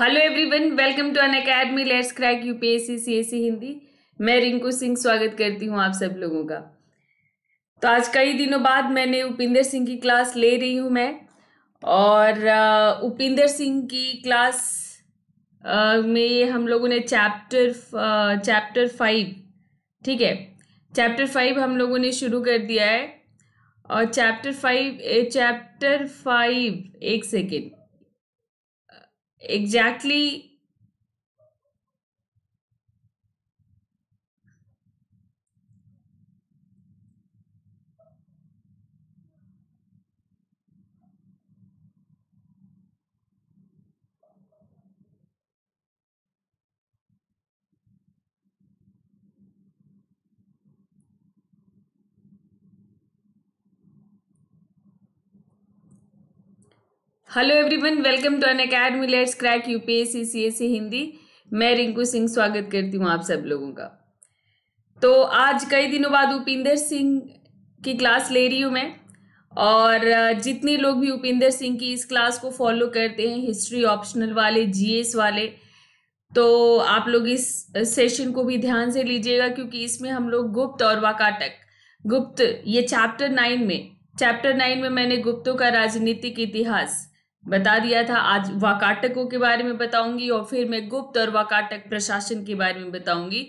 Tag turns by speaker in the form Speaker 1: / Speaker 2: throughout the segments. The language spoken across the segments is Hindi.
Speaker 1: Hello everyone welcome to Unacademy let's crack U P S Hindi मैं रिंकू सिंह स्वागत करती हूँ आप सब लोगों का तो आज कई दिनों बाद मैंने उपिंदर सिंह की क्लास ले रही हूँ मैं और उपिंदर सिंह की क्लास में हम लोगों ने चैप्टर चैप्टर फाइव ठीक है चैप्टर फाइव हम लोगों ने शुरू कर दिया है और चैप्टर फाइव चैप्टर फाइव एक second exactly hello everyone welcome to Unacademy let's crack UPSC CSC Hindi मैं रिंकू सिंह स्वागत करती हूँ आप सब लोगों का तो आज कई दिनों बाद उपिंदर सिंह की क्लास ले रही हूँ मैं और जितने लोग भी उपिंदर सिंह की इस क्लास को फॉलो करते हैं हिस्ट्री ऑप्शनल वाले जीएस वाले तो आप लोग इस सेशन को भी ध्यान से लीजिएगा क्योंकि इसमें हम लोग गुप्त और वाकाटक गुप्त ये चैप्टर नाइन में चैप्टर नाइन में मैंने गुप्तों का राजनीतिक इतिहास बता दिया था आज वाकाटकों के बारे में बताऊंगी और फिर मैं गुप्त और वाकाटक प्रशासन के बारे में बताऊंगी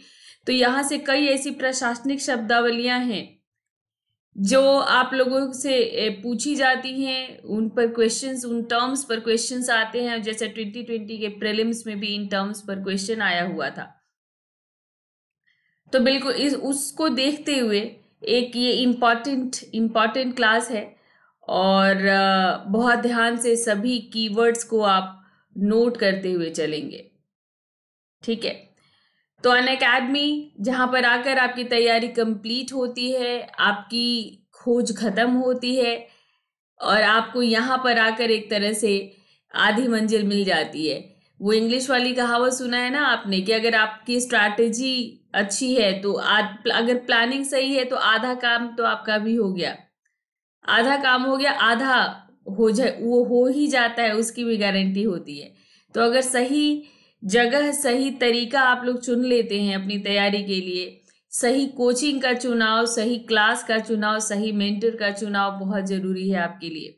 Speaker 1: तो यहाँ से कई ऐसी प्रशासनिक शब्दावलियां हैं जो आप लोगों से पूछी जाती हैं उन पर क्वेश्चंस उन टर्म्स पर क्वेश्चंस आते हैं जैसे 2020 के प्रीलिम्स में भी इन टर्म्स पर क्वेश्चन आया हुआ था तो बिल्कुल इस उसको देखते हुए एक ये इम्पॉर्टेंट इम्पॉर्टेंट क्लास है और बहुत ध्यान से सभी कीवर्ड्स को आप नोट करते हुए चलेंगे ठीक है तो अन अकेडमी जहाँ पर आकर आपकी तैयारी कंप्लीट होती है आपकी खोज खत्म होती है और आपको यहाँ पर आकर एक तरह से आधी मंजिल मिल जाती है वो इंग्लिश वाली कहावत सुना है ना आपने कि अगर आपकी स्ट्रैटेजी अच्छी है तो आद, अगर प्लानिंग सही है तो आधा काम तो आपका भी हो गया आधा काम हो गया आधा हो जाए वो हो ही जाता है उसकी भी गारंटी होती है तो अगर सही जगह सही तरीका आप लोग चुन लेते हैं अपनी तैयारी के लिए सही कोचिंग का चुनाव सही क्लास का चुनाव सही मेंटर का चुनाव बहुत ज़रूरी है आपके लिए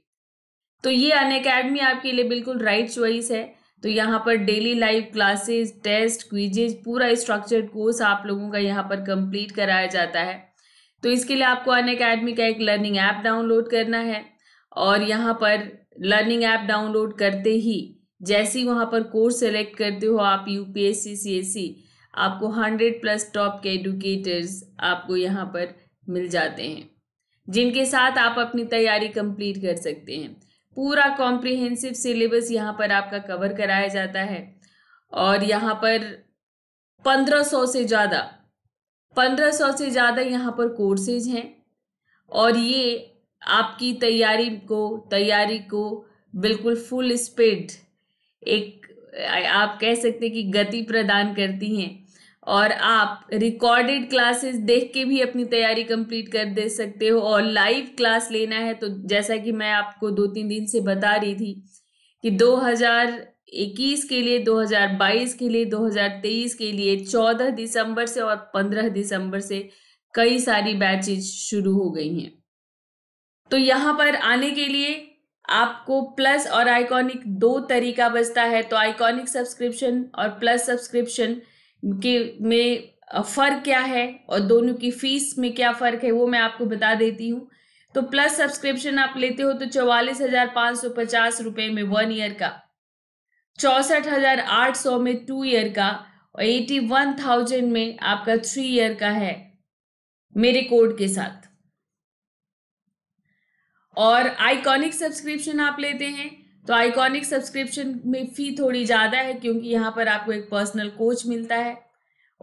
Speaker 1: तो ये अन अकेडमी आपके लिए बिल्कुल राइट चॉइस है तो यहाँ पर daily live classes test quizzes पूरा स्ट्रक्चर्ड कोर्स आप लोगों का यहाँ पर कंप्लीट कराया जाता है तो इसके लिए आपको अन अकेडमी का एक लर्निंग ऐप डाउनलोड करना है और यहाँ पर लर्निंग ऐप डाउनलोड करते ही जैसे ही वहाँ पर कोर्स सेलेक्ट करते हो आप U P S C C S C आपको हंड्रेड प्लस टॉप के एडुकेटर्स आपको यहाँ पर मिल जाते हैं जिनके साथ आप अपनी तैयारी कंप्लीट कर सकते हैं पूरा कॉम्प्रिहेंसिव सिलेबस यहाँ पर आपका कवर कराया जाता है और यहाँ पर पंद्रह सौ से ज़्यादा पंद्रह सौ से ज़्यादा यहाँ पर कोर्सेज हैं और ये आपकी तैयारी को तैयारी को बिल्कुल फुल स्पीड एक आप कह सकते हैं कि गति प्रदान करती हैं और आप रिकॉर्डेड क्लासेस देख के भी अपनी तैयारी कंप्लीट कर दे सकते हो और लाइव क्लास लेना है तो जैसा कि मैं आपको दो तीन दिन से बता रही थी कि इक्कीस के लिए 2022 के लिए 2023 के लिए 14 दिसंबर से और 15 दिसंबर से कई सारी बैचेज शुरू हो गई हैं तो यहाँ पर आने के लिए आपको प्लस और आइकॉनिक दो तरीका बचता है तो आइकॉनिक सब्सक्रिप्शन और प्लस सब्सक्रिप्शन के में फ़र्क क्या है और दोनों की फ़ीस में क्या फ़र्क है वो मैं आपको बता देती हूँ तो प्लस सब्सक्रिप्शन आप लेते हो तो चौवालीस हज़ार पाँच सौ पचास रुपये में वन ईयर का चौसठ हज़ार आठ सौ में टू ईयर का और एटी वन थाउजेंड में आपका थ्री ईयर का है मेरे कोड के साथ और आइकॉनिक सब्सक्रिप्शन आप लेते हैं तो आइकॉनिक सब्सक्रिप्शन में फ़ी थोड़ी ज़्यादा है क्योंकि यहाँ पर आपको एक पर्सनल कोच मिलता है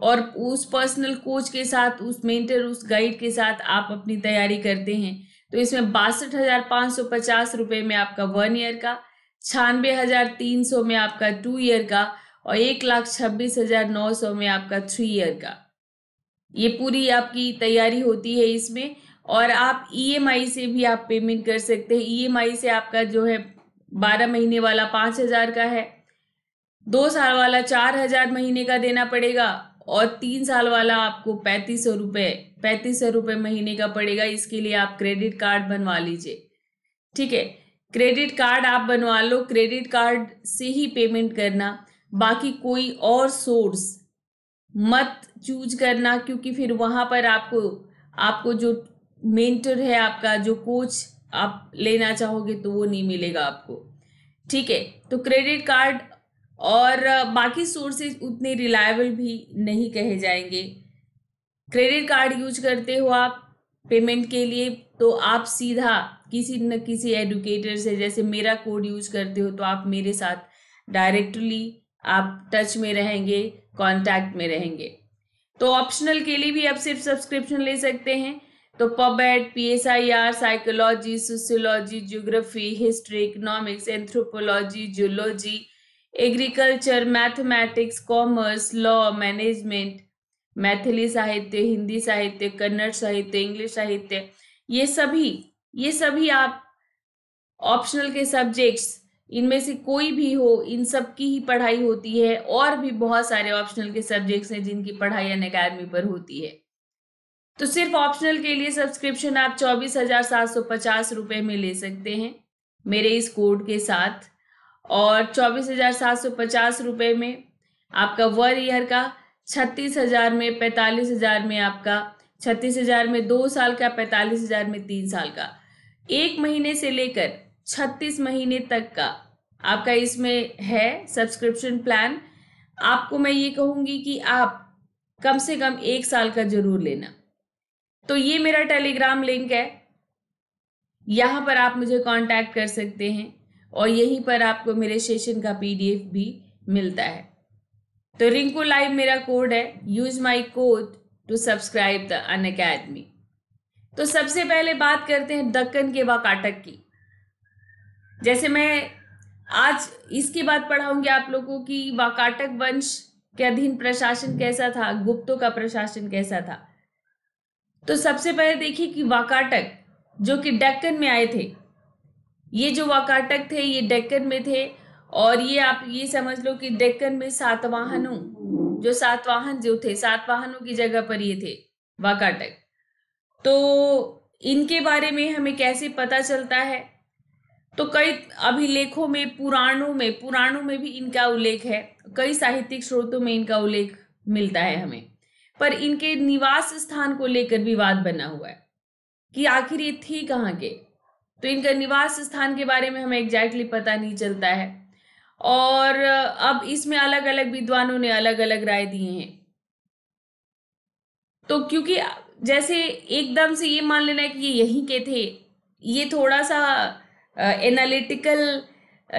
Speaker 1: और उस पर्सनल कोच के साथ उस मेंटर उस गाइड के साथ आप अपनी तैयारी करते हैं तो इसमें बासठ हज़ार पाँच सौ पचास रुपये में आपका वन ईयर का छानबे हज़ार तीन सौ में आपका टू ईयर का और एक लाख छब्बीस हज़ार नौ सौ में आपका थ्री ईयर का ये पूरी आपकी तैयारी होती है इसमें और आप ईएमआई e से भी आप पेमेंट कर सकते हैं ईएमआई e से आपका जो है बारह महीने वाला पाँच हज़ार का है दो साल वाला चार हज़ार महीने का देना पड़ेगा और तीन साल वाला आपको पैंतीस सौ रुपये पैंतीस सौ रुपये महीने का पड़ेगा इसके लिए आप क्रेडिट कार्ड बनवा लीजिए ठीक है क्रेडिट कार्ड आप बनवा लो क्रेडिट कार्ड से ही पेमेंट करना बाकी कोई और सोर्स मत चूज करना क्योंकि फिर वहाँ पर आपको आपको जो मेंटर है आपका जो कोच आप लेना चाहोगे तो वो नहीं मिलेगा आपको ठीक है तो क्रेडिट कार्ड और बाकी सोर्सेज उतने रिलायबल भी नहीं कहे जाएंगे क्रेडिट कार्ड यूज करते हो आप पेमेंट के लिए तो आप सीधा किसी न किसी एडुकेटर से जैसे मेरा कोड यूज करते हो तो आप मेरे साथ डायरेक्टली आप टच में रहेंगे कांटेक्ट में रहेंगे तो ऑप्शनल के लिए भी आप सिर्फ सब्सक्रिप्शन ले सकते हैं तो पबेट P S I R psychology sociology geography history economics anthropology zoology agriculture mathematics commerce law management Maithili साहित्य हिंदी साहित्य कन्नड़ साहित्य इंग्लिश साहित्य ये सभी ये सभी आप ऑप्शनल के सब्जेक्ट्स इनमें से कोई भी हो इन सब की ही पढ़ाई होती है और भी बहुत सारे ऑप्शनल के सब्जेक्ट्स हैं जिनकी पढ़ाई अन अकेडमी पर होती है तो सिर्फ ऑप्शनल के लिए सब्सक्रिप्शन आप चौबीस हजार सात सौ पचास रुपये में ले सकते हैं मेरे इस कोड के साथ और चौबीस हजार सात सौ पचास रुपये में आपका वन ईयर का छत्तीस हजार में पैंतालीस हजार में आपका छत्तीस हजार में दो साल का पैंतालीस हजार में तीन साल का एक महीने से लेकर छत्तीस महीने तक का आपका इसमें है सब्सक्रिप्शन प्लान आपको मैं ये कहूंगी कि आप कम से कम एक साल का जरूर लेना तो ये मेरा टेलीग्राम लिंक है यहाँ पर आप मुझे कांटेक्ट कर सकते हैं और यहीं पर आपको मेरे सेशन का पीडीएफ भी मिलता है तो रिंकू लाइव मेरा कोड है use my code to subscribe the Unacademy तो सबसे पहले बात करते हैं दक्कन के वाकाटक की जैसे मैं आज इसके बाद पढ़ाऊंगी आप लोगों की वाकाटक वंश के अधीन प्रशासन कैसा था गुप्तों का प्रशासन कैसा था तो सबसे पहले देखिए कि वाकाटक जो कि डेक्कन में आए थे ये जो वाकाटक थे ये डेक्कन में थे और ये आप ये समझ लो कि डेक्कन में सातवाहनों जो सातवाहन जो थे सातवाहनों की जगह पर ये थे वाकाटक तो इनके बारे में हमें कैसे पता चलता है तो कई अभिलेखों में पुराणों में पुराणों में भी इनका उल्लेख है कई साहित्यिक स्रोतों में इनका उल्लेख मिलता है हमें पर इनके निवास स्थान को लेकर विवाद बना हुआ है कि आखिर ये थी कहाँ के तो इनका निवास स्थान के बारे में हमें एग्जैक्टली पता नहीं चलता है और अब इसमें अलग अलग विद्वानों ने अलग अलग राय दिए हैं तो क्योंकि जैसे एकदम से ये मान लेना है कि ये यहीं के थे ये थोड़ा सा एनालिटिकल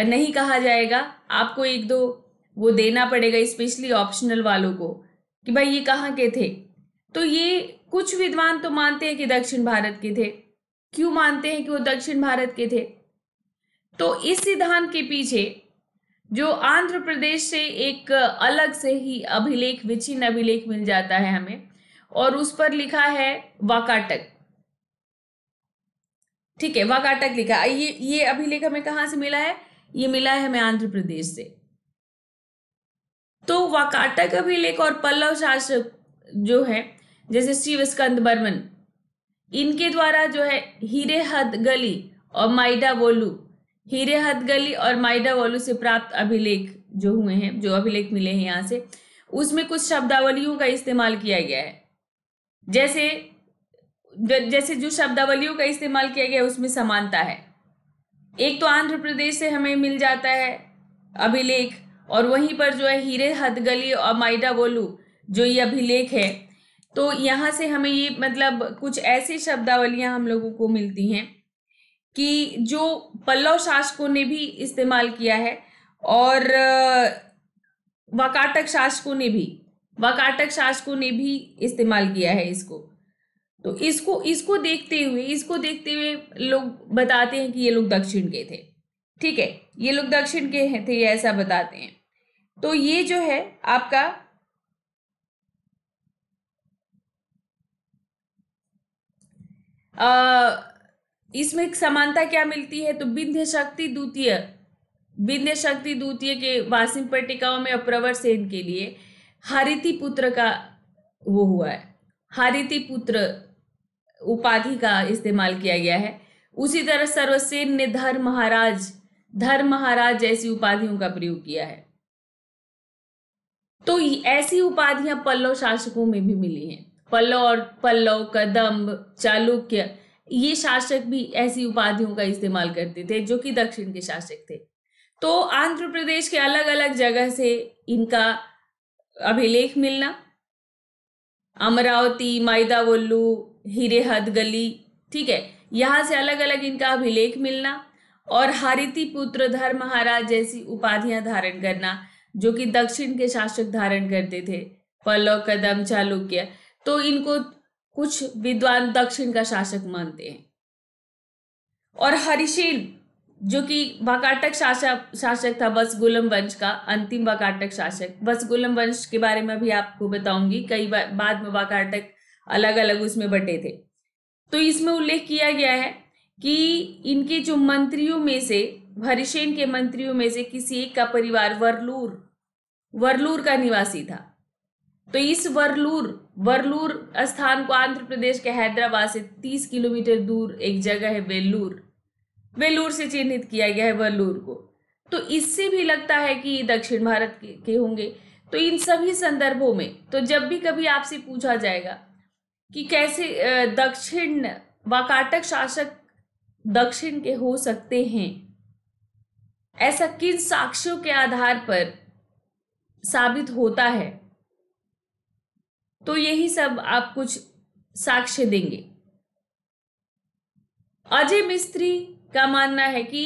Speaker 1: नहीं कहा जाएगा आपको एक दो वो देना पड़ेगा स्पेशली ऑप्शनल वालों को कि भाई ये कहाँ के थे तो ये कुछ विद्वान तो मानते हैं कि दक्षिण भारत के थे क्यों मानते हैं कि वो दक्षिण भारत के थे तो इस सिद्धांत के पीछे जो आंध्र प्रदेश से एक अलग से ही अभिलेख विचिन्न अभिलेख मिल जाता है हमें और उस पर लिखा है वाकाटक ठीक है वाकाटक लिखा ये ये अभिलेख हमें कहाँ से मिला है ये मिला है हमें आंध्र प्रदेश से तो वाकाटक अभिलेख और पल्लव शासक जो है जैसे शिव स्कंद बर्मन इनके द्वारा जो है हीरे हद गली और माइडा बोलू हीरे हथगली और माइडा वोलू से प्राप्त अभिलेख जो हुए हैं जो अभिलेख मिले हैं यहाँ से उसमें कुछ शब्दावलियों का इस्तेमाल किया गया है जैसे जैसे जो शब्दावलियों का इस्तेमाल किया गया उसमें समानता है एक तो आंध्र प्रदेश से हमें मिल जाता है अभिलेख और वहीं पर जो है हीरे हथगली और माइडा वोलू जो ये अभिलेख है तो यहाँ से हमें ये मतलब कुछ ऐसी शब्दावलियाँ हम लोगों को मिलती हैं कि जो पल्लव शासकों ने भी इस्तेमाल किया है और वाकाटक शासकों ने भी वाकाटक शासकों ने भी इस्तेमाल किया है इसको तो इसको इसको देखते हुए इसको देखते हुए लोग बताते हैं कि ये लोग दक्षिण के थे ठीक है ये लोग दक्षिण के थे ये ऐसा बताते हैं तो ये जो है आपका आ, इसमें एक समानता क्या मिलती है तो विंध्य शक्ति द्वितीय विंध्य शक्ति द्वितीय के वासिम पट्टिकाओं में अप्रवर सेन के लिए हरिति पुत्र का वो हुआ है हरिति पुत्र उपाधि का इस्तेमाल किया गया है उसी तरह सर्वसेन ने धर्म महाराज धर्म महाराज जैसी उपाधियों का प्रयोग किया है तो ऐसी उपाधियां पल्लव शासकों में भी मिली हैं पल्लव और पल्लव कदम्ब चालुक्य ये शासक भी ऐसी उपाधियों का इस्तेमाल करते थे जो कि दक्षिण के शासक थे तो आंध्र प्रदेश के अलग अलग जगह से इनका अभिलेख मिलना अमरावती माइदावल्लू हद गली ठीक है यहाँ से अलग अलग इनका अभिलेख मिलना और पुत्र धर महाराज जैसी उपाधियां धारण करना जो कि दक्षिण के शासक धारण करते थे पल्लव कदम चालुक्य तो इनको कुछ विद्वान दक्षिण का शासक मानते हैं और हरिशील जो कि वाकाटक शासक शासक था बस गुलम वंश का अंतिम वाकाटक शासक बस गुलम वंश के बारे में भी आपको बताऊंगी कई बार बाद में वाकाटक अलग अलग उसमें बटे थे तो इसमें उल्लेख किया गया है कि इनके जो मंत्रियों में से हरिशेन के मंत्रियों में से किसी एक का परिवार वरलूर वरलूर का निवासी था तो इस वरलूर वर्लूर स्थान को आंध्र प्रदेश के हैदराबाद से 30 किलोमीटर दूर एक जगह है वेल्लूर वेल्लूर से चिन्हित किया गया है वर्लूर को तो इससे भी लगता है कि दक्षिण भारत के होंगे तो इन सभी संदर्भों में तो जब भी कभी आपसे पूछा जाएगा कि कैसे दक्षिण व काटक शासक दक्षिण के हो सकते हैं ऐसा किन साक्ष्यों के आधार पर साबित होता है तो यही सब आप कुछ साक्ष्य देंगे अजय मिस्त्री का मानना है कि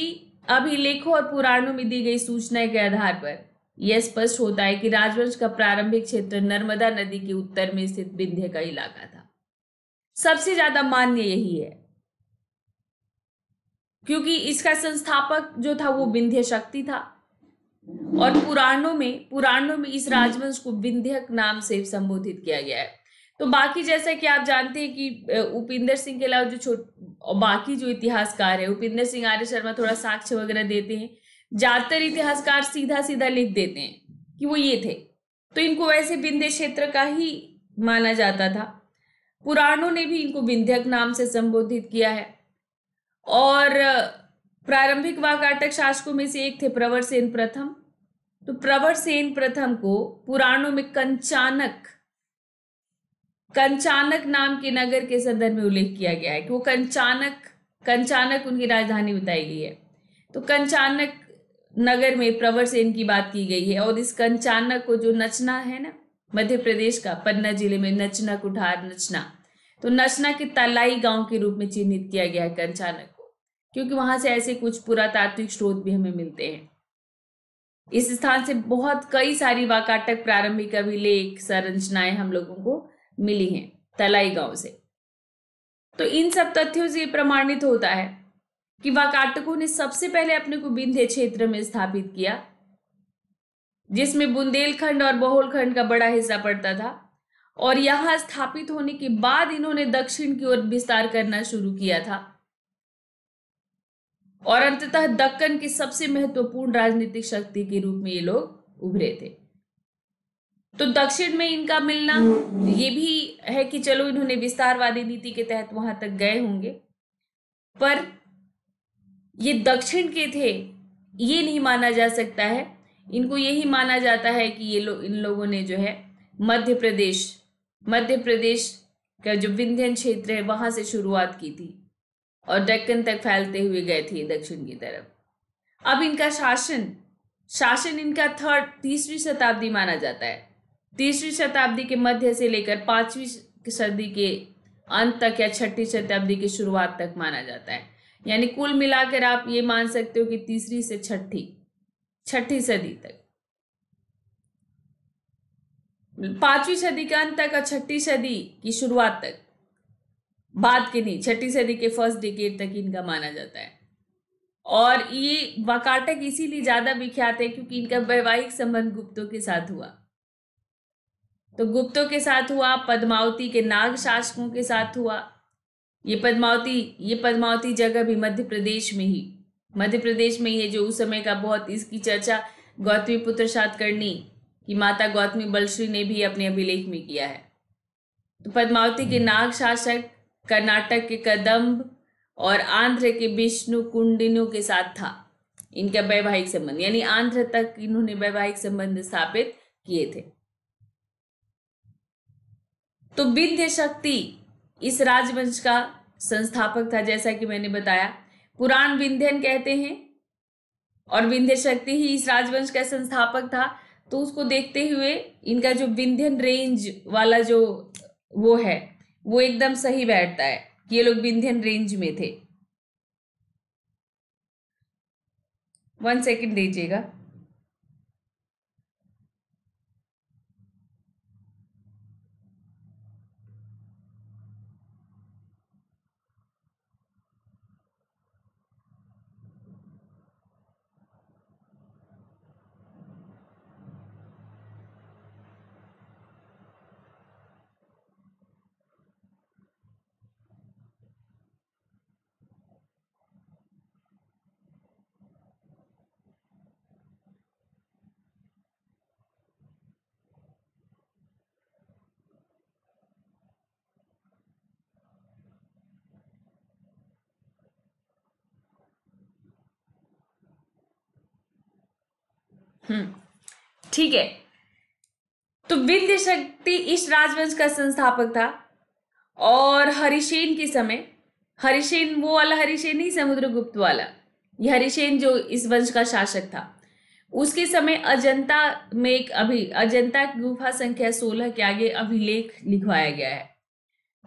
Speaker 1: अभिलेखों और पुराणों में दी गई सूचनाएं के आधार पर यह स्पष्ट होता है कि राजवंश का प्रारंभिक क्षेत्र नर्मदा नदी के उत्तर में स्थित विंध्य का इलाका था सबसे ज्यादा मान्य यही है क्योंकि इसका संस्थापक जो था वो विंध्य शक्ति था और पुराणों में पुराणों में इस राजवंश को विंध्यक नाम से संबोधित किया गया है तो बाकी जैसा कि आप जानते हैं कि उपेंद्र सिंह के अलावा जो छोट बाकी जो इतिहासकार है उपेंद्र सिंह आर्य शर्मा थोड़ा साक्ष्य वगैरह देते हैं ज्यादातर इतिहासकार सीधा सीधा लिख देते हैं कि वो ये थे तो इनको वैसे विंध्य क्षेत्र का ही माना जाता था पुराणों ने भी इनको विंध्यक नाम से संबोधित किया है और प्रारंभिक वाकाटक शासकों में से एक थे प्रवर सेन प्रथम तो प्रवर सेन प्रथम को पुराणों में कंचानक कंचानक नाम के नगर के संदर्भ में उल्लेख किया गया है कि वो कंचानक कंचानक उनकी राजधानी बताई गई है तो कंचानक नगर में प्रवर सेन की बात की गई है और इस कंचानक को जो नचना है ना मध्य प्रदेश का पन्ना जिले में नचना कुठार नचना तो नचना के तलाई गांव के रूप में चिन्हित किया गया है कंचानक को क्योंकि वहां से ऐसे कुछ पुरातात्विक स्रोत भी हमें मिलते हैं इस स्थान से बहुत कई सारी वाकाटक प्रारंभिक अभिलेख संरचनाएं हम लोगों को मिली हैं तलाई गांव से तो इन सब तथ्यों से प्रमाणित होता है कि वाकाटकों ने सबसे पहले अपने को विंध्य क्षेत्र में स्थापित किया जिसमें बुंदेलखंड और बहोलखंड का बड़ा हिस्सा पड़ता था और यहां स्थापित होने के बाद इन्होंने दक्षिण की ओर विस्तार करना शुरू किया था और अंततः दक्कन की सबसे महत्वपूर्ण राजनीतिक शक्ति के रूप में ये लोग उभरे थे तो दक्षिण में इनका मिलना ये भी है कि चलो इन्होंने विस्तारवादी नीति के तहत वहां तक गए होंगे पर ये दक्षिण के थे ये नहीं माना जा सकता है इनको यही माना जाता है कि ये लोग इन लोगों ने जो है मध्य प्रदेश मध्य प्रदेश का जो विंध्यन क्षेत्र है वहां से शुरुआत की थी और डेक्कन तक फैलते हुए गए थे दक्षिण की तरफ अब इनका शासन शासन इनका थर्ड तीसरी शताब्दी माना जाता है तीसरी शताब्दी के मध्य से लेकर पांचवी सदी के अंत तक या छठी शताब्दी की शुरुआत तक माना जाता है यानी कुल मिलाकर आप ये मान सकते हो कि तीसरी से छठी छठी सदी तक पांचवी सदी के अंत तक और छठी सदी की शुरुआत तक बाद के नहीं छठी सदी के फर्स्ट डिकेट तक इनका माना जाता है और ये वाकाटक इसीलिए ज़्यादा विख्यात है क्योंकि इनका वैवाहिक संबंध गुप्तों के साथ हुआ तो गुप्तों के साथ हुआ पद्मावती के नाग शासकों के साथ हुआ ये पद्मावती ये पद्मावती जगह भी मध्य प्रदेश में ही मध्य प्रदेश में ही है जो उस समय का बहुत इसकी चर्चा गौतमी पुत्र करनी की माता गौतमी बलश्री ने भी अपने अभिलेख में किया है तो पद्मावती के नाग शासक कर्नाटक के कदम्ब और आंध्र के विष्णु कुंडिनों के साथ था इनका वैवाहिक संबंध यानी आंध्र तक इन्होंने वैवाहिक संबंध स्थापित किए थे तो विद्य शक्ति इस राजवंश का संस्थापक था जैसा कि मैंने बताया पुराण विंध्यन कहते हैं और विंध्य शक्ति ही इस राजवंश का संस्थापक था तो उसको देखते हुए इनका जो विंध्यन रेंज वाला जो वो है वो एकदम सही बैठता है ये लोग विंध्यन रेंज में थे वन सेकेंड दीजिएगा हम्म, ठीक है तो विंध्य शक्ति इस राजवंश का संस्थापक था और हरिशेन के समय हरिशेन वो वाला हरिशेन ही समुद्रगुप्त वाला ये हरिशेन जो इस वंश का शासक था उसके समय अजंता में एक अभी अजंता गुफा संख्या सोलह के आगे अभिलेख लिखवाया गया है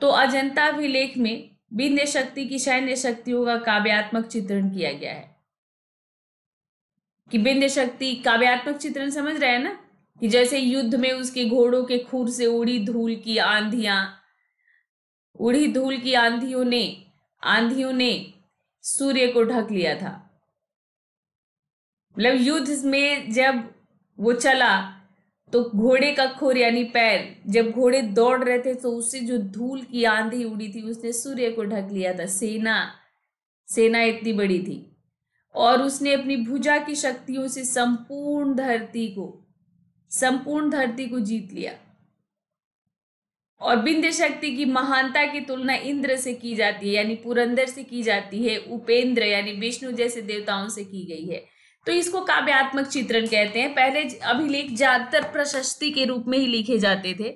Speaker 1: तो अजंता अभिलेख में विंध्य शक्ति की सैन्य शक्तियों का काव्यात्मक चित्रण किया गया है कि बिंद शक्ति काव्यात्मक चित्रण समझ रहे हैं ना कि जैसे युद्ध में उसके घोड़ों के खूर से उड़ी धूल की आंधिया उड़ी धूल की आंधियों ने आंधियों ने सूर्य को ढक लिया था मतलब युद्ध में जब वो चला तो घोड़े का खोर यानी पैर जब घोड़े दौड़ रहे थे तो उससे जो धूल की आंधी उड़ी थी उसने सूर्य को ढक लिया था सेना सेना इतनी बड़ी थी और उसने अपनी भुजा की शक्तियों से संपूर्ण धरती को संपूर्ण धरती को जीत लिया और बिंद शक्ति की महानता की तुलना इंद्र से की जाती है यानी पुरंदर से की जाती है उपेंद्र यानी विष्णु जैसे देवताओं से की गई है तो इसको काव्यात्मक चित्रण कहते हैं पहले अभिलेख ज्यादातर प्रशस्ति के रूप में ही लिखे जाते थे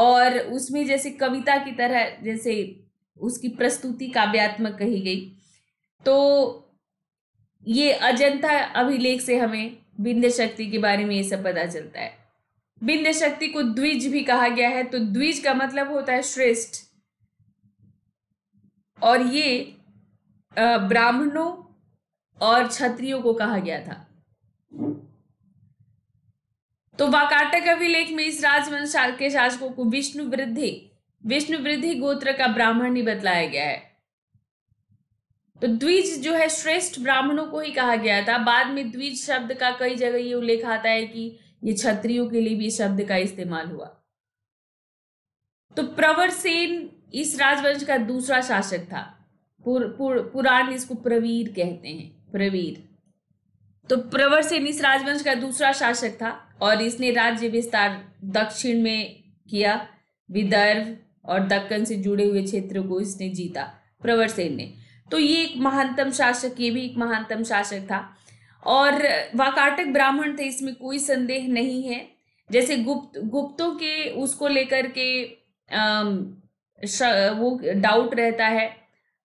Speaker 1: और उसमें जैसे कविता की तरह जैसे उसकी प्रस्तुति काव्यात्मक कही गई तो ये अजंता अभिलेख से हमें बिंद शक्ति के बारे में ये सब पता चलता है बिंद शक्ति को द्विज भी कहा गया है तो द्विज का मतलब होता है श्रेष्ठ और ये ब्राह्मणों और क्षत्रियों को कहा गया था तो वाकाटक अभिलेख में इस राजवंश के शासकों को विष्णु वृद्धि विष्णु वृद्धि गोत्र का ब्राह्मण ही बतलाया गया है तो द्विज जो है श्रेष्ठ ब्राह्मणों को ही कहा गया था बाद में द्विज शब्द का कई जगह ये उल्लेख आता है कि ये क्षत्रियों के लिए भी शब्द का इस्तेमाल हुआ तो प्रवर सेन इस राजवंश का दूसरा शासक था पुर, पुर, पुराण इसको प्रवीर कहते हैं प्रवीर तो प्रवर सेन इस राजवंश का दूसरा शासक था और इसने राज्य विस्तार दक्षिण में किया विदर्भ और दक्कन से जुड़े हुए क्षेत्रों को इसने जीता प्रवर सेन ने तो ये एक महानतम शासक ये भी एक महानतम शासक था और वाकाटक ब्राह्मण थे इसमें कोई संदेह नहीं है जैसे गुप्त गुप्तों के उसको लेकर के वो डाउट रहता है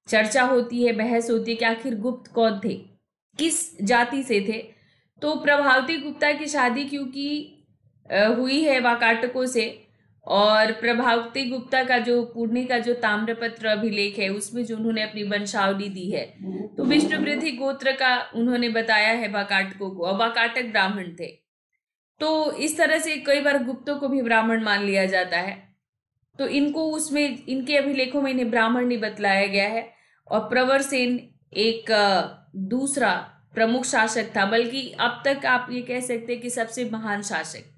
Speaker 1: चर्चा होती है बहस होती है कि आखिर गुप्त कौन थे किस जाति से थे तो प्रभावती गुप्ता की शादी क्योंकि हुई है वाकाटकों से और प्रभावती गुप्ता का जो पूर्णी का जो ताम्रपत्र अभिलेख है उसमें जो उन्होंने अपनी वंशावली दी है तो वृद्धि गोत्र का उन्होंने बताया है वाकाटकों को और वाकाटक ब्राह्मण थे तो इस तरह से कई बार गुप्तों को भी ब्राह्मण मान लिया जाता है तो इनको उसमें इनके अभिलेखों में इन्हें ब्राह्मण नहीं बतलाया गया है और प्रवर सेन एक दूसरा प्रमुख शासक था बल्कि अब तक आप ये कह सकते हैं कि सबसे महान शासक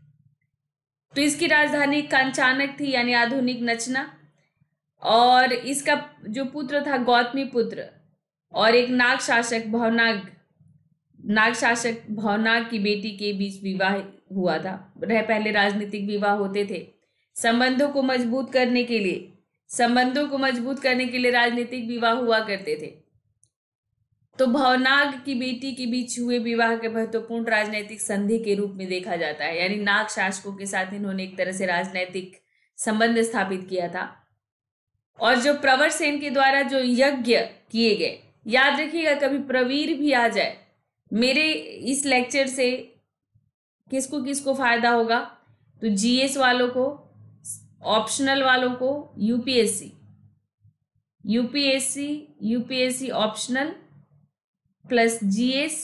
Speaker 1: तो इसकी राजधानी कंचानक थी यानी आधुनिक नचना और इसका जो पुत्र था गौतमी पुत्र और एक नाग शासक भवनाग नाग शासक भवनाग की बेटी के बीच विवाह हुआ था रह पहले राजनीतिक विवाह होते थे संबंधों को मजबूत करने के लिए संबंधों को मजबूत करने के लिए राजनीतिक विवाह हुआ करते थे तो भवनाग की बेटी के बीच हुए विवाह के महत्वपूर्ण राजनैतिक संधि के रूप में देखा जाता है यानी नाग शासकों के साथ इन्होंने एक तरह से राजनैतिक संबंध स्थापित किया था और जो प्रवर सेन के द्वारा जो यज्ञ किए गए याद रखिएगा कभी प्रवीर भी आ जाए मेरे इस लेक्चर से किसको किसको फायदा होगा तो जीएस वालों को ऑप्शनल वालों को UPSC UPSC UPSC optional plus GS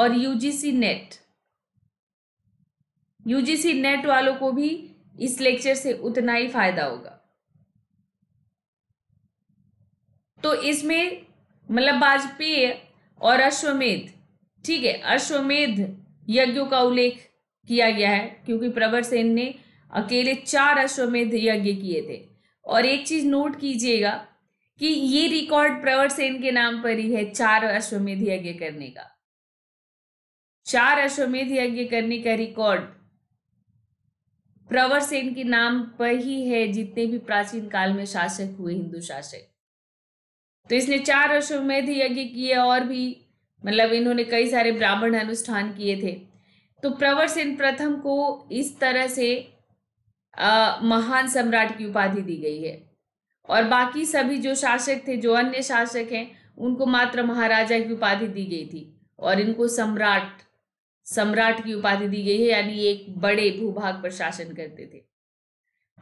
Speaker 1: और यूजीसी नेट यूजीसी नेट वालों को भी इस लेक्चर से उतना ही फायदा होगा तो इसमें मतलब वाजपेय और अश्वमेध ठीक है अश्वमेध यज्ञों का उल्लेख किया गया है क्योंकि प्रवर सेन ने अकेले चार अश्वमेध यज्ञ किए थे और एक चीज नोट कीजिएगा कि ये रिकॉर्ड प्रवर सेन के नाम पर ही है चार अश्वमेध यज्ञ करने का चार अश्वमेध यज्ञ करने का रिकॉर्ड प्रवर सेन के नाम पर ही है जितने भी प्राचीन काल में शासक हुए हिंदू शासक तो इसने चार अश्वमेध यज्ञ किए और भी मतलब इन्होंने कई सारे ब्राह्मण अनुष्ठान किए थे तो प्रवर सेन प्रथम को इस तरह से आ, महान सम्राट की उपाधि दी गई है और बाकी सभी जो शासक थे जो अन्य शासक हैं उनको मात्र महाराजा की उपाधि दी गई थी और इनको सम्राट सम्राट की उपाधि दी गई है यानी एक बड़े भूभाग पर शासन करते थे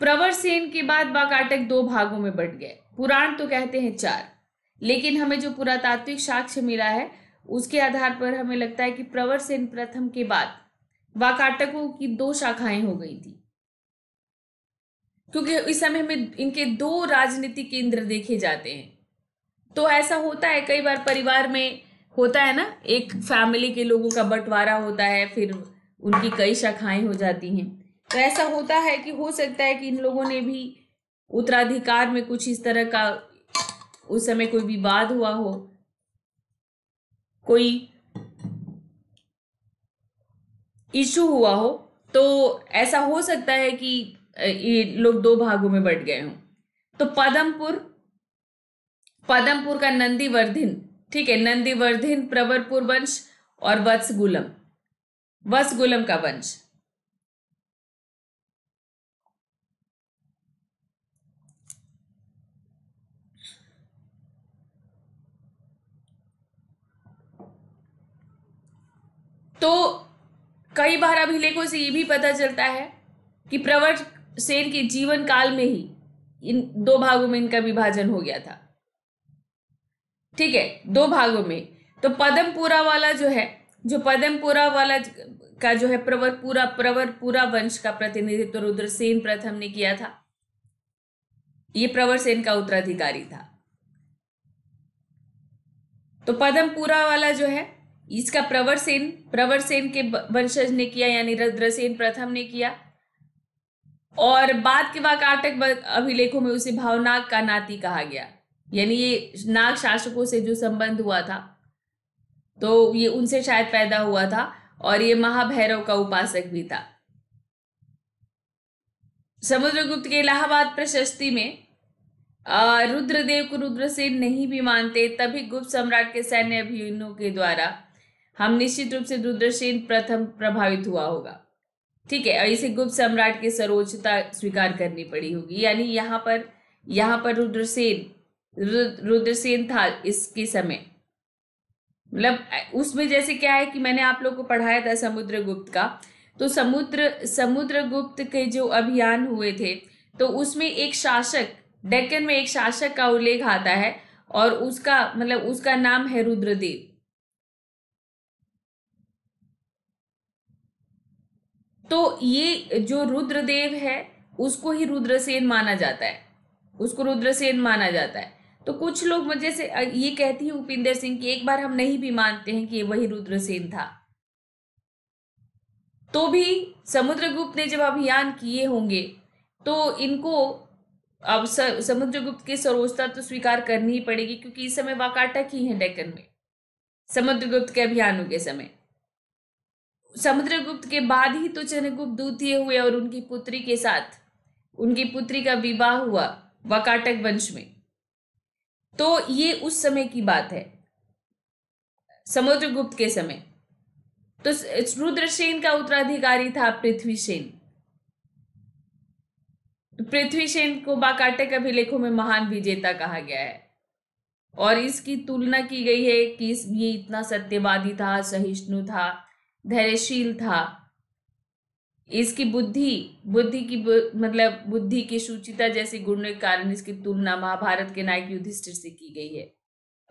Speaker 1: प्रवर सेन के बाद बाकाटक दो भागों में बट गए पुराण तो कहते हैं चार लेकिन हमें जो पुरातात्विक साक्ष्य मिला है उसके आधार पर हमें लगता है कि प्रवर सेन प्रथम के बाद वाकाटकों की दो शाखाएं हो गई थी क्योंकि इस समय हमें इनके दो राजनीति केंद्र देखे जाते हैं तो ऐसा होता है कई बार परिवार में होता है ना एक फैमिली के लोगों का बंटवारा होता है फिर उनकी कई शाखाएं हो जाती हैं तो ऐसा होता है कि हो सकता है कि इन लोगों ने भी उत्तराधिकार में कुछ इस तरह का उस समय कोई विवाद हुआ हो कोई इशू हुआ हो तो ऐसा हो सकता है कि ये लोग दो भागों में बट गए हों तो पदमपुर पदमपुर का नंदीवर्धिन ठीक है नंदीवर्धिन प्रवरपुर वंश और वत्सगुलम वत्सगुलम का वंश तो कई बार अभिलेखों से ये भी पता चलता है कि प्रवर सेन के जीवन काल में ही इन दो भागों में इनका विभाजन हो गया था ठीक है दो भागों में तो पदमपुरा वाला जो है जो पदमपुरा वाला का जो है प्रवर प्रवरपुरा वंश का प्रतिनिधित्व रुद्रसेन प्रथम ने किया था ये प्रवरसेन का उत्तराधिकारी था तो पदमपुरा वाला जो है इसका प्रवरसेन सेन के वंशज ने किया यानी रुद्रसेन प्रथम ने किया और बाद के वाकाटक अभिलेखों में उसे भावनाग का नाती कहा गया यानी ये नाग शासकों से जो संबंध हुआ था तो ये उनसे शायद पैदा हुआ था और ये महाभैरव का उपासक भी था समुद्रगुप्त के इलाहाबाद प्रशस्ति में रुद्रदेव को रुद्र से नहीं भी मानते तभी गुप्त सम्राट के सैन्य अभियानों के द्वारा हम निश्चित रूप से रुद्रसेन प्रथम प्रभावित हुआ होगा ठीक है और इसे गुप्त सम्राट की सर्वोच्चता स्वीकार करनी पड़ी होगी यानी यहाँ पर यहाँ पर रुद्रसेन रुद्रसेन था इसके समय मतलब उसमें जैसे क्या है कि मैंने आप लोग को पढ़ाया था समुद्र गुप्त का तो समुद्र समुद्र गुप्त के जो अभियान हुए थे तो उसमें एक शासक डेक्कन में एक शासक का उल्लेख आता है और उसका मतलब उसका नाम है रुद्रदेव तो ये जो रुद्रदेव है उसको ही रुद्रसेन माना जाता है उसको रुद्रसेन माना जाता है तो कुछ लोग मुझे से ये कहती है उपिंदर सिंह की एक बार हम नहीं भी मानते हैं कि वही रुद्रसेन था तो भी समुद्रगुप्त ने जब अभियान किए होंगे तो इनको अब समुद्रगुप्त की सरोजता तो स्वीकार करनी ही पड़ेगी क्योंकि इस समय वाकाटक ही है डेकन में समुद्रगुप्त के अभियानों के समय समुद्रगुप्त के बाद ही तो चंद्रगुप्त द्वितीय हुए और उनकी पुत्री के साथ उनकी पुत्री का विवाह हुआ वकाटक वंश में तो ये उस समय की बात है समुद्रगुप्त के समय तो रुद्रसेन का उत्तराधिकारी था पृथ्वी सेन पृथ्वी सेन को बाकाटक अभिलेखों में महान विजेता कहा गया है और इसकी तुलना की गई है कि ये इतना सत्यवादी था सहिष्णु था धैर्यशील था इसकी बुद्धि बुद्धि की बु, मतलब बुद्धि की सूचिता जैसे गुणों के कारण इसकी तुलना महाभारत के नायक युधिष्ठिर से की गई है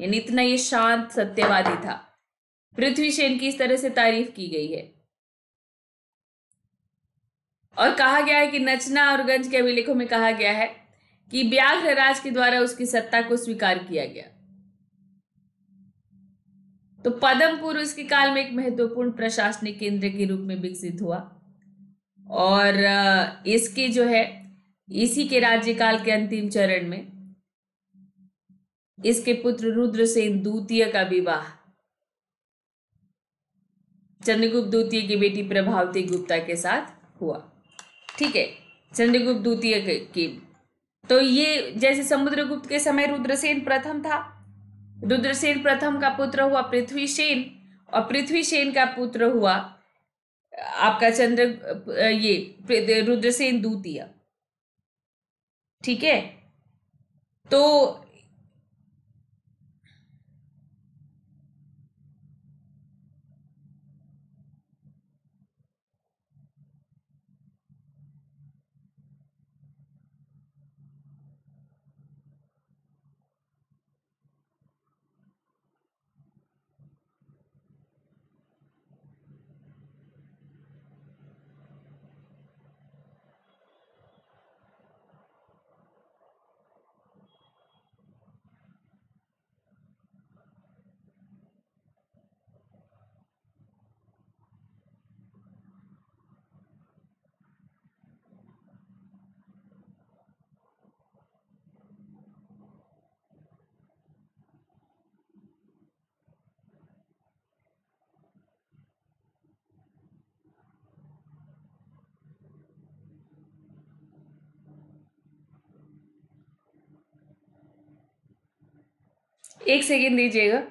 Speaker 1: यानी इतना ये शांत सत्यवादी था पृथ्वी सेन की इस तरह से तारीफ की गई है और कहा गया है कि नचना और गंज के अभिलेखों में कहा गया है कि राज के द्वारा उसकी सत्ता को स्वीकार किया गया तो पदमपुर के काल में एक महत्वपूर्ण प्रशासनिक केंद्र के रूप में विकसित हुआ और इसके जो है इसी के राज्यकाल के अंतिम चरण में इसके पुत्र रुद्रसेन द्वितीय का विवाह चंद्रगुप्त द्वितीय की बेटी प्रभावती गुप्ता के साथ हुआ ठीक है चंद्रगुप्त द्वितीय की तो ये जैसे समुद्रगुप्त के समय रुद्रसेन प्रथम था रुद्रसेन प्रथम का पुत्र हुआ पृथ्वीसेन और पृथ्वीसेन का पुत्र हुआ आपका चंद्र ये रुद्रसेन द्वितीय ठीक है तो एक सेकेंड दीजिएगा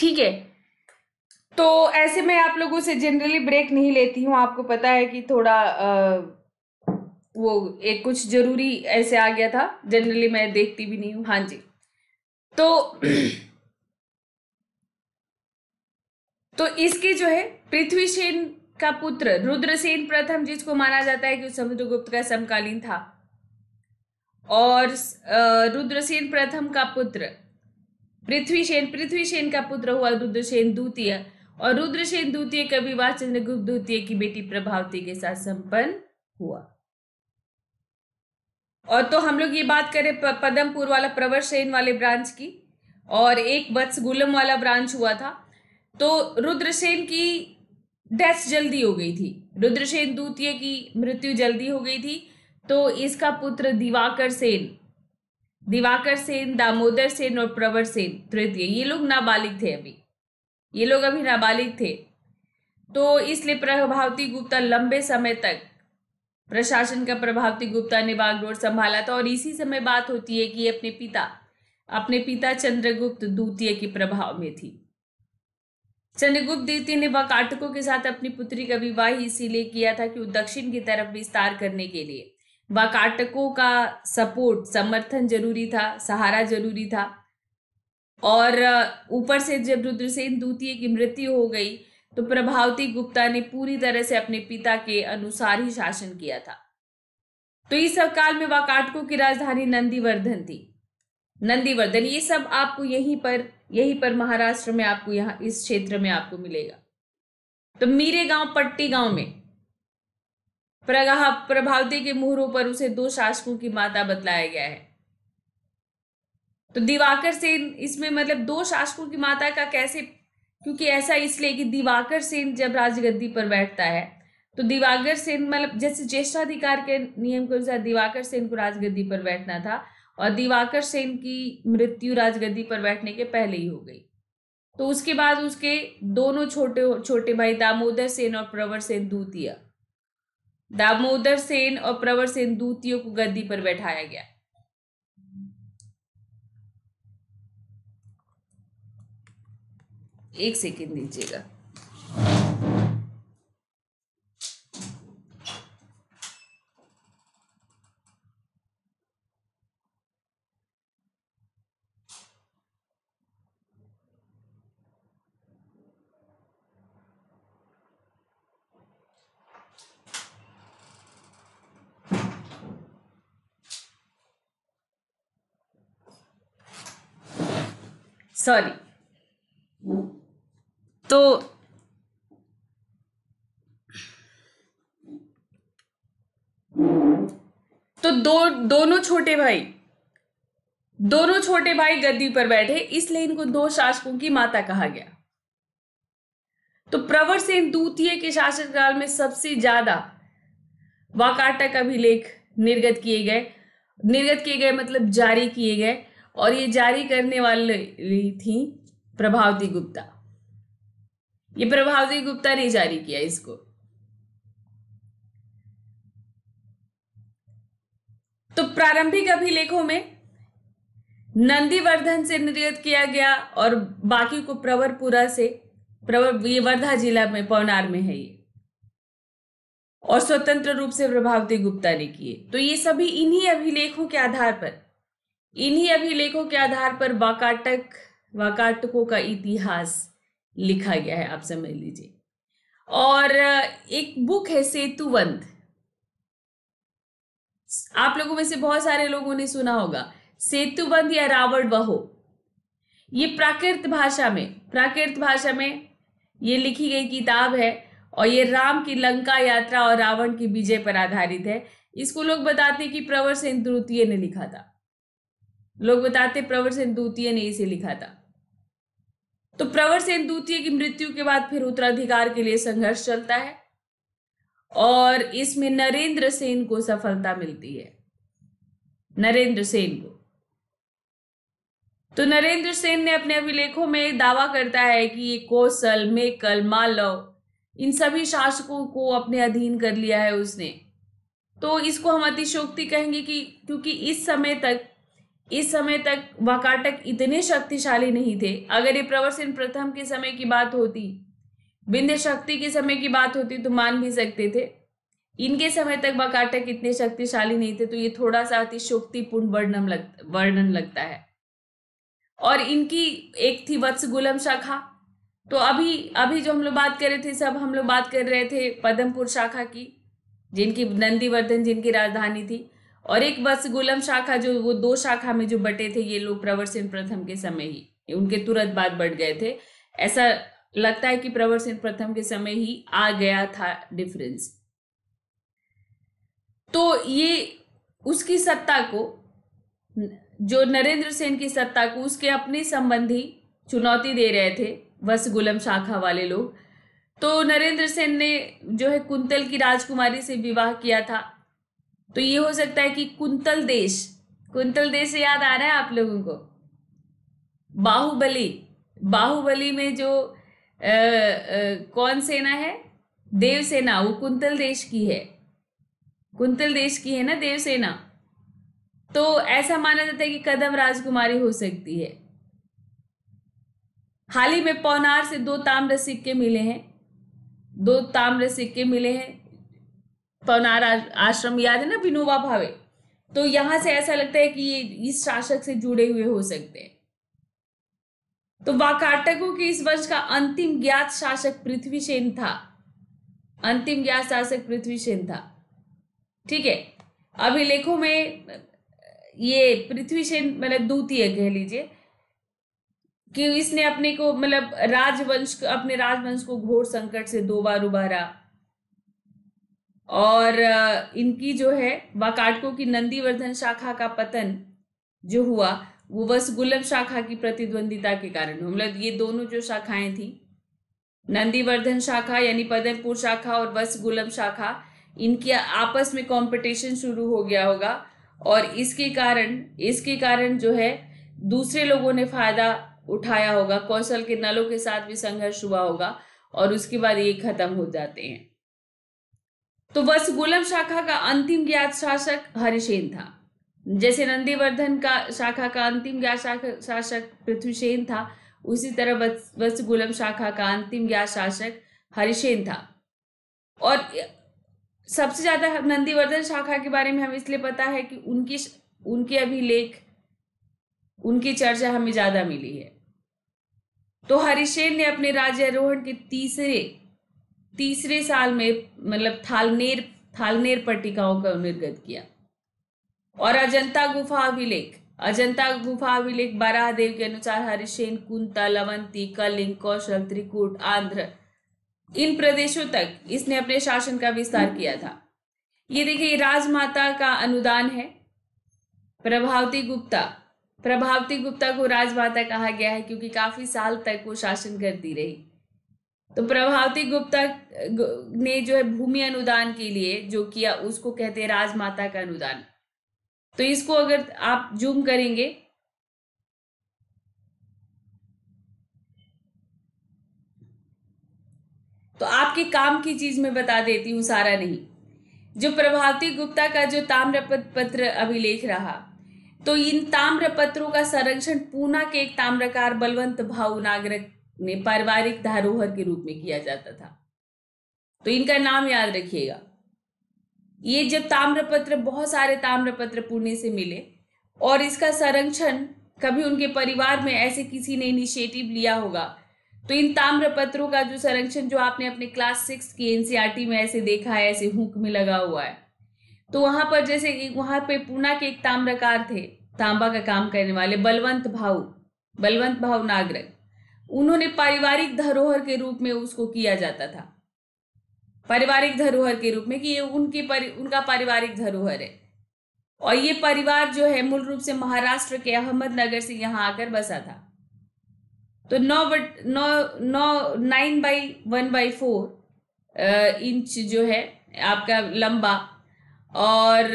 Speaker 1: ठीक है तो ऐसे में आप लोगों से जनरली ब्रेक नहीं लेती हूँ आपको पता है कि थोड़ा आ, वो एक कुछ जरूरी ऐसे आ गया था जनरली मैं देखती भी नहीं हूँ हाँ जी तो तो इसके जो है पृथ्वी सेन का पुत्र रुद्रसेन प्रथम जिसको माना जाता है कि समुद्रगुप्त का समकालीन था और रुद्रसेन प्रथम का पुत्र पृथ्वी सेन पृथ्वी सेन का पुत्र हुआ रुद्रसेन द्वितीय और रुद्रसेन द्वितीय विवाह चंद्रगुप्त द्वितीय की बेटी प्रभावती के साथ संपन्न हुआ और तो हम लोग ये बात करें पदमपुर वाला प्रवर सेन वाले ब्रांच की और एक वत्स गुलम वाला ब्रांच हुआ था तो रुद्रसेन की डेथ जल्दी हो गई थी रुद्रसेन द्वितीय की मृत्यु जल्दी हो गई थी तो इसका पुत्र दिवाकर सेन दिवाकर सेन दामोदर सेन और प्रवर सेन तृतीय ये लोग नाबालिग थे अभी ये लोग अभी नाबालिग थे तो इसलिए प्रभावती गुप्ता लंबे समय तक प्रशासन का प्रभावती गुप्ता ने बागडोर संभाला था और इसी समय बात होती है कि अपने पिता अपने पिता चंद्रगुप्त द्वितीय के प्रभाव में थी चंद्रगुप्त द्वितीय ने काटकों के साथ अपनी पुत्री का विवाह इसीलिए किया था कि वो दक्षिण की तरफ विस्तार करने के लिए वाकाटकों का सपोर्ट समर्थन जरूरी था सहारा जरूरी था और ऊपर से जब रुद्रसेन द्वितीय की मृत्यु हो गई तो प्रभावती गुप्ता ने पूरी तरह से अपने पिता के अनुसार ही शासन किया था तो इस काल में वाकाटकों की राजधानी नंदीवर्धन थी नंदीवर्धन ये सब आपको यहीं पर यहीं पर महाराष्ट्र में आपको यहाँ इस क्षेत्र में आपको मिलेगा तो मीरे गांव पट्टी गांव में प्रगा प्रभावती के मुहरों पर उसे दो शासकों की माता बतलाया गया है तो दिवाकर सेन इसमें मतलब दो शासकों की माता का कैसे क्योंकि ऐसा इसलिए कि दिवाकर सेन जब राजगद्दी पर बैठता है तो दिवाकर सेन मतलब जैसे ज्येष्ठाधिकार के नियम के अनुसार दिवाकर सेन को राजगद्दी पर बैठना था और दिवाकर सेन की मृत्यु राजगद्दी पर बैठने के पहले ही हो गई तो उसके बाद उसके दोनों छोटे छोटे भाई दामोदर सेन और प्रवर सेन दूतिया दामोदर सेन और प्रवर सेन दूतियों को गद्दी पर बैठाया गया एक सेकेंड दीजिएगा सॉरी तो तो दो दोनों छोटे भाई दोनों छोटे भाई गद्दी पर बैठे इसलिए इनको दो शासकों की माता कहा गया तो प्रवर सेन द्वितीय के शासनकाल में सबसे ज्यादा वाकाटक अभिलेख निर्गत किए गए निर्गत किए गए मतलब जारी किए गए और ये जारी करने वाली थी प्रभावती गुप्ता ये प्रभावती गुप्ता ने जारी किया इसको तो प्रारंभिक अभिलेखों में नंदीवर्धन से निर्यात किया गया और बाकी को प्रवरपुरा से प्रवर ये वर्धा जिला में पवनार में है ये और स्वतंत्र रूप से प्रभावती गुप्ता ने किए तो ये सभी इन्हीं अभिलेखों के आधार पर इन्हीं अभिलेखों के आधार पर वाकाटक वाकाटकों का इतिहास लिखा गया है आप समझ लीजिए और एक बुक है सेतुवंत आप लोगों में से बहुत सारे लोगों ने सुना होगा सेतुबंध या रावण बहो ये प्राकृत भाषा में प्राकृत भाषा में ये लिखी गई किताब है और ये राम की लंका यात्रा और रावण की विजय पर आधारित है इसको लोग बताते हैं कि प्रवर सेन द्वितीय ने लिखा था लोग बताते प्रवर सेन द्वितीय ने इसे लिखा था तो प्रवर सेन द्वितीय की मृत्यु के बाद फिर उत्तराधिकार के लिए संघर्ष चलता है और इसमें नरेंद्र सेन को सफलता मिलती है नरेंद्र सेन को तो नरेंद्र सेन ने अपने अभिलेखों में दावा करता है कि ये कौशल मेकल मालव इन सभी शासकों को अपने अधीन कर लिया है उसने तो इसको हम अतिशोक्ति कहेंगे कि क्योंकि इस समय तक इस समय तक वह काटक इतने शक्तिशाली नहीं थे अगर ये प्रवर प्रथम के समय की बात होती विंध्य शक्ति के समय की बात होती तो मान भी सकते थे इनके समय तक वह काटक इतने शक्तिशाली नहीं थे तो ये थोड़ा सा अतिशोक्तिपूर्ण वर्णन लग वर्णन लगता है और इनकी एक थी गुलम शाखा तो अभी अभी जो हम लोग बात कर रहे थे सब हम लोग बात कर रहे थे पदमपुर शाखा की जिनकी नंदीवर्धन जिनकी राजधानी थी और एक बस गुलम शाखा जो वो दो शाखा में जो बटे थे ये लोग प्रवर सेन प्रथम के समय ही उनके तुरंत बाद बट गए थे ऐसा लगता है कि प्रवर सेन प्रथम के समय ही आ गया था डिफरेंस तो ये उसकी सत्ता को जो नरेंद्र सेन की सत्ता को उसके अपने संबंधी चुनौती दे रहे थे वस गुलम शाखा वाले लोग तो नरेंद्र सेन ने जो है कुंतल की राजकुमारी से विवाह किया था तो ये हो सकता है कि कुंतल देश कुंतल देश याद आ रहा है आप लोगों को बाहुबली बाहुबली में जो आ, आ, कौन सेना है देव सेना वो कुंतल देश की है कुंतल देश की है ना देव सेना तो ऐसा माना जाता है कि कदम राजकुमारी हो सकती है हाल ही में पौनार से दो ताम्र सिक्के मिले हैं दो ताम्र सिक्के मिले हैं पवनार आश्रम याद है ना विनोबा भावे तो यहां से ऐसा लगता है कि ये इस शासक से जुड़े हुए हो सकते हैं तो वाकाटकों के इस वर्ष का अंतिम ज्ञात शासक पृथ्वी सेन था अंतिम ज्ञात शासक पृथ्वी सेन था ठीक है अभिलेखों में ये पृथ्वी सेन मतलब द्वितीय कह लीजिए कि इसने अपने को मतलब राजवंश अपने राजवंश को घोर संकट से दो बार उबारा और इनकी जो है वाकाटको की नंदीवर्धन शाखा का पतन जो हुआ वो बस गुलाब शाखा की प्रतिद्वंदिता के कारण हुआ मतलब ये दोनों जो शाखाएं थी नंदीवर्धन शाखा यानी पदमपुर शाखा और बस गुलाब शाखा इनकी आपस में कंपटीशन शुरू हो गया होगा और इसके कारण इसके कारण जो है दूसरे लोगों ने फायदा उठाया होगा कौशल के नलों के साथ भी संघर्ष हुआ होगा और उसके बाद ये खत्म हो जाते हैं तो वस गुलम शाखा का अंतिम ज्ञात शासक हरिसेन था जैसे नंदीवर्धन का शाखा का अंतिम ज्ञात शासक पृथ्वीसेन था उसी तरह वस गुलम शाखा का अंतिम ज्ञात शासक हरिसेन था और सबसे ज्यादा नंदीवर्धन शाखा के बारे में हमें इसलिए पता है कि उनकी उनके अभिलेख उनकी चर्चा हमें ज्यादा मिली है तो हरिसेन ने अपने राज्य आरोहण के तीसरे तीसरे साल में मतलब थालनेर थालनेर पट्टिकाओं का निर्गत किया और अजंता गुफा अभिलेख अजंता गुफा अभिलेख बारह देव के अनुसार हरिशेन कुंता लवंती कलिंग कौशल त्रिकूट आंध्र इन प्रदेशों तक इसने अपने शासन का विस्तार किया था ये देखिए राजमाता का अनुदान है प्रभावती गुप्ता प्रभावती गुप्ता को राजमाता कहा गया है क्योंकि काफी साल तक वो शासन करती रही तो प्रभावती गुप्ता ने जो है भूमि अनुदान के लिए जो किया उसको कहते हैं राजमाता का अनुदान तो इसको अगर आप जूम करेंगे तो आपके काम की चीज में बता देती हूं सारा नहीं जो प्रभावती गुप्ता का जो ताम्रपत्र अभिलेख रहा तो इन ताम्रपत्रों का संरक्षण पूना के एक ताम्रकार बलवंत भाऊ नागरक उन्हें पारिवारिक धरोहर के रूप में किया जाता था तो इनका नाम याद रखिएगा ये जब ताम्रपत्र बहुत सारे ताम्रपत्र पुणे से मिले और इसका संरक्षण कभी उनके परिवार में ऐसे किसी ने इनिशिएटिव लिया होगा तो इन ताम्रपत्रों का जो संरक्षण जो आपने अपने क्लास सिक्स की एनसीआरटी e में ऐसे देखा है ऐसे हुक में लगा हुआ है तो वहां पर जैसे वहां पे पूना के एक ताम्रकार थे तांबा का काम करने वाले बलवंत भाऊ बलवंत भाव नागरक उन्होंने पारिवारिक धरोहर के रूप में उसको किया जाता था पारिवारिक धरोहर के रूप में कि ये उनकी परि उनका पारिवारिक धरोहर है और ये परिवार जो है मूल रूप से महाराष्ट्र के अहमदनगर से यहाँ आकर बसा था तो नौ बट नौ नौ nine by one by four inch जो है आपका लंबा और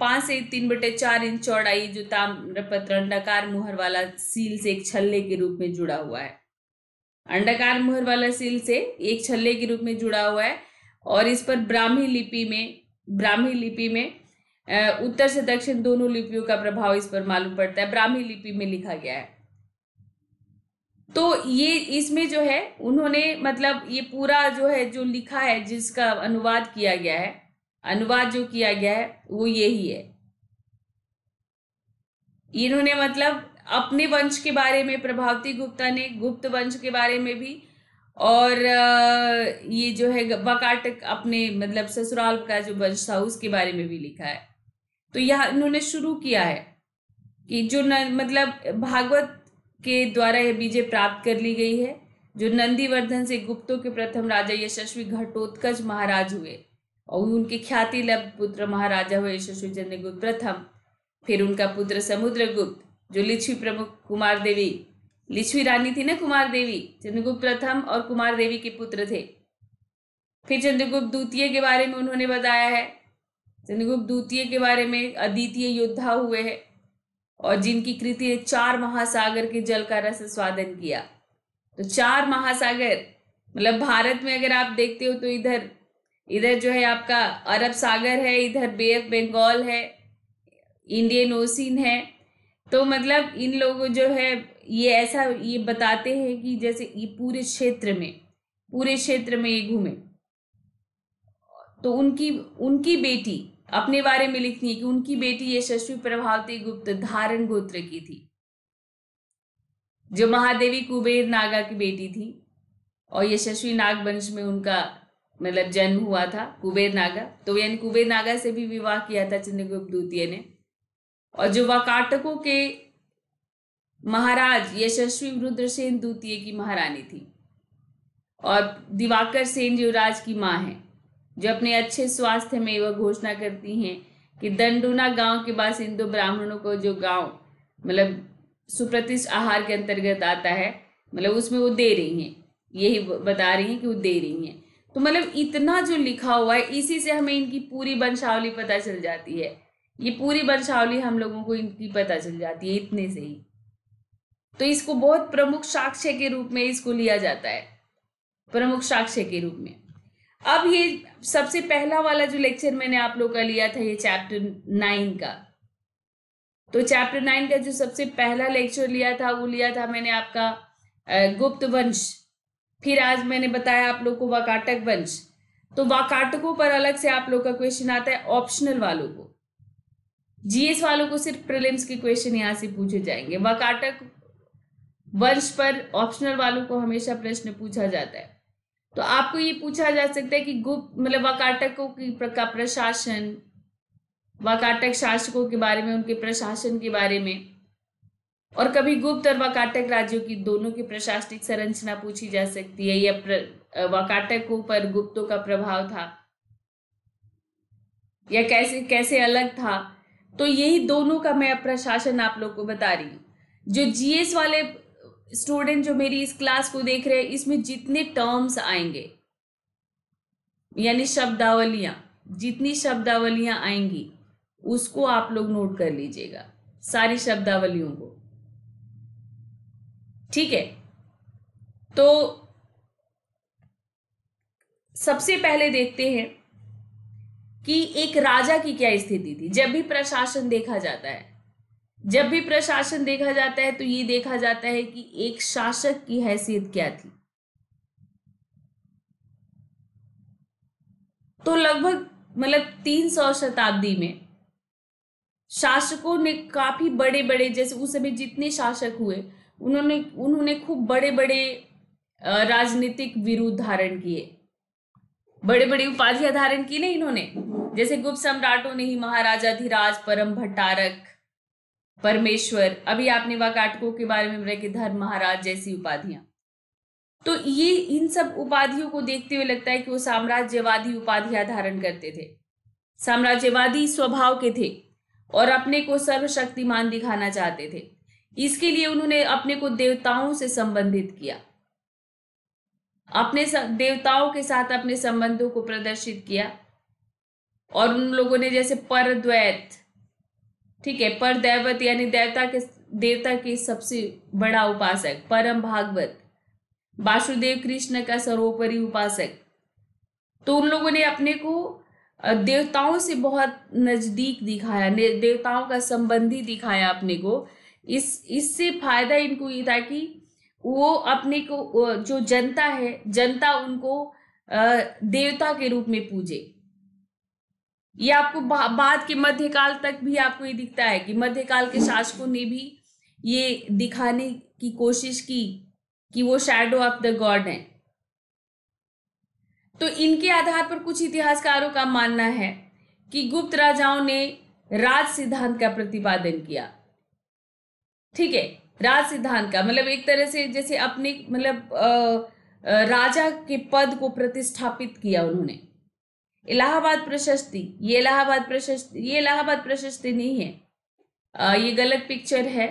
Speaker 1: पाँच से तीन बटे चार इंच चौड़ाई जो ताम्रपत्र अंडाकार मुहर वाला सील से एक छल्ले के रूप में जुड़ा हुआ है अंडाकार मुहर वाला सील से एक छल्ले के रूप में जुड़ा हुआ है और इस पर ब्राह्मी लिपि में ब्राह्मी लिपि में उत्तर से दक्षिण दोनों लिपियों का प्रभाव इस पर मालूम पड़ता है ब्राह्मी लिपि में लिखा गया है तो ये इसमें जो है उन्होंने मतलब ये पूरा जो है जो लिखा है जिसका अनुवाद किया गया है अनुवाद जो किया गया है वो यही है इन्होंने मतलब अपने वंश के बारे में प्रभावती गुप्ता ने गुप्त वंश के बारे में भी और ये जो है वकाटक अपने मतलब ससुराल का जो वंश था उसके बारे में भी लिखा है तो यह इन्होंने शुरू किया है कि जो न, मतलब भागवत के द्वारा यह विजय प्राप्त कर ली गई है जो नंदीवर्धन से गुप्तों के प्रथम राजा यशस्वी घटोत्कच महाराज हुए और उनकी ख्याति लब पुत्र महाराजा हुए चंद्रगुप्त प्रथम फिर उनका पुत्र समुद्रगुप्त जो लिच्छवी प्रमुख कुमार देवी लिच्छवी रानी थी ना कुमार देवी चंद्रगुप्त प्रथम और कुमार देवी के पुत्र थे फिर चंद्रगुप्त द्वितीय के बारे में उन्होंने बताया है चंद्रगुप्त द्वितीय के बारे में अद्वितीय योद्धा हुए हैं और जिनकी कृति ने चार महासागर के जल का रस स्वादन किया तो चार महासागर मतलब भारत में अगर आप देखते हो तो इधर इधर जो है आपका अरब सागर है इधर बे ऑफ बंगाल है इंडियन ओसिन है तो मतलब इन लोगों जो है ये ऐसा ये बताते हैं कि जैसे ये पूरे क्षेत्र में पूरे क्षेत्र में ये घूमे तो उनकी उनकी बेटी अपने बारे में लिखती है कि उनकी बेटी यशस्वी प्रभावती गुप्त धारण गोत्र की थी जो महादेवी कुबेर नागा की बेटी थी और यशस्वी नागवंश में उनका मतलब जन्म हुआ था कुबेर नागा तो यानी कुबेर नागा से भी विवाह किया था चंद्रगुप्त द्वितीय ने और जो वाकाटकों के महाराज यशस्वी रुद्रसेन द्वितीय की महारानी थी और दिवाकर सेन युवराज की माँ है जो अपने अच्छे स्वास्थ्य में वह घोषणा करती हैं कि दंडुना गांव के दो ब्राह्मणों को जो गांव मतलब सुप्रतिष्ठ आहार के अंतर्गत आता है मतलब उसमें वो दे रही हैं यही बता रही हैं कि वो दे रही हैं तो मतलब इतना जो लिखा हुआ है इसी से हमें इनकी पूरी वंशावली पता चल जाती है ये पूरी वंशावली हम लोगों को इनकी पता चल जाती है इतने से ही तो इसको बहुत प्रमुख साक्ष्य के रूप में इसको लिया जाता है प्रमुख साक्ष्य के रूप में अब ये सबसे पहला वाला जो लेक्चर मैंने आप लोग का लिया था ये चैप्टर नाइन का तो चैप्टर नाइन का जो सबसे पहला लेक्चर लिया था वो लिया था मैंने आपका गुप्त वंश फिर आज मैंने बताया आप लोग को वाकाटक वंश तो वाकाटकों पर अलग से आप लोग का क्वेश्चन आता है ऑप्शनल वालों को जीएस वालों को सिर्फ प्रिलिम्स के क्वेश्चन यहाँ से पूछे जाएंगे वाकाटक वंश पर ऑप्शनल वालों को हमेशा प्रश्न पूछा जाता है तो आपको ये पूछा जा सकता है कि गुप्त मतलब वाकाटकों की का प्रशासन वाकाटक शासकों के बारे में उनके प्रशासन के बारे में और कभी गुप्त और वाकाटक राज्यों की दोनों की प्रशासनिक संरचना पूछी जा सकती है या वाकाटकों पर गुप्तों का प्रभाव था या कैसे कैसे अलग था तो यही दोनों का मैं प्रशासन आप लोग को बता रही हूँ जो जीएस वाले स्टूडेंट जो मेरी इस क्लास को देख रहे हैं इसमें जितने टर्म्स आएंगे यानी शब्दावलियां जितनी शब्दावलियां आएंगी उसको आप लोग नोट कर लीजिएगा सारी शब्दावलियों को ठीक है तो सबसे पहले देखते हैं कि एक राजा की क्या स्थिति थी जब भी प्रशासन देखा जाता है जब भी प्रशासन देखा जाता है तो ये देखा जाता है कि एक शासक की हैसियत क्या थी तो लगभग मतलब तीन सौ शताब्दी में शासकों ने काफी बड़े बड़े जैसे उस समय जितने शासक हुए उन्होंने उन्होंने खूब बड़े बड़े राजनीतिक विरोध धारण किए बड़े बड़े उपाधियां धारण की नहीं इन्होंने जैसे गुप्त सम्राटों ने ही महाराजा धीराज परम भट्टारक परमेश्वर अभी आपने वाकाटकों के बारे में बोला कि धर्म महाराज जैसी उपाधियां तो ये इन सब उपाधियों को देखते हुए लगता है कि वो साम्राज्यवादी उपाधियां धारण करते थे साम्राज्यवादी स्वभाव के थे और अपने को सर्वशक्तिमान दिखाना चाहते थे इसके लिए उन्होंने अपने को देवताओं से संबंधित किया अपने देवताओं के साथ अपने संबंधों को प्रदर्शित किया और उन लोगों ने जैसे परद्वैत ठीक है पर दैवत यानी देवता के देवता के सबसे बड़ा उपासक परम भागवत वासुदेव कृष्ण का सर्वोपरि उपासक तो उन लोगों ने अपने को देवताओं से बहुत नजदीक दिखाया देवताओं का संबंधी दिखाया अपने को इस इससे फायदा इनको ये था कि वो अपने को जो जनता है जनता उनको देवता के रूप में पूजे ये आपको बाद के मध्यकाल तक भी आपको ये दिखता है कि मध्यकाल के शासकों ने भी ये दिखाने की कोशिश की कि वो शैडो ऑफ द गॉड है तो इनके आधार पर कुछ इतिहासकारों का मानना है कि गुप्त राजाओं ने राज सिद्धांत का प्रतिपादन किया ठीक है राज सिद्धांत का मतलब एक तरह से जैसे अपने मतलब राजा के पद को प्रतिष्ठापित किया उन्होंने इलाहाबाद प्रशस्ति ये इलाहाबाद प्रशस्ति ये इलाहाबाद प्रशस्ति नहीं है आ, ये गलत पिक्चर है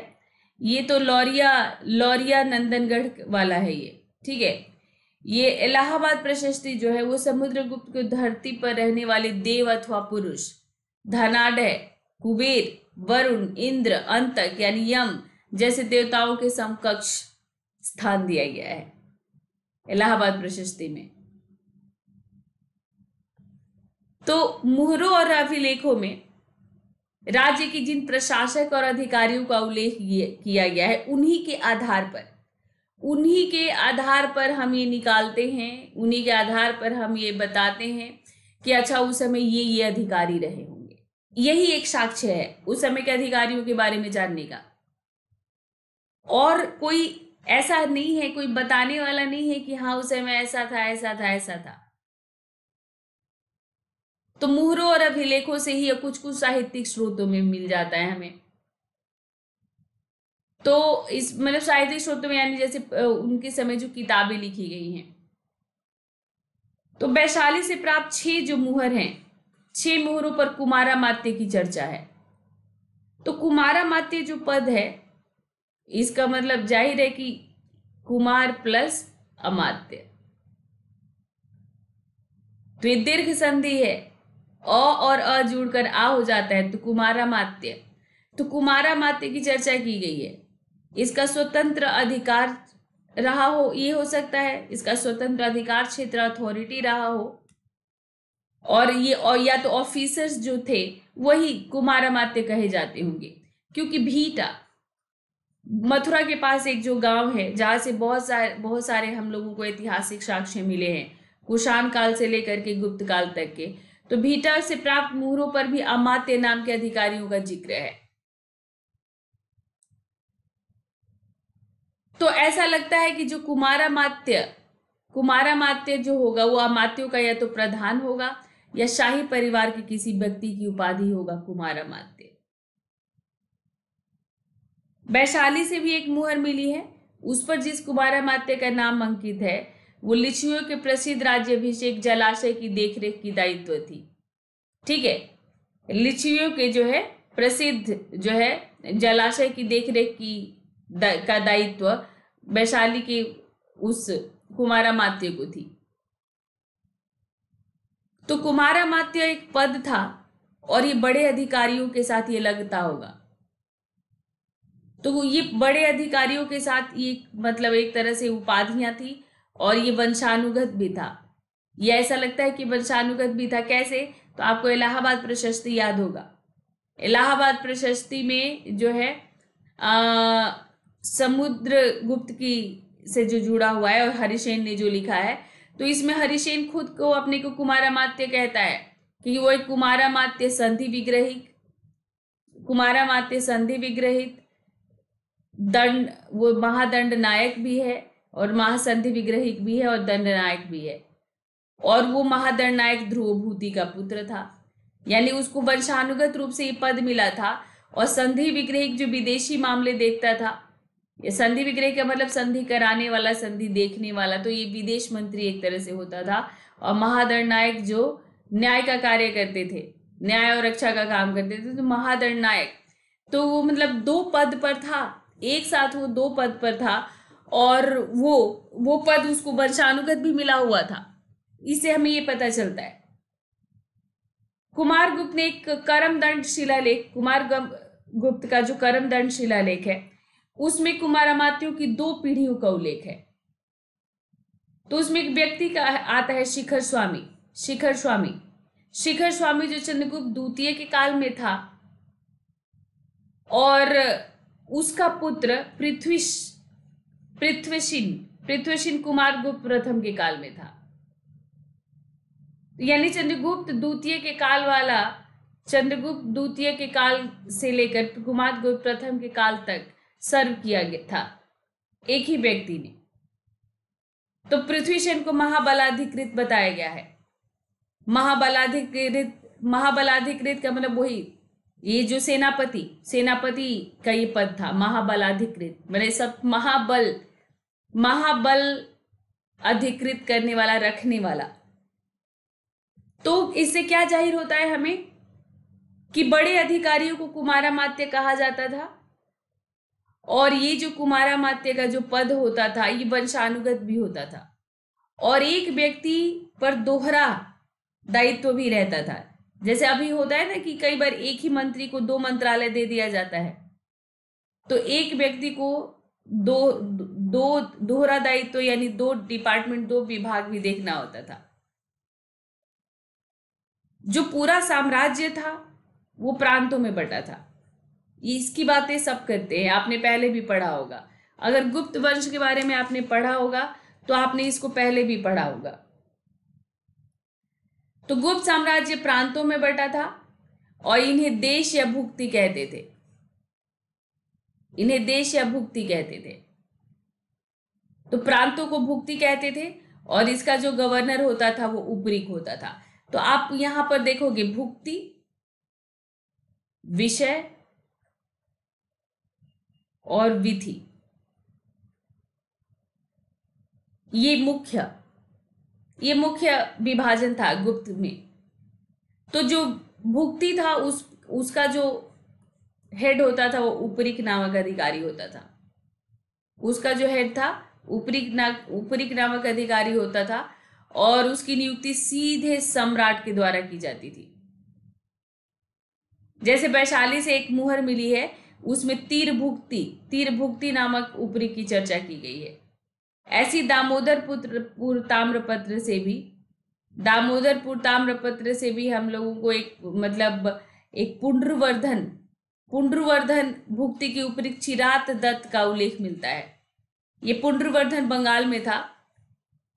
Speaker 1: ये तो लौरिया लौरिया नंदनगढ़ वाला है ये ठीक है ये इलाहाबाद प्रशस्ति जो है वो समुद्रगुप्त की धरती पर रहने वाले देव अथवा पुरुष धनाढ़ कुबेर वरुण इंद्र अंतक यानी यम जैसे देवताओं के समकक्ष स्थान दिया गया है इलाहाबाद प्रशस्ति में तो मुहरों और अभिलेखों में राज्य के जिन प्रशासक और अधिकारियों का उल्लेख किया गया है उन्हीं के आधार पर उन्हीं के आधार पर हम ये निकालते हैं उन्हीं के आधार पर हम ये बताते हैं कि अच्छा उस समय ये ये अधिकारी रहे होंगे यही एक साक्ष्य है उस समय के अधिकारियों के बारे में जानने का और कोई ऐसा नहीं है कोई बताने वाला नहीं है कि हाँ उस समय ऐसा था ऐसा था ऐसा था तो मुहरों और अभिलेखों से ही कुछ कुछ साहित्यिक स्रोतों में मिल जाता है हमें तो इस मतलब साहित्यिक स्रोतों में यानी जैसे उनके समय जो किताबें लिखी गई हैं तो वैशाली से प्राप्त छह जो मुहर हैं छह मुहरों पर कुमारा मात्य की चर्चा है तो कुमारा मात्य जो पद है इसका मतलब जाहिर है कि कुमार प्लस अमात्य तो ये दीर्घ संधि है अ और अ जुड़कर आ हो जाता है तो कुमारा तो कुमारा मात्य की चर्चा की गई है इसका स्वतंत्र अधिकार रहा हो ये हो सकता है इसका स्वतंत्र अधिकार क्षेत्र अथॉरिटी रहा हो और ये और या तो ऑफिसर्स जो थे वही कुमारा मात्य कहे जाते होंगे क्योंकि भीटा मथुरा के पास एक जो गांव है जहाँ से बहुत सारे बहुत सारे हम लोगों को ऐतिहासिक साक्ष्य मिले हैं कुषाण काल से लेकर के गुप्त काल तक के तो भीटा से प्राप्त मुहरों पर भी अमात्य नाम के अधिकारियों का जिक्र है तो ऐसा लगता है कि जो कुमारामात्य कुमारामात्य जो होगा वो अमात्यों का या तो प्रधान होगा या शाही परिवार के किसी व्यक्ति की उपाधि होगा कुमारामात्य वैशाली से भी एक मुहर मिली है उस पर जिस कुमारा मात्य का नाम अंकित है वो लिच्छियों के प्रसिद्ध राज्य अभिषेक जलाशय की देखरेख की दायित्व थी ठीक है लिच्छियों के जो है प्रसिद्ध जो है जलाशय की देखरेख की दा, का दायित्व वैशाली के उस कुमारा मात्य को थी तो कुमारा मात्य एक पद था और ये बड़े अधिकारियों के साथ ये लगता होगा तो वो ये बड़े अधिकारियों के साथ ये मतलब एक तरह से उपाधियां थी और ये वंशानुगत भी था ये ऐसा लगता है कि वंशानुगत भी था कैसे तो आपको इलाहाबाद प्रशस्ति याद होगा इलाहाबाद प्रशस्ति में जो है आ, समुद्र गुप्त की से जो जुड़ा हुआ है और हरिशेन ने जो लिखा है तो इसमें हरिशेन खुद को अपने को कुमारामात्य कहता है कि वो एक कुमारामात्य संधि विग्रहित कुमारामात्य संधि विग्रहित दंड वो महादंड नायक भी है और महासंधि विग्रहिक भी है और दंड नायक भी है और वो महादंड नायक ध्रुवभूति का पुत्र था यानी उसको वंशानुगत रूप से ये पद मिला था और संधि विग्रहिक जो विदेशी मामले देखता था ये संधि विग्रह का मतलब संधि कराने वाला संधि देखने वाला तो ये विदेश मंत्री एक तरह से होता था और महादंड नायक जो न्याय का कार्य करते थे न्याय और रक्षा का काम करते थे तो महादंड नायक तो वो मतलब दो पद पर था एक साथ वो दो पद पर था और वो वो पद उसको वंशानुगत भी मिला हुआ था इससे हमें ये पता चलता है कुमार गुप्त ने एक करम दंड शिलालेख कुमार गुप्त का जो करम दंड शिलालेख है उसमें कुमार अमात्यों की दो पीढ़ियों का उल्लेख है तो उसमें एक व्यक्ति का आता है शिखर स्वामी शिखर स्वामी शिखर स्वामी जो चंद्रगुप्त द्वितीय के काल में था और उसका पुत्र पृथ्वीश पृथ्वीशीन पृथ्वीशीन कुमार गुप्त प्रथम के काल में था यानी चंद्रगुप्त द्वितीय के काल वाला चंद्रगुप्त द्वितीय के काल से लेकर कुमार गुप्त प्रथम के काल तक सर्व किया गया था एक ही व्यक्ति ने तो पृथ्वी सेन को महाबलाधिकृत बताया गया है महाबलाधिकृत महाबलाधिकृत का मतलब वही ये जो सेनापति सेनापति का ये पद था महाबल अधिकृत मैंने सब महाबल महाबल अधिकृत करने वाला रखने वाला तो इससे क्या जाहिर होता है हमें कि बड़े अधिकारियों को कुमारा मात्य कहा जाता था और ये जो कुमारा मात्य का जो पद होता था ये वंशानुगत भी होता था और एक व्यक्ति पर दोहरा दायित्व भी रहता था जैसे अभी होता है ना कि कई बार एक ही मंत्री को दो मंत्रालय दे दिया जाता है तो एक व्यक्ति को दो दो दोहरा दायित्व तो यानी दो डिपार्टमेंट दो विभाग भी देखना होता था जो पूरा साम्राज्य था वो प्रांतों में बटा था इसकी बातें सब करते हैं आपने पहले भी पढ़ा होगा अगर गुप्त वंश के बारे में आपने पढ़ा होगा तो आपने इसको पहले भी पढ़ा होगा तो गुप्त साम्राज्य प्रांतों में बटा था और इन्हें देश या भुक्ति कहते थे इन्हें देश या भुक्ति कहते थे तो प्रांतों को भुक्ति कहते थे और इसका जो गवर्नर होता था वो उपरिक होता था तो आप यहां पर देखोगे भुक्ति विषय और विधि ये मुख्य ये मुख्य विभाजन था गुप्त में तो जो भुक्ति था उस उसका जो हेड होता था वो ऊपरी नामक अधिकारी होता था उसका जो हेड था ऊपरी ऊपरी नामक अधिकारी होता था और उसकी नियुक्ति सीधे सम्राट के द्वारा की जाती थी जैसे वैशाली से एक मुहर मिली है उसमें तीर भुक्ति तीर भुक्ति नामक उपरी की चर्चा की गई है ऐसी दामोदर पूर्व ताम्रपत्र से भी दामोदरपुर ताम्रपत्र से भी हम लोगों को एक मतलब एक पुनर्वर्धन पुनर्वर्धन भुक्ति के ऊपर चिरात दत्त का उल्लेख मिलता है ये पुनर्वर्धन बंगाल में था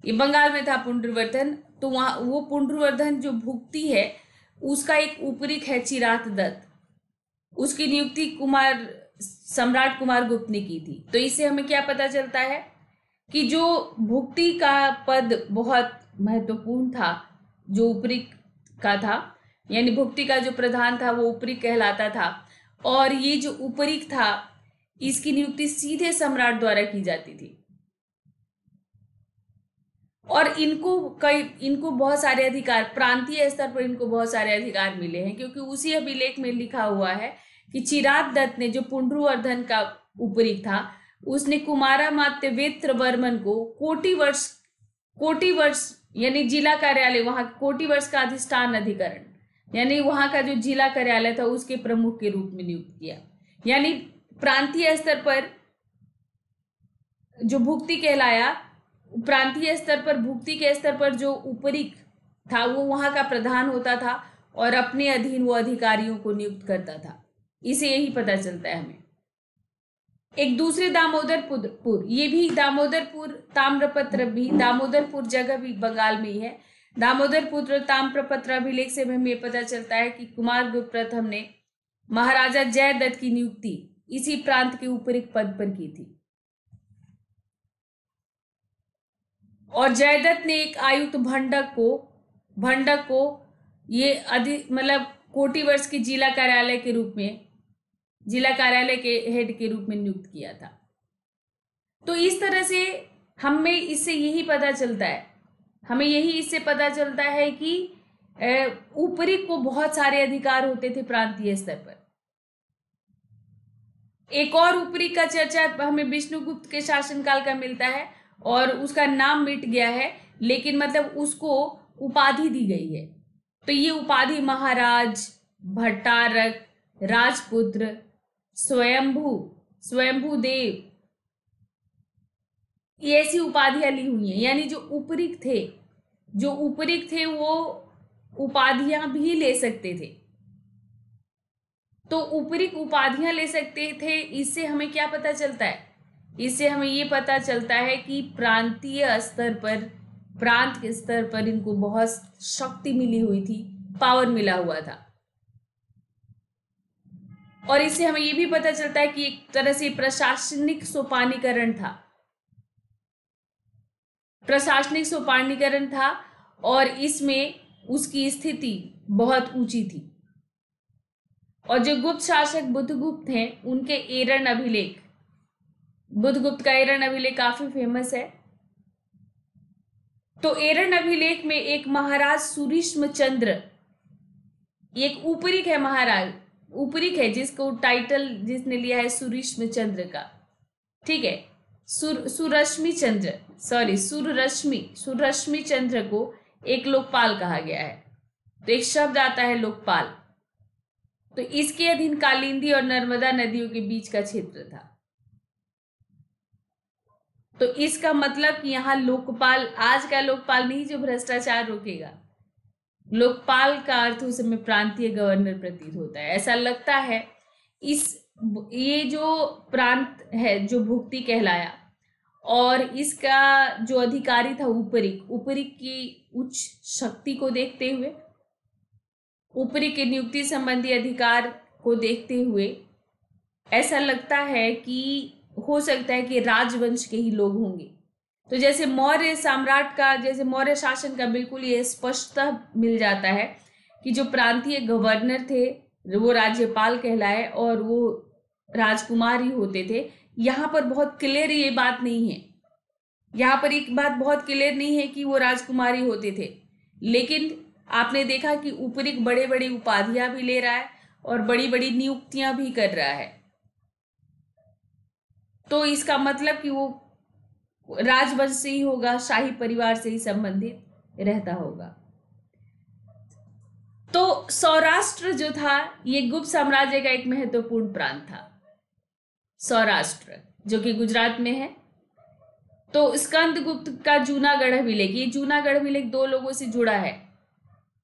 Speaker 1: ये बंगाल में था पुनर्वर्धन तो वहाँ वो पुनर्वर्धन जो भुक्ति है उसका एक उपरिक है चिरात दत्त उसकी नियुक्ति कुमार सम्राट कुमार गुप्त ने की थी तो इससे हमें क्या पता चलता है कि जो भुक्ति का पद बहुत महत्वपूर्ण था जो ऊपरी का था यानी भुक्ति का जो प्रधान था वो ऊपरी कहलाता था और ये जो ऊपरी था इसकी नियुक्ति सीधे सम्राट द्वारा की जाती थी और इनको कई इनको बहुत सारे अधिकार प्रांतीय स्तर पर इनको बहुत सारे अधिकार मिले हैं क्योंकि उसी अभिलेख में लिखा हुआ है कि चिराग दत्त ने जो पुंडरूवर्धन का उपरी था उसने कुमारा मात्यवेत्र वर्मन को कोटि वर्ष कोटि वर्ष यानी जिला कार्यालय वहां कोटि वर्ष का अधिष्ठान अधिकरण यानी वहां का जो जिला कार्यालय था उसके प्रमुख के रूप में नियुक्त किया यानी प्रांतीय स्तर पर जो भुक्ति कहलाया प्रांतीय स्तर पर भुक्ति के स्तर पर जो उपरिक था वो वहां का प्रधान होता था और अपने अधीन वो अधिकारियों को नियुक्त करता था इसे यही पता चलता है हमें एक दूसरे दामोदरपुर ये भी दामोदरपुर ताम्रपत्र भी दामोदरपुर जगह भी बंगाल में ही है दामोदरपुर ताम्रपत्र अभिलेख से हमें पता चलता है कि कुमार गुप्त प्रथम ने महाराजा जयदत्त की नियुक्ति इसी प्रांत के ऊपर एक पद पर की थी और जयदत्त ने एक आयुक्त भंडक को भंडक को ये अधि मतलब कोटी वर्ष के जिला कार्यालय के रूप में जिला कार्यालय के हेड के रूप में नियुक्त किया था तो इस तरह से हमें इससे यही पता चलता है हमें यही इससे पता चलता है कि ऊपरी को बहुत सारे अधिकार होते थे प्रांतीय स्तर पर एक और ऊपरी का चर्चा हमें विष्णुगुप्त के शासनकाल का मिलता है और उसका नाम मिट गया है लेकिन मतलब उसको उपाधि दी गई है तो ये उपाधि महाराज भट्टारक राजपुत्र स्वयंभू स्वयंभू देव ये ऐसी उपाधियां ली हुई हैं यानी जो उपरिक थे जो उपरिक थे वो उपाधियां भी ले सकते थे तो उपरिक उपाधियां ले सकते थे इससे हमें क्या पता चलता है इससे हमें ये पता चलता है कि प्रांतीय स्तर पर प्रांत के स्तर पर इनको बहुत शक्ति मिली हुई थी पावर मिला हुआ था और इससे हमें ये भी पता चलता है कि एक तरह से प्रशासनिक सोपानीकरण था प्रशासनिक सोपानीकरण था और इसमें उसकी स्थिति बहुत ऊंची थी और जो गुप्त शासक बुद्धगुप्त हैं उनके एरन अभिलेख बुद्धगुप्त का एरन अभिलेख काफी फेमस है तो एरन अभिलेख में एक महाराज सुरिश्म चंद्र एक ऊपरी है महाराज उपरिक है जिसको टाइटल जिसने लिया है सुरिश्म चंद्र का ठीक है सुर सुरश्मि चंद्र सॉरी सूर्यरश्मि सूर्यरश्मि चंद्र को एक लोकपाल कहा गया है तो एक शब्द आता है लोकपाल तो इसके अधीन कालिंदी और नर्मदा नदियों के बीच का क्षेत्र था तो इसका मतलब कि लोकपाल आज का लोकपाल नहीं जो भ्रष्टाचार रोकेगा लोकपाल का अर्थ उस समय प्रांतीय गवर्नर प्रतीत होता है ऐसा लगता है इस ये जो प्रांत है जो भुक्ति कहलाया और इसका जो अधिकारी था ऊपरी ऊपरी की उच्च शक्ति को देखते हुए ऊपरी के नियुक्ति संबंधी अधिकार को देखते हुए ऐसा लगता है कि हो सकता है कि राजवंश के ही लोग होंगे तो जैसे मौर्य साम्राट का जैसे मौर्य शासन का बिल्कुल ये स्पष्टता मिल जाता है कि जो प्रांतीय गवर्नर थे वो राज्यपाल कहलाए और वो राजकुमार ही होते थे यहाँ पर बहुत क्लियर ये बात नहीं है यहाँ पर एक बात बहुत क्लियर नहीं है कि वो राजकुमारी होते थे लेकिन आपने देखा कि उपरिक बड़े बड़े उपाधियां भी ले रहा है और बड़ी बड़ी नियुक्तियां भी कर रहा है तो इसका मतलब कि वो राजवंश से ही होगा शाही परिवार से ही संबंधित रहता होगा तो सौराष्ट्र जो था ये गुप्त साम्राज्य का एक महत्वपूर्ण प्रांत था सौराष्ट्र जो कि गुजरात में है तो स्कंद गुप्त का जूनागढ़ अभिलेख ये जूनागढ़ अभिलेख दो लोगों से जुड़ा है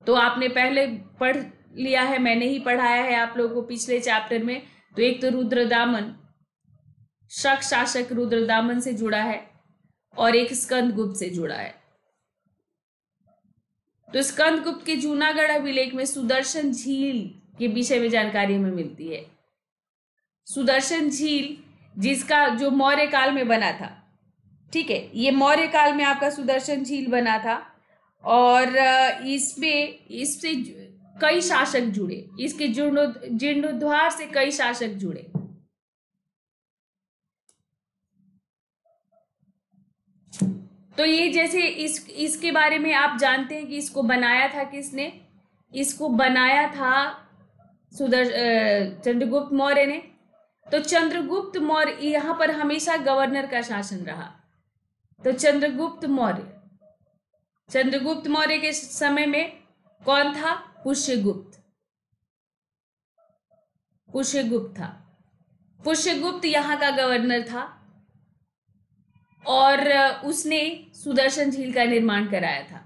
Speaker 1: तो आपने पहले पढ़ लिया है मैंने ही पढ़ाया है आप लोगों को पिछले चैप्टर में तो एक तो रुद्रदामन शक शासक रुद्रदामन से जुड़ा है और एक स्कंद गुप्त से जुड़ा है तो स्कंद गुप्त के जूनागढ़ अभिलेख में सुदर्शन झील के विषय में जानकारी हमें मिलती है सुदर्शन झील जिसका जो मौर्य काल में बना था ठीक है ये मौर्य काल में आपका सुदर्शन झील बना था और इसमें इससे कई शासक जुड़े इसके जीर्णोद्वार से कई शासक जुड़े तो ये जैसे इस इसके बारे में आप जानते हैं कि इसको बनाया था किसने इसको बनाया था सुदर्श चंद्रगुप्त मौर्य ने तो चंद्रगुप्त मौर्य यहाँ पर हमेशा गवर्नर का शासन रहा तो चंद्रगुप्त मौर्य चंद्रगुप्त मौर्य के समय में कौन था पुष्यगुप्त पुष्यगुप्त था पुष्यगुप्त यहाँ का गवर्नर था और उसने सुदर्शन झील का निर्माण कराया था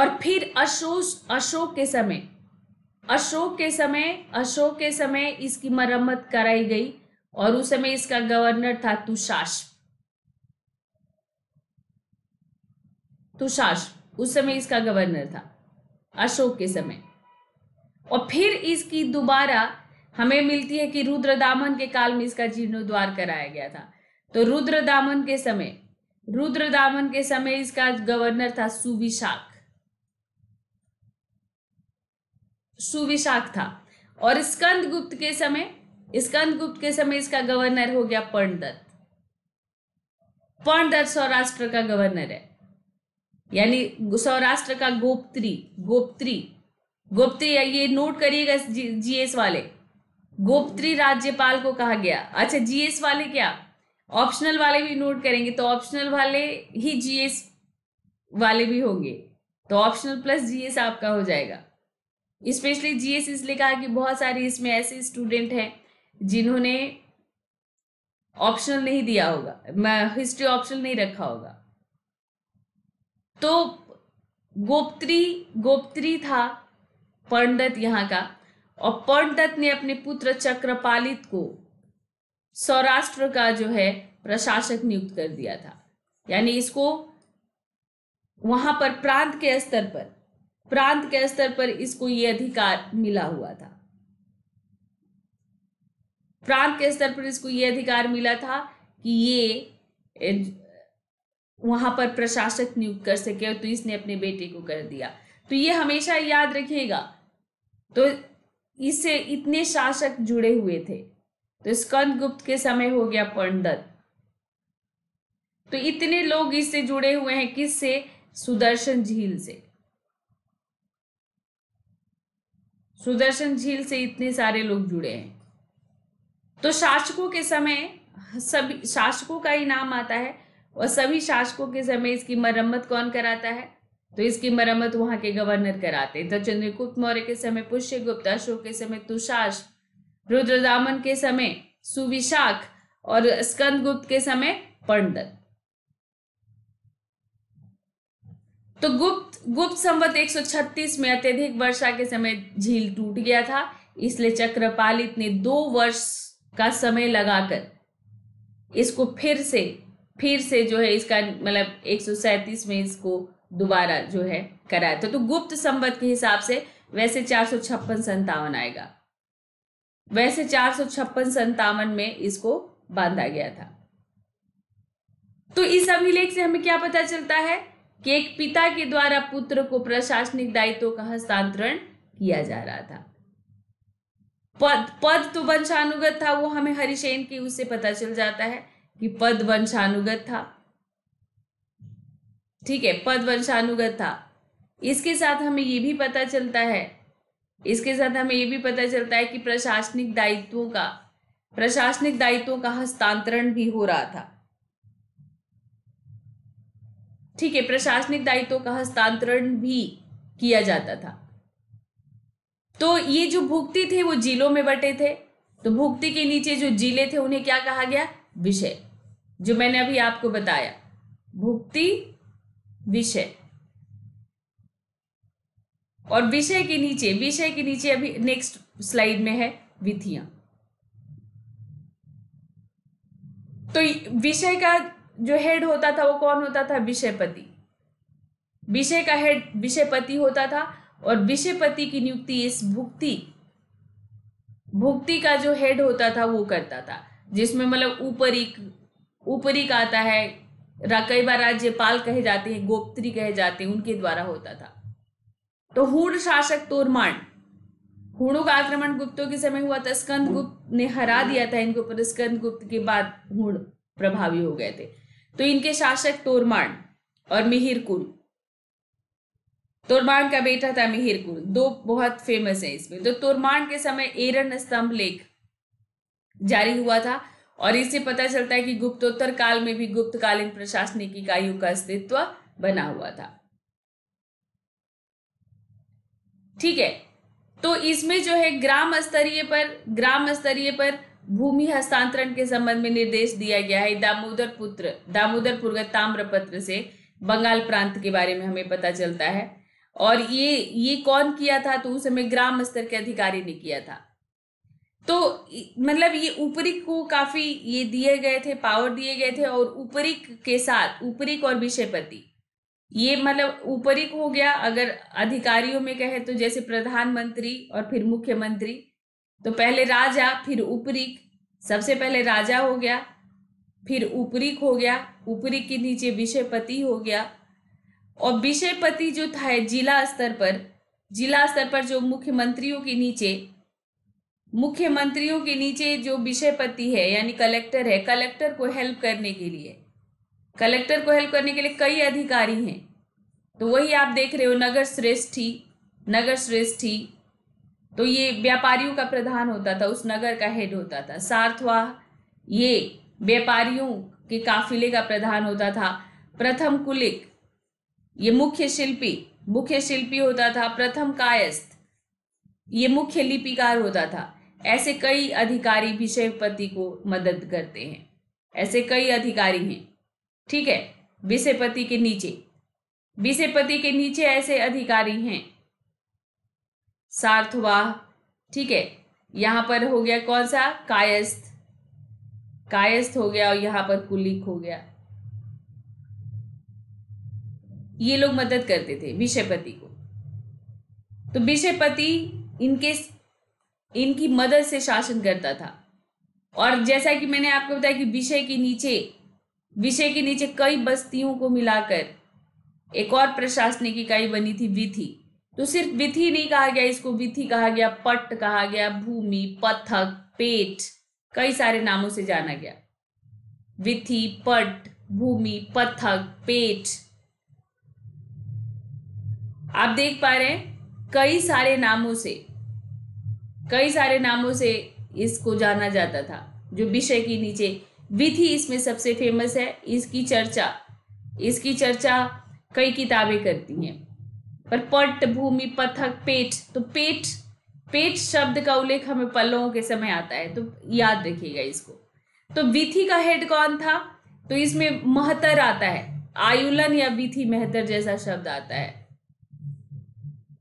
Speaker 1: और फिर अशोक अशोक के समय अशोक के समय अशोक के समय इसकी मरम्मत कराई गई और उस समय इसका गवर्नर था तुषाश तुषाश उस समय इसका गवर्नर था अशोक के समय और फिर इसकी दोबारा हमें मिलती है कि रुद्र दामन के काल में इसका जीर्णोद्वार कराया गया था तो रुद्र दामन के समय रुद्र दामन के समय इसका गवर्नर था सुविशाख सुविशाख था और स्कंद गुप्त के समय स्कंद गुप्त के समय इसका गवर्नर हो गया पर्णदत्त पर्णदत्त सौराष्ट्र का गवर्नर है यानी सौराष्ट्र का गोपत्री गोपत्री गोप्त्री ये नोट करिएगा जीएस वाले गोपत्री राज्यपाल को कहा गया अच्छा जीएस वाले क्या ऑप्शनल वाले भी नोट करेंगे तो ऑप्शनल वाले ही जीएस वाले भी होंगे तो ऑप्शनल प्लस जीएस आपका हो जाएगा स्पेशली जीएस इसलिए कहा कि बहुत सारे इसमें ऐसे स्टूडेंट हैं जिन्होंने ऑप्शनल नहीं दिया होगा हिस्ट्री ऑप्शनल नहीं रखा होगा तो गोपत्री गोपत्री था पंडित यहाँ का और पौडदत्त ने अपने पुत्र चक्रपालित को सौराष्ट्र का जो है प्रशासक नियुक्त कर दिया था यानी इसको वहां पर प्रांत के स्तर पर प्रांत के स्तर पर इसको ये अधिकार मिला हुआ था प्रांत के स्तर पर इसको ये अधिकार मिला था कि ये वहां पर प्रशासक नियुक्त कर सके तो इसने अपने बेटे को कर दिया तो ये हमेशा याद रखिएगा तो इससे इतने शासक जुड़े हुए थे तो स्कंद गुप्त के समय हो गया पंडत तो इतने लोग इससे जुड़े हुए हैं किससे सुदर्शन झील से सुदर्शन झील से इतने सारे लोग जुड़े हैं तो शासकों के समय सभी शासकों का ही नाम आता है और सभी शासकों के समय इसकी मरम्मत कौन कराता है तो इसकी मरम्मत वहां के गवर्नर कराते तो चंद्रगुप्त मौर्य के समय पुष्य गुप्त अशोक के समय तुषाश रुद्रदामन के समय सुविशाख और स्कंद गुप्त के समय पंडत तो गुप्त गुप्त संवत 136 में अत्यधिक वर्षा के समय झील टूट गया था इसलिए चक्रपालित ने दो वर्ष का समय लगाकर इसको फिर से फिर से जो है इसका मतलब एक में इसको दोबारा जो है कराया था तो गुप्त संबद्ध के हिसाब से वैसे चार सौ छप्पन संतावन आएगा वैसे चार सौ छप्पन संतावन में इसको बांधा गया था तो इस अभिलेख से हमें क्या पता चलता है कि एक पिता के द्वारा पुत्र को प्रशासनिक दायित्व का हस्तांतरण किया जा रहा था पद पद तो वंशानुगत था वो हमें हरिशेन की उससे पता चल जाता है कि पद वंशानुगत था ठीक है पद वंशानुगत था इसके साथ हमें ये भी पता चलता है इसके साथ हमें ये भी पता चलता है कि प्रशासनिक दायित्वों का प्रशासनिक दायित्वों का हस्तांतरण भी हो रहा था ठीक है प्रशासनिक दायित्वों का हस्तांतरण भी किया जाता था तो ये जो भुक्ति थे वो जिलों में बटे थे तो भुक्ति के नीचे जो जिले थे उन्हें क्या कहा गया विषय जो मैंने अभी आपको बताया भुक्ति विषय और विषय के नीचे विषय के नीचे अभी नेक्स्ट स्लाइड में है विधियां तो विषय का जो हेड होता था वो कौन होता था विषयपति विषय का हेड विषयपति होता था और विषयपति की नियुक्ति इस भुक्ति भुक्ति का जो हेड होता था वो करता था जिसमें मतलब ऊपरी ऊपरी का आता है कई बार राज्यपाल कहे जाते हैं गोपत्री कहे जाते हैं उनके द्वारा होता था तो हुण शासक तोरमाण हुणों का आक्रमण गुप्तों के समय हुआ था स्कंद गुप्त ने हरा दिया था इनके ऊपर स्कंद गुप्त के बाद हुण प्रभावी हो गए थे तो इनके शासक तोरमाण और मिहिरकुल तोरमांड का बेटा था मिहिरकुल दो बहुत फेमस है इसमें तो तोरमांड के समय एरन स्तंभ लेख जारी हुआ था और इससे पता चलता है कि गुप्तोत्तर काल में भी गुप्तकालीन प्रशासनिक इकाइयों का अस्तित्व बना हुआ था ठीक है तो इसमें जो है ग्राम स्तरीय पर ग्राम स्तरीय पर भूमि हस्तांतरण के संबंध में निर्देश दिया गया है दामोदर पुत्र दामोदर पुर्ग ताम्र पत्र से बंगाल प्रांत के बारे में हमें पता चलता है और ये ये कौन किया था तो उस समय ग्राम स्तर के अधिकारी ने किया था तो मतलब ये ऊपरी को काफ़ी ये दिए गए थे पावर दिए गए थे और ऊपरी के साथ ऊपरी और विषयपति ये मतलब ऊपरी हो गया अगर अधिकारियों में कहे तो जैसे प्रधानमंत्री और फिर मुख्यमंत्री तो पहले राजा फिर ऊपरी सबसे पहले राजा हो गया फिर ऊपरी हो गया ऊपरी के नीचे विषयपति हो गया और विषयपति जो था जिला स्तर पर जिला स्तर पर जो मुख्यमंत्रियों के नीचे मुख्यमंत्रियों के नीचे जो विषयपति है यानी कलेक्टर है कलेक्टर को हेल्प करने के लिए कलेक्टर को हेल्प करने के लिए कई अधिकारी हैं तो वही आप देख रहे हो नगर श्रेष्ठी नगर श्रेष्ठी तो ये व्यापारियों का प्रधान होता था उस नगर का हेड होता था सार्थवाह ये व्यापारियों के काफिले का प्रधान होता था प्रथम कुलिक ये मुख्य शिल्पी मुख्य शिल्पी होता था प्रथम कायस्थ ये मुख्य लिपिकार होता था ऐसे कई अधिकारी विषयपति को मदद करते हैं ऐसे कई अधिकारी हैं ठीक है विषयपति के नीचे विषयपति के नीचे ऐसे अधिकारी हैं सार्थवाह ठीक है यहां पर हो गया कौन सा कायस्थ कायस्थ हो गया और यहाँ पर कुलिक हो गया ये लोग मदद करते थे विषयपति को तो विषयपति इनके इनकी मदद से शासन करता था और जैसा कि मैंने आपको बताया कि विषय के नीचे विषय के नीचे कई बस्तियों को मिलाकर एक और प्रशासनिक इकाई बनी थी विधि तो सिर्फ विधि नहीं कहा गया इसको विधि कहा गया पट कहा गया भूमि पथक पेट कई सारे नामों से जाना गया विधि पट भूमि पथक पेट आप देख पा रहे हैं कई सारे नामों से कई सारे नामों से इसको जाना जाता था जो विषय के नीचे विधि इसमें सबसे फेमस है इसकी चर्चा इसकी चर्चा कई किताबें करती हैं पर पट भूमि पथक पेट तो पेट पेट शब्द का उल्लेख हमें पल्लवों के समय आता है तो याद रखिएगा इसको तो विथि का हेड कौन था तो इसमें महतर आता है आयुलन या विथि महतर जैसा शब्द आता है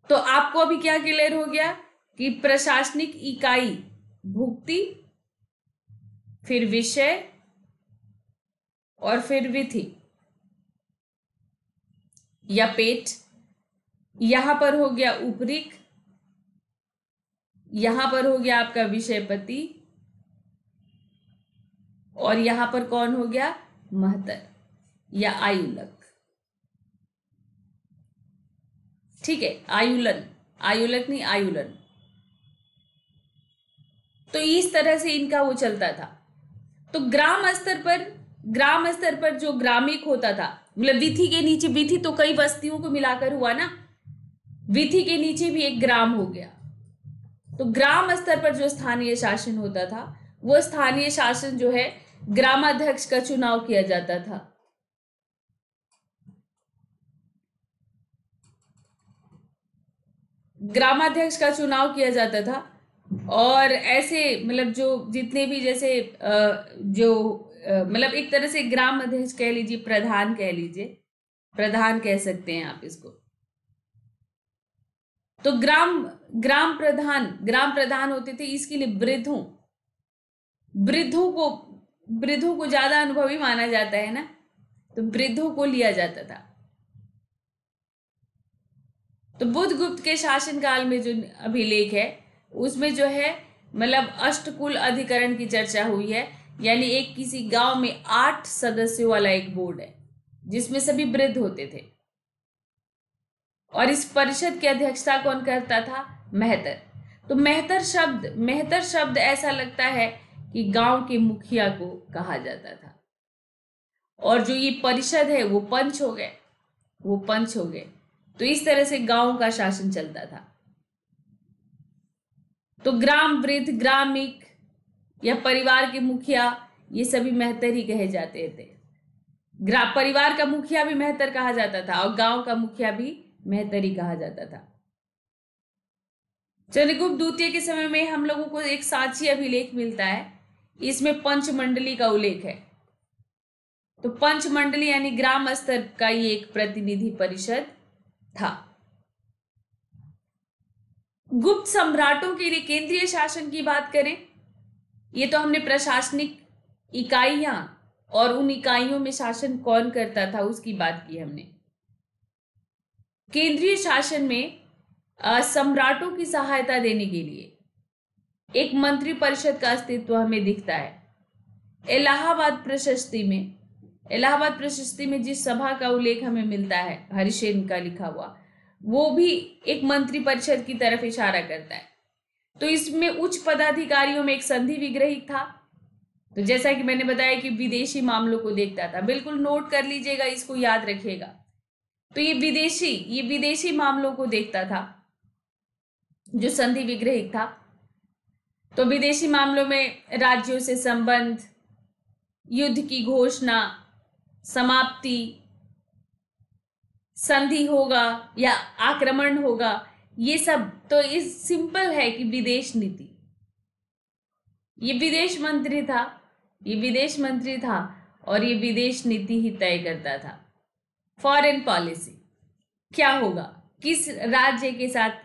Speaker 1: तो आपको अभी क्या क्लियर हो गया कि प्रशासनिक इकाई भुक्ति फिर विषय और फिर विधि या पेट यहां पर हो गया उपरिक यहां पर हो गया आपका विषयपति और यहां पर कौन हो गया महतर या आयुलक ठीक है आयुलन आयुलक नहीं आयुलन तो इस तरह से इनका वो चलता था तो ग्राम स्तर पर ग्राम स्तर पर जो ग्रामिक होता था मतलब विथी के नीचे विथी तो कई बस्तियों को मिलाकर हुआ ना विथी के नीचे भी एक ग्राम हो गया तो ग्राम स्तर पर जो स्थानीय शासन होता था वो स्थानीय शासन जो है ग्रामाध्यक्ष का चुनाव किया जाता था ग्रामाध्यक्ष का चुनाव किया जाता था और ऐसे मतलब जो जितने भी जैसे जो मतलब एक तरह से ग्राम अध्यक्ष कह लीजिए प्रधान कह लीजिए प्रधान कह सकते हैं आप इसको तो ग्राम ग्राम प्रधान ग्राम प्रधान होते थे इसके लिए वृद्धों वृद्धों को वृद्धों को ज्यादा अनुभवी माना जाता है ना तो वृद्धों को लिया जाता था तो बुद्ध गुप्त के शासनकाल में जो अभिलेख है उसमें जो है मतलब अष्टकुल अधिकरण की चर्चा हुई है यानी एक किसी गांव में आठ सदस्यों वाला एक बोर्ड है जिसमें सभी वृद्ध होते थे और इस परिषद की अध्यक्षता कौन करता था मेहतर तो मेहतर शब्द मेहतर शब्द ऐसा लगता है कि गांव के मुखिया को कहा जाता था और जो ये परिषद है वो पंच हो गए वो पंच हो गए तो इस तरह से गांव का शासन चलता था तो ग्राम वृद्ध ग्रामिक या परिवार के मुखिया ये सभी मेहतर ही कहे जाते थे ग्राम परिवार का मुखिया भी मेहतर कहा जाता था और गांव का मुखिया भी मेहतर ही कहा जाता था चंद्रगुप्त द्वितीय के समय में हम लोगों को एक सांची अभिलेख मिलता है इसमें पंचमंडली का उल्लेख है तो पंचमंडली यानी ग्राम स्तर का ये एक प्रतिनिधि परिषद था गुप्त सम्राटों के लिए केंद्रीय शासन की बात करें ये तो हमने प्रशासनिक इकाइयां और उन इकाइयों में शासन कौन करता था उसकी बात की हमने केंद्रीय शासन में सम्राटों की सहायता देने के लिए एक मंत्रिपरिषद का अस्तित्व हमें दिखता है इलाहाबाद प्रशस्ति में इलाहाबाद प्रशस्ति में जिस सभा का उल्लेख हमें मिलता है हरिशेन का लिखा हुआ वो भी एक मंत्रिपरिषद की तरफ इशारा करता है तो इसमें उच्च पदाधिकारियों में एक संधि विग्रही था तो जैसा कि मैंने बताया कि विदेशी मामलों को देखता था बिल्कुल नोट कर लीजिएगा इसको याद रखिएगा तो ये विदेशी ये विदेशी मामलों को देखता था जो संधि विग्रही था तो विदेशी मामलों में राज्यों से संबंध युद्ध की घोषणा समाप्ति संधि होगा या आक्रमण होगा ये सब तो इस सिंपल है कि विदेश नीति ये विदेश मंत्री था ये विदेश मंत्री था और ये विदेश नीति ही तय करता था फॉरेन पॉलिसी क्या होगा किस राज्य के साथ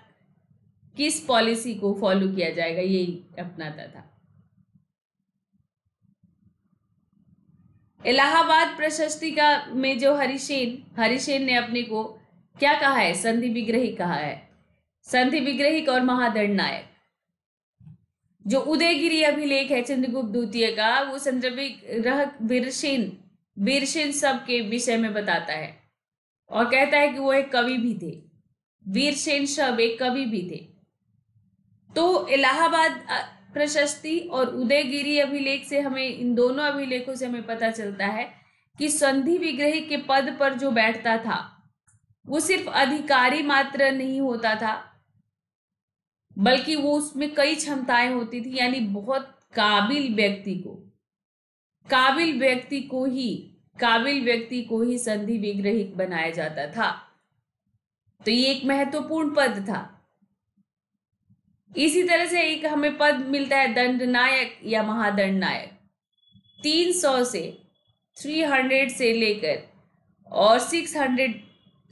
Speaker 1: किस पॉलिसी को फॉलो किया जाएगा यही अपनाता था इलाहाबाद प्रशस्ति का में जो हरिशेन हरिशेन ने अपने को क्या कहा है संधि विग्रही कहा है संधि विग्रहिक और महादंड नायक जो उदयगिरी अभिलेख है चंद्रगुप्त द्वितीय का वो चंद्रविग्रह वीरसेन वीरसेन सब के विषय में बताता है और कहता है कि वो एक कवि भी थे वीरसेन शब एक कवि भी थे तो इलाहाबाद प्रशस्ति और उदयगिरी अभिलेख से हमें इन दोनों अभिलेखों से हमें पता चलता है कि संधि विग्रही के पद पर जो बैठता था वो सिर्फ अधिकारी मात्र नहीं होता था बल्कि वो उसमें कई क्षमताएं होती थी यानी बहुत काबिल व्यक्ति को काबिल व्यक्ति को ही काबिल व्यक्ति को ही संधि विग्रहिक बनाया जाता था तो ये एक महत्वपूर्ण पद था इसी तरह से एक हमें पद मिलता है दंड नायक या महादंड नायक तीन सौ से थ्री हंड्रेड से लेकर और सिक्स हंड्रेड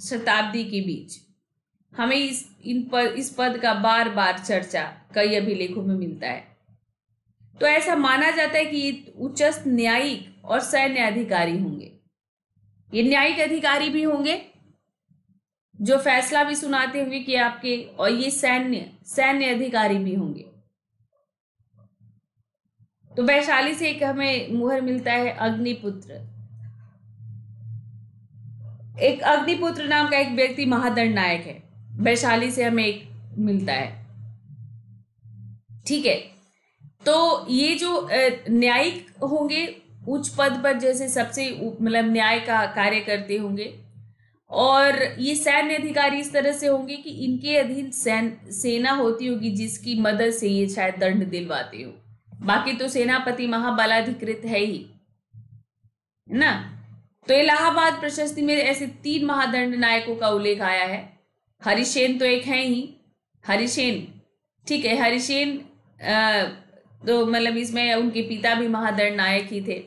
Speaker 1: शताब्दी के बीच हमें इस इन पद इस पद का बार बार चर्चा कई अभिलेखों में मिलता है तो ऐसा माना जाता है कि उच्चस्थ न्यायिक और सैन्य अधिकारी होंगे ये न्यायिक अधिकारी भी होंगे जो फैसला भी सुनाते हुए कि आपके और ये सैन्य सैन्य अधिकारी भी होंगे तो वैशाली से एक हमें मुहर मिलता है अग्निपुत्र एक अग्निपुत्र नाम का एक व्यक्ति महादंड नायक है वैशाली से हमें एक मिलता है ठीक है तो ये जो न्यायिक होंगे उच्च पद पर जैसे सबसे मतलब न्याय का कार्य करते होंगे और ये सैन्य अधिकारी इस तरह से होंगे कि इनके अधीन सैन सेना होती होगी जिसकी मदद से ये शायद दंड दिलवाते हो बाकी तो सेनापति महाबलाधिकृत है ही ना तो इलाहाबाद प्रशस्ति में ऐसे तीन महादंड नायकों का उल्लेख आया है हरिशेन तो एक है ही हरिशेन ठीक है हरिशेन तो मतलब इसमें उनके पिता भी महादंड नायक ही थे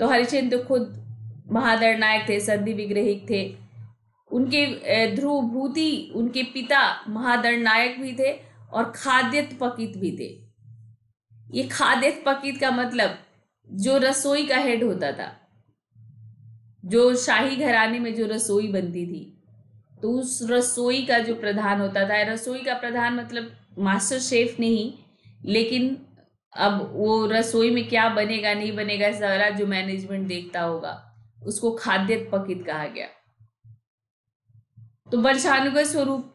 Speaker 1: तो हरिशेन तो खुद महादंड नायक थे संधि विग्रहिक थे उनके ध्रुवभूति उनके पिता नायक भी थे और खाद्यत पकित भी थे ये खाद्यत पकित का मतलब जो रसोई का हेड होता था जो शाही घराने में जो रसोई बनती थी तो उस रसोई का जो प्रधान होता था रसोई का प्रधान मतलब मास्टर शेफ नहीं लेकिन अब वो रसोई में क्या बनेगा नहीं बनेगा सारा जो मैनेजमेंट देखता होगा उसको खाद्य पकित कहा गया तो वंशानुगत स्वरूप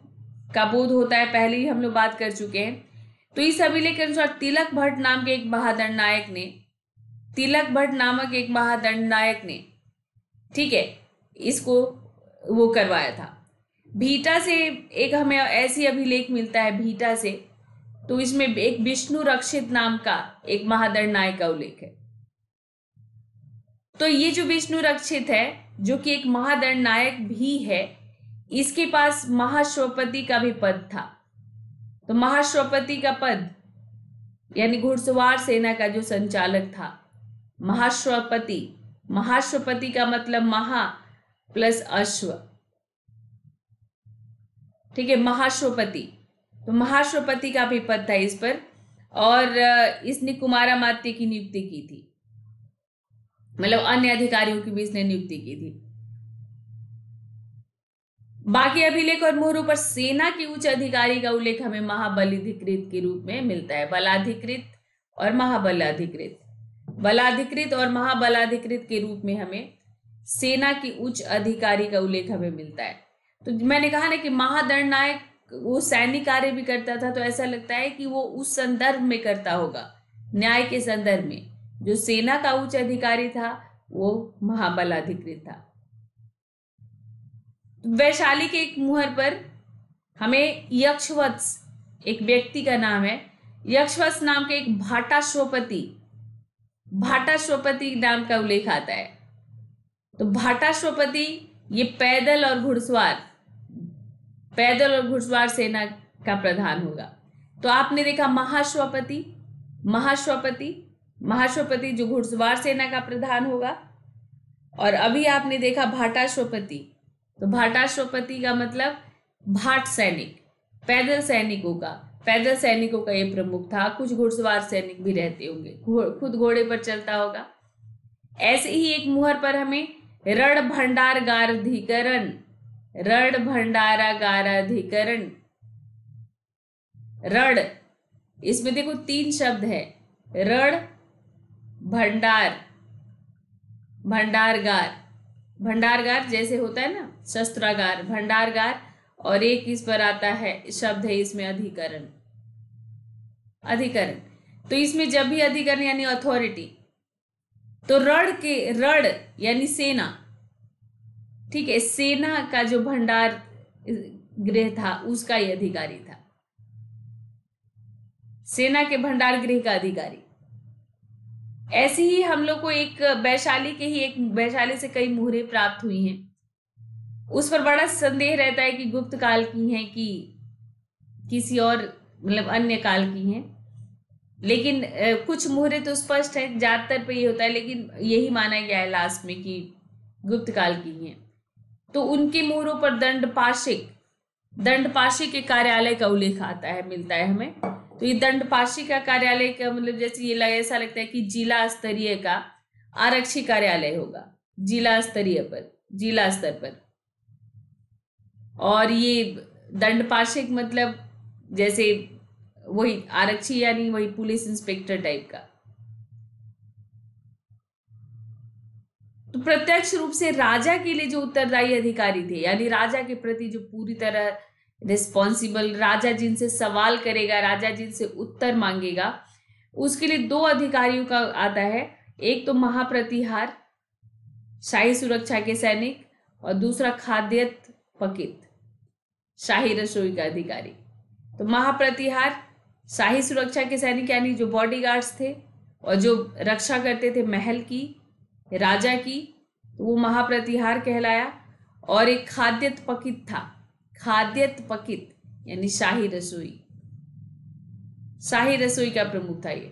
Speaker 1: का बोध होता है पहले ही हम लोग बात कर चुके हैं तो इस अभिलेख के अनुसार तिलक भट्ट नाम के एक बहादुर नायक ने तिलक भट्ट नामक एक बहादुर नायक ने ठीक है इसको वो करवाया था भीटा से एक हमें ऐसी अभिलेख मिलता है भीटा से तो इसमें एक विष्णु रक्षित नाम का एक महादर नायक का उल्लेख है तो ये जो विष्णु रक्षित है जो कि एक महादर नायक भी है इसके पास महाश्वपति का भी पद था तो महाश्वपति का पद यानी घुड़सवार सेना का जो संचालक था महाश्वपति महाश्वपति का मतलब महा प्लस अश्व ठीक है महाश्वपति तो महाश्वपति का भी पद था इस पर और इसने कुमारा मात्य की नियुक्ति की थी मतलब अन्य अधिकारियों की भी इसने नियुक्ति की थी बाकी अभिलेख और मोहरों पर सेना के उच्च अधिकारी का उल्लेख हमें महाबलिधिकृत के रूप में मिलता है बलाधिकृत और महाबलाधिकृत बलाधिकृत और महाबलाधिकृत के रूप में हमें सेना के उच्च अधिकारी का उल्लेख हमें मिलता है तो मैंने कहा ना कि महादंड नायक वो सैनिक कार्य भी करता था तो ऐसा लगता है कि वो उस संदर्भ में करता होगा न्याय के संदर्भ में जो सेना का उच्च अधिकारी था वो महाबलाधिकृत था वैशाली के एक मुहर पर हमें यक्षवत्स एक व्यक्ति का नाम है यक्षवत्स नाम के एक भाटा श्वपति भाटा श्वपति नाम का उल्लेख आता है तो भाटा श्वपति ये पैदल और घुड़सवार पैदल और घुड़सवार सेना का प्रधान होगा तो आपने देखा महाश्वपति महाश्वपति महाश्वपति जो घुड़सवार सेना का प्रधान होगा और अभी आपने देखा भाटाश्वपति तो भाटाश्वपति का मतलब भाट सैनिक पैदल सैनिकों का पैदल सैनिकों का ये प्रमुख था कुछ घुड़सवार सैनिक भी रहते होंगे खुद घोड़े पर चलता होगा ऐसे ही एक मुहर पर हमें रण भंडार गाराधिकरण रण भंडारा गाराधिकरण रण इसमें देखो तीन शब्द है रण भंडार भंडारगार भंडारगार जैसे होता है ना शस्त्रागार भंडारगार और एक इस पर आता है शब्द है इसमें अधिकरण अधिकरण तो इसमें जब भी अधिकरण यानी अथॉरिटी तो रड़ के रड़ यानी सेना ठीक है सेना का जो भंडार गृह था उसका ही अधिकारी था सेना के भंडार गृह का अधिकारी ऐसे ही हम लोग को एक वैशाली के ही एक वैशाली से कई मुहरे प्राप्त हुई हैं उस पर बड़ा संदेह रहता है कि गुप्त काल की हैं कि किसी और मतलब अन्य काल की हैं लेकिन कुछ मुहरे तो स्पष्ट है ज़्यादातर पे ये होता है लेकिन यही माना गया है लास्ट में कि गुप्त काल की हैं तो उनके मुहरों पर दंड पाशिक दंड पाशी के कार्यालय का उल्लेख आता है मिलता है हमें तो ये दंड पाशी का कार्यालय का मतलब जैसे ये लग, ऐसा लगता है कि जिला स्तरीय का आरक्षी कार्यालय होगा जिला स्तरीय पर जिला स्तर पर और ये दंड पार्षिक मतलब जैसे वही आरक्षी यानी वही पुलिस इंस्पेक्टर टाइप का तो प्रत्यक्ष रूप से राजा के लिए जो उत्तरदायी अधिकारी थे यानी राजा के प्रति जो पूरी तरह रिस्पॉन्सिबल राजा जिनसे सवाल करेगा राजा जिनसे उत्तर मांगेगा उसके लिए दो अधिकारियों का आता है एक तो महाप्रतिहार शाही सुरक्षा के सैनिक और दूसरा खाद्यत पकित शाही रसोई का अधिकारी तो महाप्रतिहार शाही सुरक्षा के सैनिक यानी जो बॉडीगार्ड्स थे और जो रक्षा करते थे महल की राजा की तो वो महाप्रतिहार कहलाया और एक खाद्यत पकित था खाद्यत पकित यानी शाही रसोई शाही रसोई का प्रमुख था ये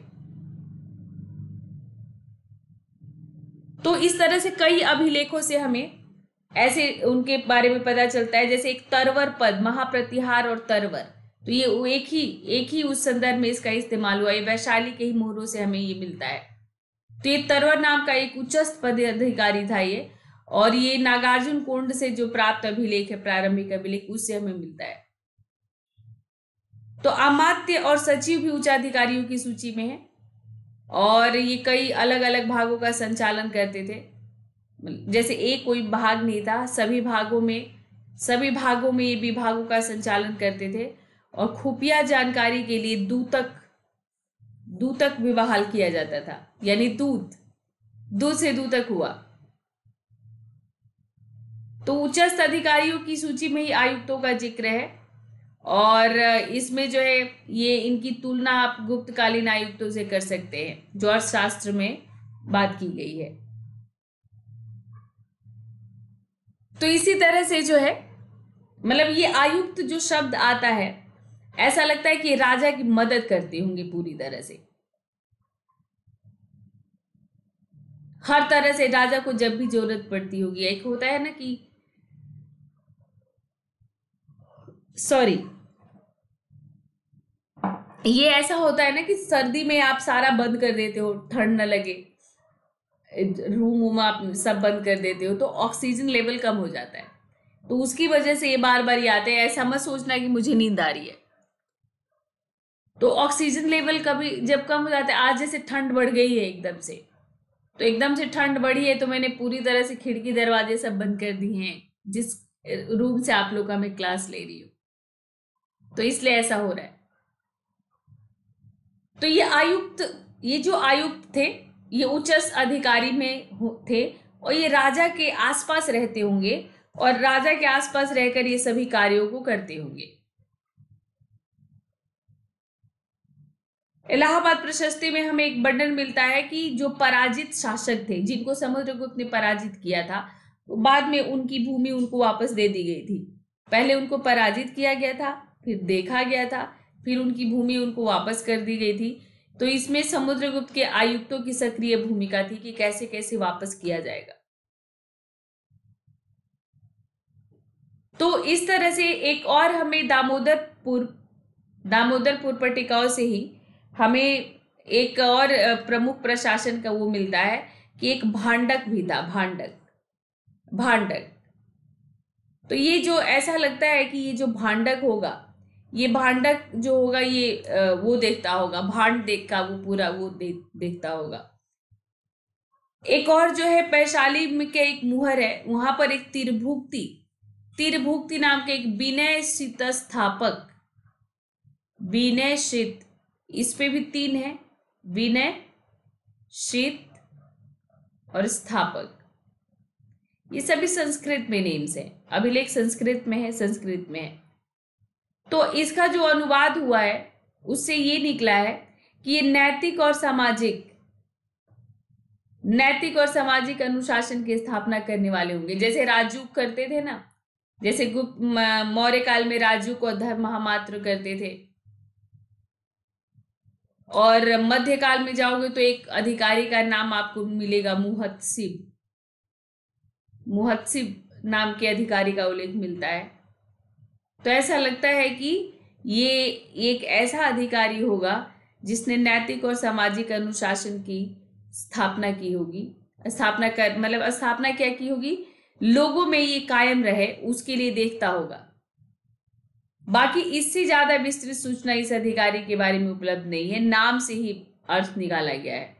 Speaker 1: तो इस तरह से कई अभिलेखों से हमें ऐसे उनके बारे में पता चलता है जैसे एक तरवर पद महाप्रतिहार और तरवर तो ये एक ही एक ही उस संदर्भ में इसका इस्तेमाल हुआ ये वैशाली के ही मोहरों से हमें ये मिलता है तो ये तरवर नाम का एक उच्चस्थ पद अधिकारी था ये और ये नागार्जुन कुंड से जो प्राप्त अभिलेख है प्रारंभिक अभिलेख उससे हमें मिलता है तो अमात्य और सचिव भी उच्चाधिकारियों की सूची में है और ये कई अलग अलग भागों का संचालन करते थे जैसे एक कोई भाग नहीं था सभी भागों में सभी भागों में ये विभागों का संचालन करते थे और खुफिया जानकारी के लिए दूतक दूतक भी बहाल किया जाता था यानी दूत दूत से दूतक हुआ तो उच्चस्थ अधिकारियों की सूची में ही आयुक्तों का जिक्र है और इसमें जो है ये इनकी तुलना आप गुप्तकालीन आयुक्तों से कर सकते हैं जो अर्थशास्त्र में बात की गई है तो इसी तरह से जो है मतलब ये आयुक्त जो शब्द आता है ऐसा लगता है कि राजा की मदद करते होंगे पूरी तरह से हर तरह से राजा को जब भी जरूरत पड़ती होगी एक होता है ना कि सॉरी ये ऐसा होता है ना कि सर्दी में आप सारा बंद कर देते हो ठंड न लगे रूम वूम आप सब बंद कर देते हो तो ऑक्सीजन लेवल कम हो जाता है तो उसकी वजह से ये बार बार आते हैं ऐसा मत सोचना कि मुझे नींद आ रही है तो ऑक्सीजन लेवल कभी जब कम हो जाता है आज जैसे ठंड बढ़ गई है एकदम से तो एकदम से ठंड बढ़ी है तो मैंने पूरी तरह से खिड़की दरवाजे सब बंद कर दिए हैं जिस रूम से आप लोग का मैं क्लास ले रही हूँ तो इसलिए ऐसा हो रहा है तो ये आयुक्त ये जो आयुक्त थे ये उच्च अधिकारी में थे और ये राजा के आसपास रहते होंगे और राजा के आसपास रहकर ये सभी कार्यों को करते होंगे इलाहाबाद प्रशस्ति में हमें एक वर्णन मिलता है कि जो पराजित शासक थे जिनको समुद्रगुप्त ने पराजित किया था बाद में उनकी भूमि उनको वापस दे दी गई थी पहले उनको पराजित किया गया था फिर देखा गया था फिर उनकी भूमि उनको वापस कर दी गई थी तो इसमें समुद्रगुप्त के आयुक्तों की सक्रिय भूमिका थी कि कैसे कैसे वापस किया जाएगा तो इस तरह से एक और हमें दामोदरपुर दामोदरपुर पर टिकाओ से ही हमें एक और प्रमुख प्रशासन का वो मिलता है कि एक भांडक भी था भांडक भांडक तो ये जो ऐसा लगता है कि ये जो भांडक होगा ये भांडक जो होगा ये वो देखता होगा भांड देख का वो पूरा वो दे, देखता होगा एक और जो है पैशाली में के एक मुहर है वहां पर एक तिरभुक्ति तिरभुक्ति नाम के एक विनय शीत स्थापक विनय शित इस पे भी तीन है विनय शीत और स्थापक ये सभी संस्कृत में नेम्स हैं अभिलेख संस्कृत में है संस्कृत में है तो इसका जो अनुवाद हुआ है उससे ये निकला है कि ये नैतिक और सामाजिक नैतिक और सामाजिक अनुशासन की स्थापना करने वाले होंगे जैसे राजयुग करते थे ना जैसे गुप्त मौर्य काल में राजयुग को धर्म महामात्र करते थे और मध्य काल में जाओगे तो एक अधिकारी का नाम आपको मिलेगा मुहत्सिब मुहत्सिब नाम के अधिकारी का उल्लेख मिलता है तो ऐसा लगता है कि ये एक ऐसा अधिकारी होगा जिसने नैतिक और सामाजिक अनुशासन की स्थापना की होगी स्थापना कर मतलब स्थापना क्या की होगी लोगों में ये कायम रहे उसके लिए देखता होगा बाकी इससे ज्यादा विस्तृत सूचना इस अधिकारी के बारे में उपलब्ध नहीं है नाम से ही अर्थ निकाला गया है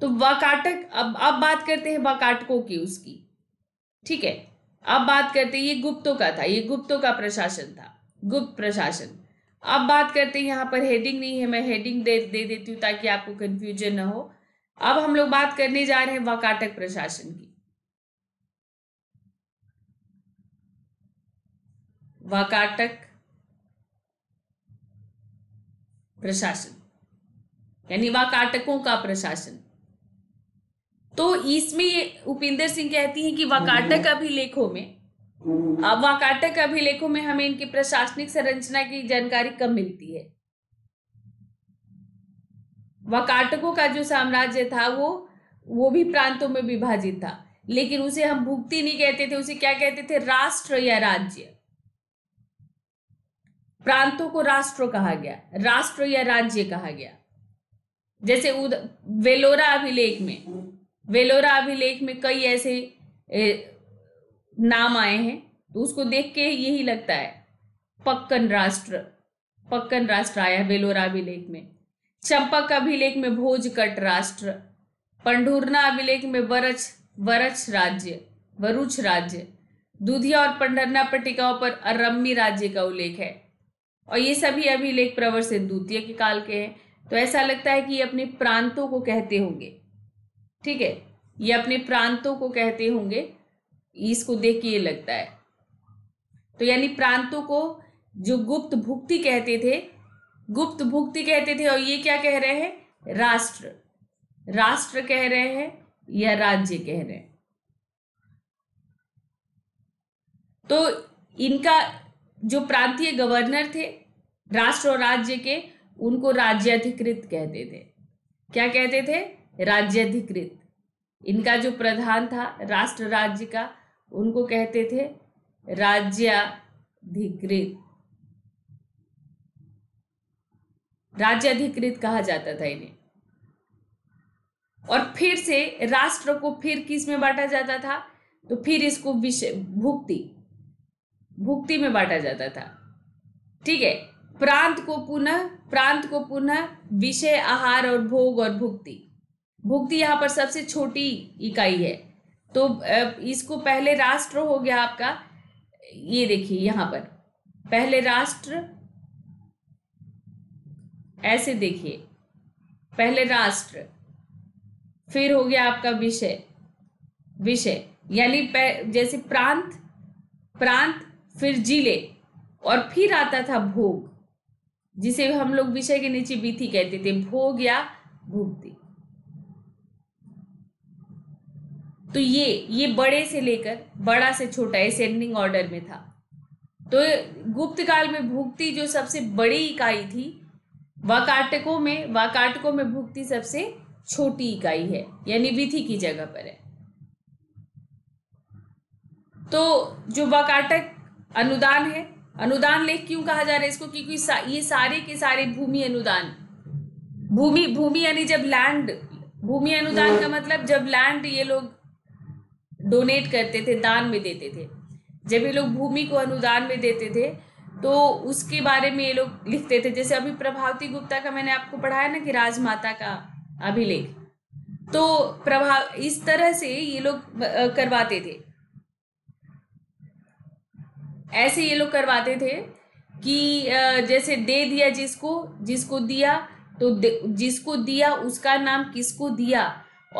Speaker 1: तो वाकाटक अब अब बात करते हैं वाकाटकों की उसकी ठीक है अब बात करते हैं ये गुप्तों का था ये गुप्तों का प्रशासन था गुप्त प्रशासन अब बात करते हैं यहाँ पर हेडिंग नहीं है मैं हेडिंग दे दे देती हूँ ताकि आपको कन्फ्यूजन ना हो अब हम लोग बात करने जा रहे हैं वाकाटक प्रशासन की वाकाटक प्रशासन यानी वाकाटकों का प्रशासन तो इसमें उपेंद्र सिंह कहती हैं कि वाकाटक हम्म। अभिलेखों में हम्म। अब वाकाटक अभिलेखों में हमें इनकी प्रशासनिक संरचना की जानकारी कम मिलती है वाकाटकों का जो साम्राज्य था वो वो भी प्रांतों में विभाजित था लेकिन उसे हम भुक्ति नहीं कहते थे उसे क्या कहते थे राष्ट्र या राज्य प्रांतों को राष्ट्र कहा गया राष्ट्र या राज्य कहा गया जैसे वेलोरा अभिलेख में हम्म। वेलोरा अभिलेख में कई ऐसे नाम आए हैं तो उसको देख के यही लगता है पक्कन राष्ट्र पक्कन राष्ट्र आया वेलोरा अभिलेख में चंपक अभिलेख में भोजकट राष्ट्र पंडूरना अभिलेख में वरच वरच राज्य वरुच राज्य दुधिया और पंडरना पटिकाओं पर अरम्मी राज्य का उल्लेख है और ये सभी अभिलेख प्रवर से द्वितीय के काल के हैं तो ऐसा लगता है कि ये अपने प्रांतों को कहते होंगे ठीक है ये अपने प्रांतों को कहते होंगे इसको देख के ये लगता है तो यानी प्रांतों को जो गुप्त भुक्ति कहते थे गुप्त भुक्ति कहते थे और ये क्या कह रहे हैं राष्ट्र राष्ट्र कह रहे हैं या राज्य कह रहे हैं तो इनका जो प्रांतीय गवर्नर थे राष्ट्र और राज्य के उनको अधिकृत कहते थे क्या कहते थे राज्यधिकृत इनका जो प्रधान था राष्ट्र राज्य का उनको कहते थे राज्याधिकृत राज्याधिकृत कहा जाता था इन्हें और फिर से राष्ट्र को फिर किस में बांटा जाता था तो फिर इसको विषय भुक्ति भुक्ति में बांटा जाता था ठीक है प्रांत को पुनः प्रांत को पुनः विषय आहार और भोग और भुक्ति भुक्ति यहाँ पर सबसे छोटी इकाई है तो इसको पहले राष्ट्र हो गया आपका ये देखिए यहाँ पर पहले राष्ट्र ऐसे देखिए पहले राष्ट्र फिर हो गया आपका विषय विषय यानी जैसे प्रांत प्रांत फिर जिले और फिर आता था भोग जिसे हम लोग विषय के नीचे बीथी कहते थे भोग या भुक्ति तो ये ये बड़े से लेकर बड़ा से छोटा एसेंडिंग ऑर्डर में था तो गुप्त काल में भुक्ति जो सबसे बड़ी इकाई थी वाकाटकों में वाकाटकों में भुक्ति सबसे छोटी इकाई है यानी विधि की जगह पर है तो जो वाकाटक अनुदान है अनुदान लेख क्यों कहा जा रहा है इसको क्योंकि सा, ये सारे के सारे भूमि अनुदान भूमि भूमि यानी जब लैंड भूमि अनुदान का मतलब जब लैंड ये लोग डोनेट करते थे दान में देते थे जब ये लोग भूमि को अनुदान में देते थे तो उसके बारे में ये लोग लिखते थे जैसे अभी प्रभावती गुप्ता का मैंने आपको पढ़ाया ना कि राजमाता का अभिलेख तो प्रभाव इस तरह से ये लोग करवाते थे ऐसे ये लोग करवाते थे कि जैसे दे दिया जिसको जिसको दिया तो जिसको दिया उसका नाम किसको दिया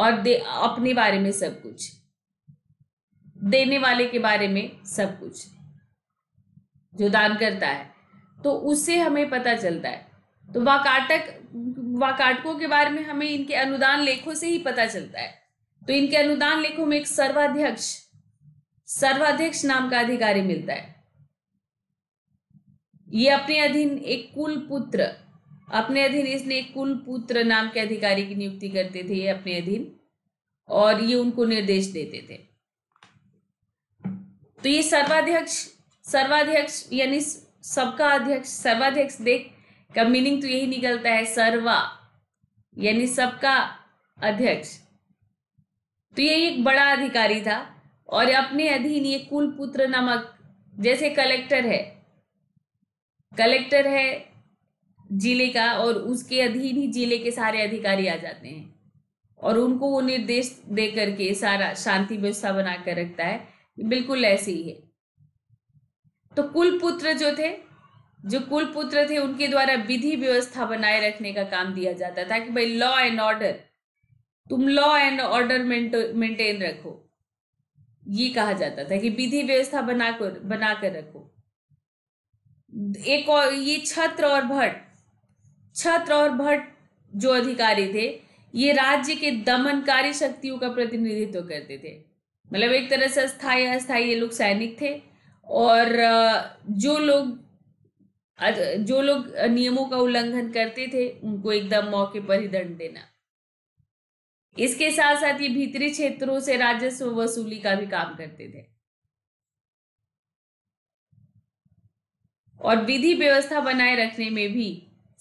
Speaker 1: और दे अपने बारे में सब कुछ देने वाले के बारे में सब कुछ जो दान करता है तो उससे हमें पता चलता है तो वाकाटक वाकाटकों के बारे में हमें इनके अनुदान लेखों से ही पता चलता है तो इनके अनुदान लेखों में एक सर्वाध्यक्ष सर्वाध्यक्ष नाम का अधिकारी मिलता है ये अपने अधीन एक कुल पुत्र अपने अधीन इसने एक कुल पुत्र नाम के अधिकारी की नियुक्ति करते थे ये अपने अधीन और ये उनको निर्देश देते थे तो ये सर्वाध्यक्ष सर्वाध्यक्ष यानी सबका अध्यक्ष सर्वाध्यक्ष देख का मीनिंग तो यही निकलता है सर्वा यानी सबका अध्यक्ष तो ये एक बड़ा अधिकारी था और अपने अधीन ये कुलपुत्र नामक जैसे कलेक्टर है कलेक्टर है जिले का और उसके अधीन ही जिले के सारे अधिकारी आ जाते हैं और उनको वो निर्देश दे करके सारा शांति व्यवस्था बना कर रखता है बिल्कुल ऐसे ही है तो कुल पुत्र जो थे जो कुल पुत्र थे उनके द्वारा विधि व्यवस्था बनाए रखने का काम दिया जाता था कि भाई लॉ एंड ऑर्डर तुम लॉ एंड ऑर्डर मेंटेन रखो ये कहा जाता था कि विधि व्यवस्था बनाकर बनाकर रखो एक और ये छत्र और भट्ट छत्र और भट्ट जो अधिकारी थे ये राज्य के दमनकारी शक्तियों का प्रतिनिधित्व करते थे मतलब एक तरह से अस्थाई अस्थाई ये लोग सैनिक थे और जो लोग जो लोग नियमों का उल्लंघन करते थे उनको एकदम मौके पर ही दंड देना इसके साथ साथ ये भीतरी क्षेत्रों से राजस्व वसूली का भी काम करते थे और विधि व्यवस्था बनाए रखने में भी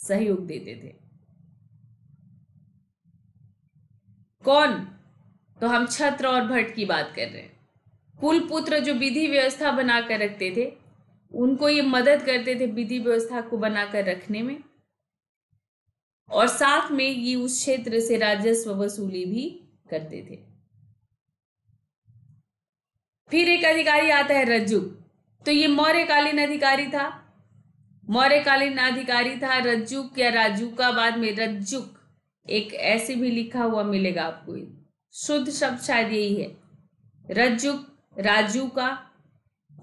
Speaker 1: सहयोग देते थे कौन तो हम छत्र और भट्ट की बात कर रहे हैं कुल पुत्र जो विधि व्यवस्था बना कर रखते थे उनको ये मदद करते थे विधि व्यवस्था को बनाकर रखने में और साथ में ये उस क्षेत्र से राजस्व वसूली भी करते थे फिर एक अधिकारी आता है रज्जुक तो ये मौर्यकालीन अधिकारी था मौर्यकालीन अधिकारी था रज्जुक या राजू का बाद में रज्जुक एक ऐसे भी लिखा हुआ मिलेगा आपको शुद्ध शब्द शायद यही है रज्जु राजू का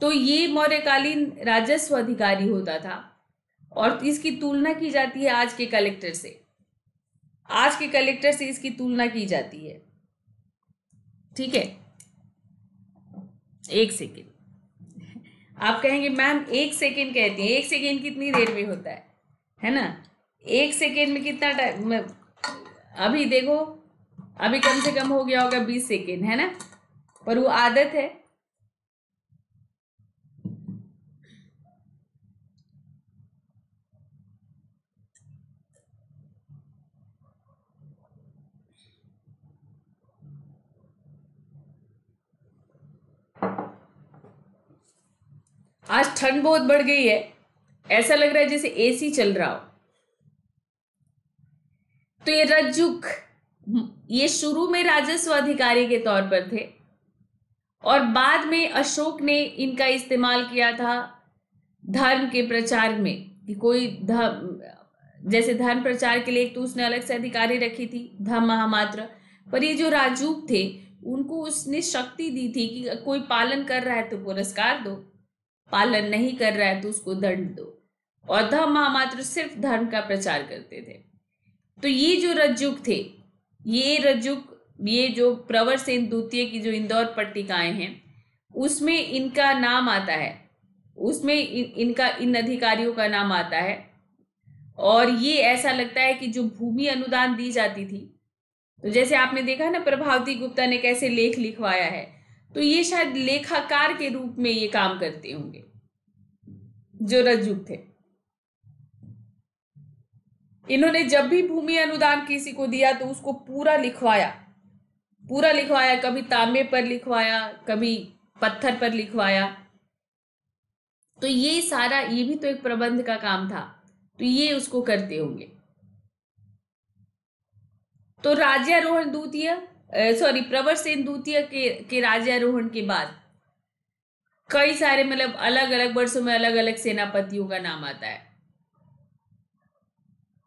Speaker 1: तो ये मौर्यकालीन राजस्व अधिकारी होता था और इसकी तुलना की जाती है आज के कलेक्टर से आज के कलेक्टर से इसकी तुलना की जाती है ठीक है एक सेकेंड आप कहेंगे मैम एक सेकेंड कहती हैं एक सेकेंड कितनी देर में होता है है ना एक सेकेंड में कितना टाइम अभी देखो अभी कम से कम हो गया होगा बीस सेकेंड है ना पर वो आदत है आज ठंड बहुत बढ़ गई है ऐसा लग रहा है जैसे एसी चल रहा हो तो ये रज्जुक ये शुरू में राजस्व अधिकारी के तौर पर थे और बाद में अशोक ने इनका इस्तेमाल किया था धर्म के प्रचार में कि कोई धर्म जैसे धर्म प्रचार के लिए एक तो उसने अलग से अधिकारी रखी थी धर्म महामात्र पर ये जो राजूप थे उनको उसने शक्ति दी थी कि कोई पालन कर रहा है तो पुरस्कार दो पालन नहीं कर रहा है तो उसको दंड दो और धर्म महामात्र सिर्फ धर्म का प्रचार करते थे तो ये जो रज्जुक थे ये रजुक ये जो प्रवर सेन द्वितीय की जो इंदौर पट्टिकाएं हैं उसमें इनका नाम आता है उसमें इन, इनका इन अधिकारियों का नाम आता है और ये ऐसा लगता है कि जो भूमि अनुदान दी जाती थी तो जैसे आपने देखा ना प्रभावती गुप्ता ने कैसे लेख लिखवाया है तो ये शायद लेखाकार के रूप में ये काम करते होंगे जो रज्जुक थे इन्होंने जब भी भूमि अनुदान किसी को दिया तो उसको पूरा लिखवाया पूरा लिखवाया कभी तांबे पर लिखवाया कभी पत्थर पर लिखवाया तो ये सारा ये भी तो एक प्रबंध का काम था तो ये उसको करते होंगे तो राज्यारोहण द्वितीय सॉरी प्रवर सेन द्वितीय के, के राज्यारोहण के बाद कई सारे मतलब अलग अलग वर्षों में अलग अलग सेनापतियों का नाम आता है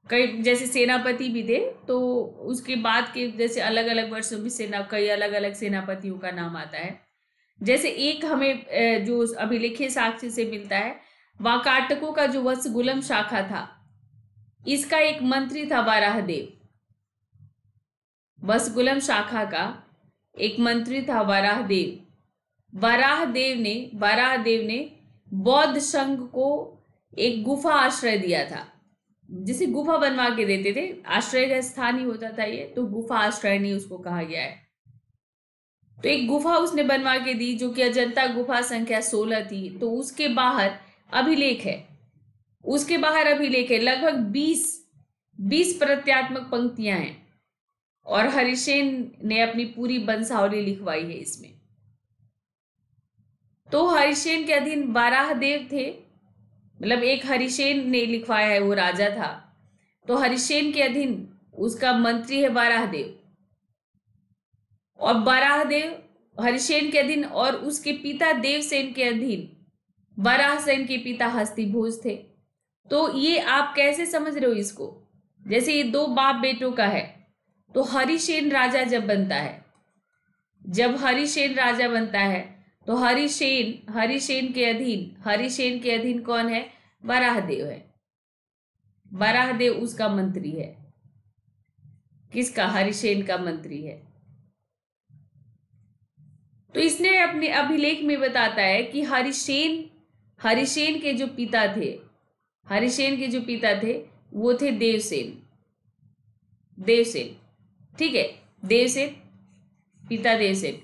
Speaker 1: कई जैसे सेनापति भी दे तो उसके बाद के जैसे अलग अलग वर्षों में सेना कई अलग अलग सेनापतियों का नाम आता है जैसे एक हमें जो अभिलेखे साक्ष्य से मिलता है वाकाटकों का जो वत्स गुलम शाखा था इसका एक मंत्री था वाराहदेव वसगुलम शाखा का एक मंत्री था वाराहदेव वाराहदेव ने वाराहदेव ने बौद्ध संघ को एक गुफा आश्रय दिया था जिसे गुफा बनवा के देते थे आश्रय का स्थान ही होता था ये तो गुफा आश्रय नहीं उसको कहा गया है तो एक गुफा उसने बनवा के दी जो कि अजंता गुफा संख्या सोलह थी तो उसके बाहर अभिलेख है उसके बाहर अभिलेख है लगभग बीस बीस प्रत्यात्मक पंक्तियां हैं और हरिशेन ने अपनी पूरी बंसावली लिखवाई है इसमें तो हरिशेन के अधीन बाराह देव थे मतलब एक हरिशेन ने लिखवाया है वो राजा था तो हरिशेन के अधीन उसका मंत्री है बाराहदेव और बाराहदेव हरिशेन के अधीन और उसके पिता देवसेन के अधीन बाराहसेन के पिता भोज थे तो ये आप कैसे समझ रहे हो इसको जैसे ये दो बाप बेटों का है तो हरिशेन राजा जब बनता है जब हरिशेन राजा बनता है तो हरिशेन हरिशेन के अधीन हरिशेन के अधीन कौन है वराहदेव है वराहदेव उसका मंत्री है किसका हरिशेन का मंत्री है तो इसने अपने अभिलेख में बताता है कि हरिशेन हरिशेन के जो पिता थे हरिशेन के जो पिता थे वो थे देवसेन देवसेन ठीक है देवसेन पिता देवसेन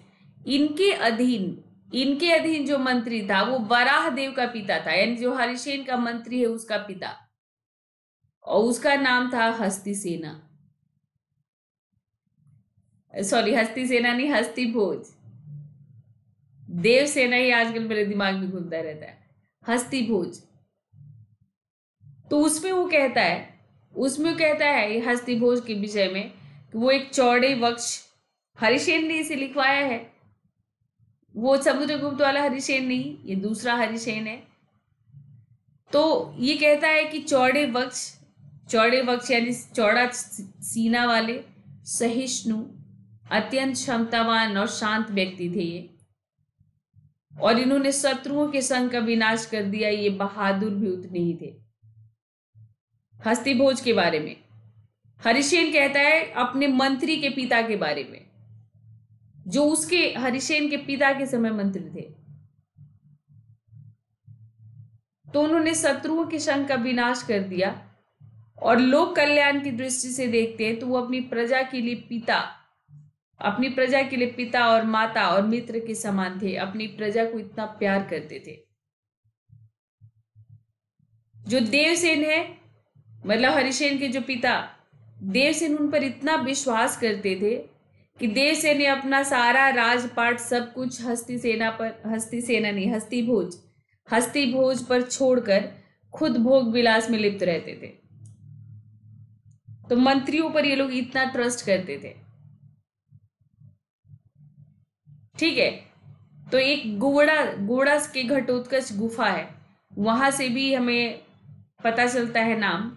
Speaker 1: इनके अधीन इनके अधीन जो मंत्री था वो वराह देव का पिता था यानी जो हरिशेन का मंत्री है उसका पिता और उसका नाम था हस्ती सेना सॉरी हस्ती सेना नहीं हस्ती भोज देव सेना ही आजकल मेरे दिमाग में घूमता रहता है हस्ती भोज तो उसमें वो कहता है उसमें कहता है हस्ती भोज के विषय में कि वो एक चौड़े वक्ष हरिशेन ने इसे लिखवाया है वो समुद्रगुप्त वाला हरिशेन नहीं ये दूसरा हरिशेन है तो ये कहता है कि चौड़े वक्ष चौड़े वक्ष यानी चौड़ा सीना वाले सहिष्णु अत्यंत क्षमतावान और शांत व्यक्ति थे ये और इन्होंने शत्रुओं के संग का विनाश कर दिया ये बहादुर भी उतने ही थे हस्ती भोज के बारे में हरिशेन कहता है अपने मंत्री के पिता के बारे में जो उसके हरिशेन के पिता के समय मंत्री थे तो उन्होंने शत्रुओं के संघ का विनाश कर दिया और लोक कल्याण की दृष्टि से देखते हैं तो वो अपनी प्रजा के लिए पिता अपनी प्रजा के लिए पिता और माता और मित्र के समान थे अपनी प्रजा को इतना प्यार करते थे जो देवसेन है मतलब हरिसेन के जो पिता देवसेन उन पर इतना विश्वास करते थे कि से ने अपना सारा राजपाट सब कुछ हस्ती सेना पर हस्ती सेना नहीं हस्ती भोज हस्ती भोज पर छोड़कर खुद भोग विलास में लिप्त रहते थे तो मंत्रियों पर ये लोग इतना ट्रस्ट करते थे ठीक है तो एक गोड़ा गोड़ा के घटोत्कच गुफा है वहां से भी हमें पता चलता है नाम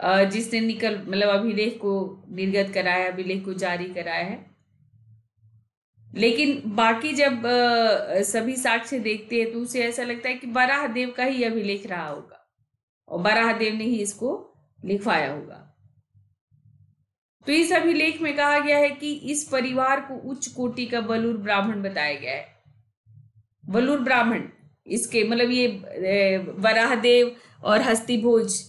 Speaker 1: जिसने निकल मतलब अभिलेख को निर्गत कराया अभिलेख को जारी कराया है लेकिन बाकी जब सभी साक्ष्य देखते हैं तो उसे ऐसा लगता है कि बराह देव का ही अभिलेख रहा होगा और बराह देव ने ही इसको लिखवाया होगा तो इस अभिलेख में कहा गया है कि इस परिवार को उच्च कोटि का बलूर ब्राह्मण बताया गया है बलूर ब्राह्मण इसके मतलब ये वराहदेव और हस्ती भोज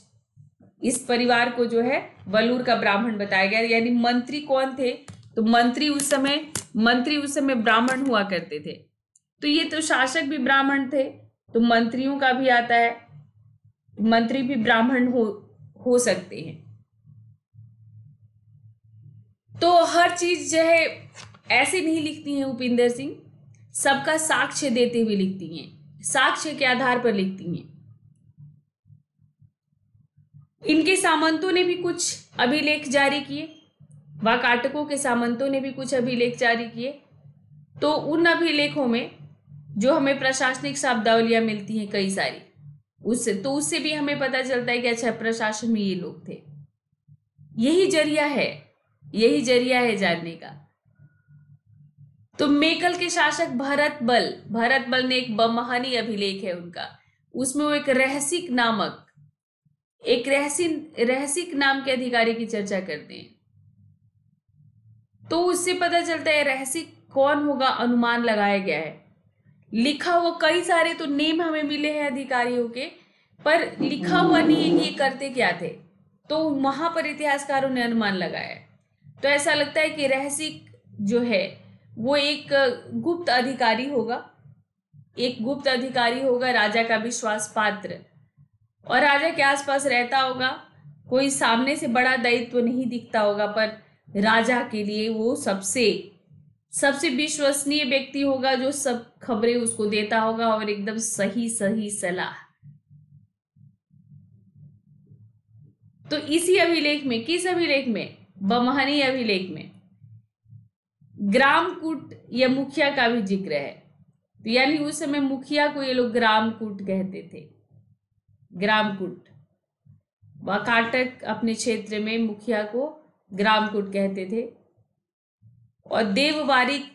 Speaker 1: इस परिवार को जो है वलूर का ब्राह्मण बताया गया यानी मंत्री कौन थे तो मंत्री उस समय मंत्री उस समय ब्राह्मण हुआ करते थे तो ये तो शासक भी ब्राह्मण थे तो मंत्रियों का भी आता है मंत्री भी ब्राह्मण हो हो सकते हैं तो हर चीज जो है ऐसे नहीं लिखती हैं उपिंदर सिंह सबका साक्ष्य देते हुए लिखती हैं साक्ष्य के आधार पर लिखती हैं इनके सामंतों ने भी कुछ अभिलेख जारी किए वाकाटकों के सामंतों ने भी कुछ अभिलेख जारी किए तो उन अभिलेखों में जो हमें प्रशासनिक शब्दावलियाँ मिलती हैं कई सारी उससे तो उससे भी हमें पता चलता है कि अच्छा प्रशासन में ये लोग थे यही जरिया है यही जरिया है जानने का तो मेकल के शासक भरत बल भरत बल ने एक बमहानी अभिलेख है उनका उसमें वो एक रहसिक नामक एक रहसी रहसिक नाम के अधिकारी की चर्चा करते हैं तो उससे पता चलता है रहसिक कौन होगा अनुमान लगाया गया है लिखा हुआ कई सारे तो नेम हमें मिले हैं अधिकारियों के पर लिखा हुआ नहीं है कि ये करते क्या थे तो वहां पर इतिहासकारों ने अनुमान लगाया तो ऐसा लगता है कि रहसिक जो है वो एक गुप्त अधिकारी होगा एक गुप्त अधिकारी होगा राजा का विश्वास पात्र और राजा के आसपास रहता होगा कोई सामने से बड़ा दायित्व तो नहीं दिखता होगा पर राजा के लिए वो सबसे सबसे विश्वसनीय व्यक्ति होगा जो सब खबरें उसको देता होगा और एकदम सही सही सलाह तो इसी अभिलेख में किस अभिलेख में बमहनी अभिलेख में ग्रामकूट या मुखिया का भी जिक्र है तो यानी उस समय मुखिया को ये लोग ग्रामकूट कहते थे ग्रामकुट काटक अपने क्षेत्र में मुखिया को ग्रामकुट कहते थे और देववारिक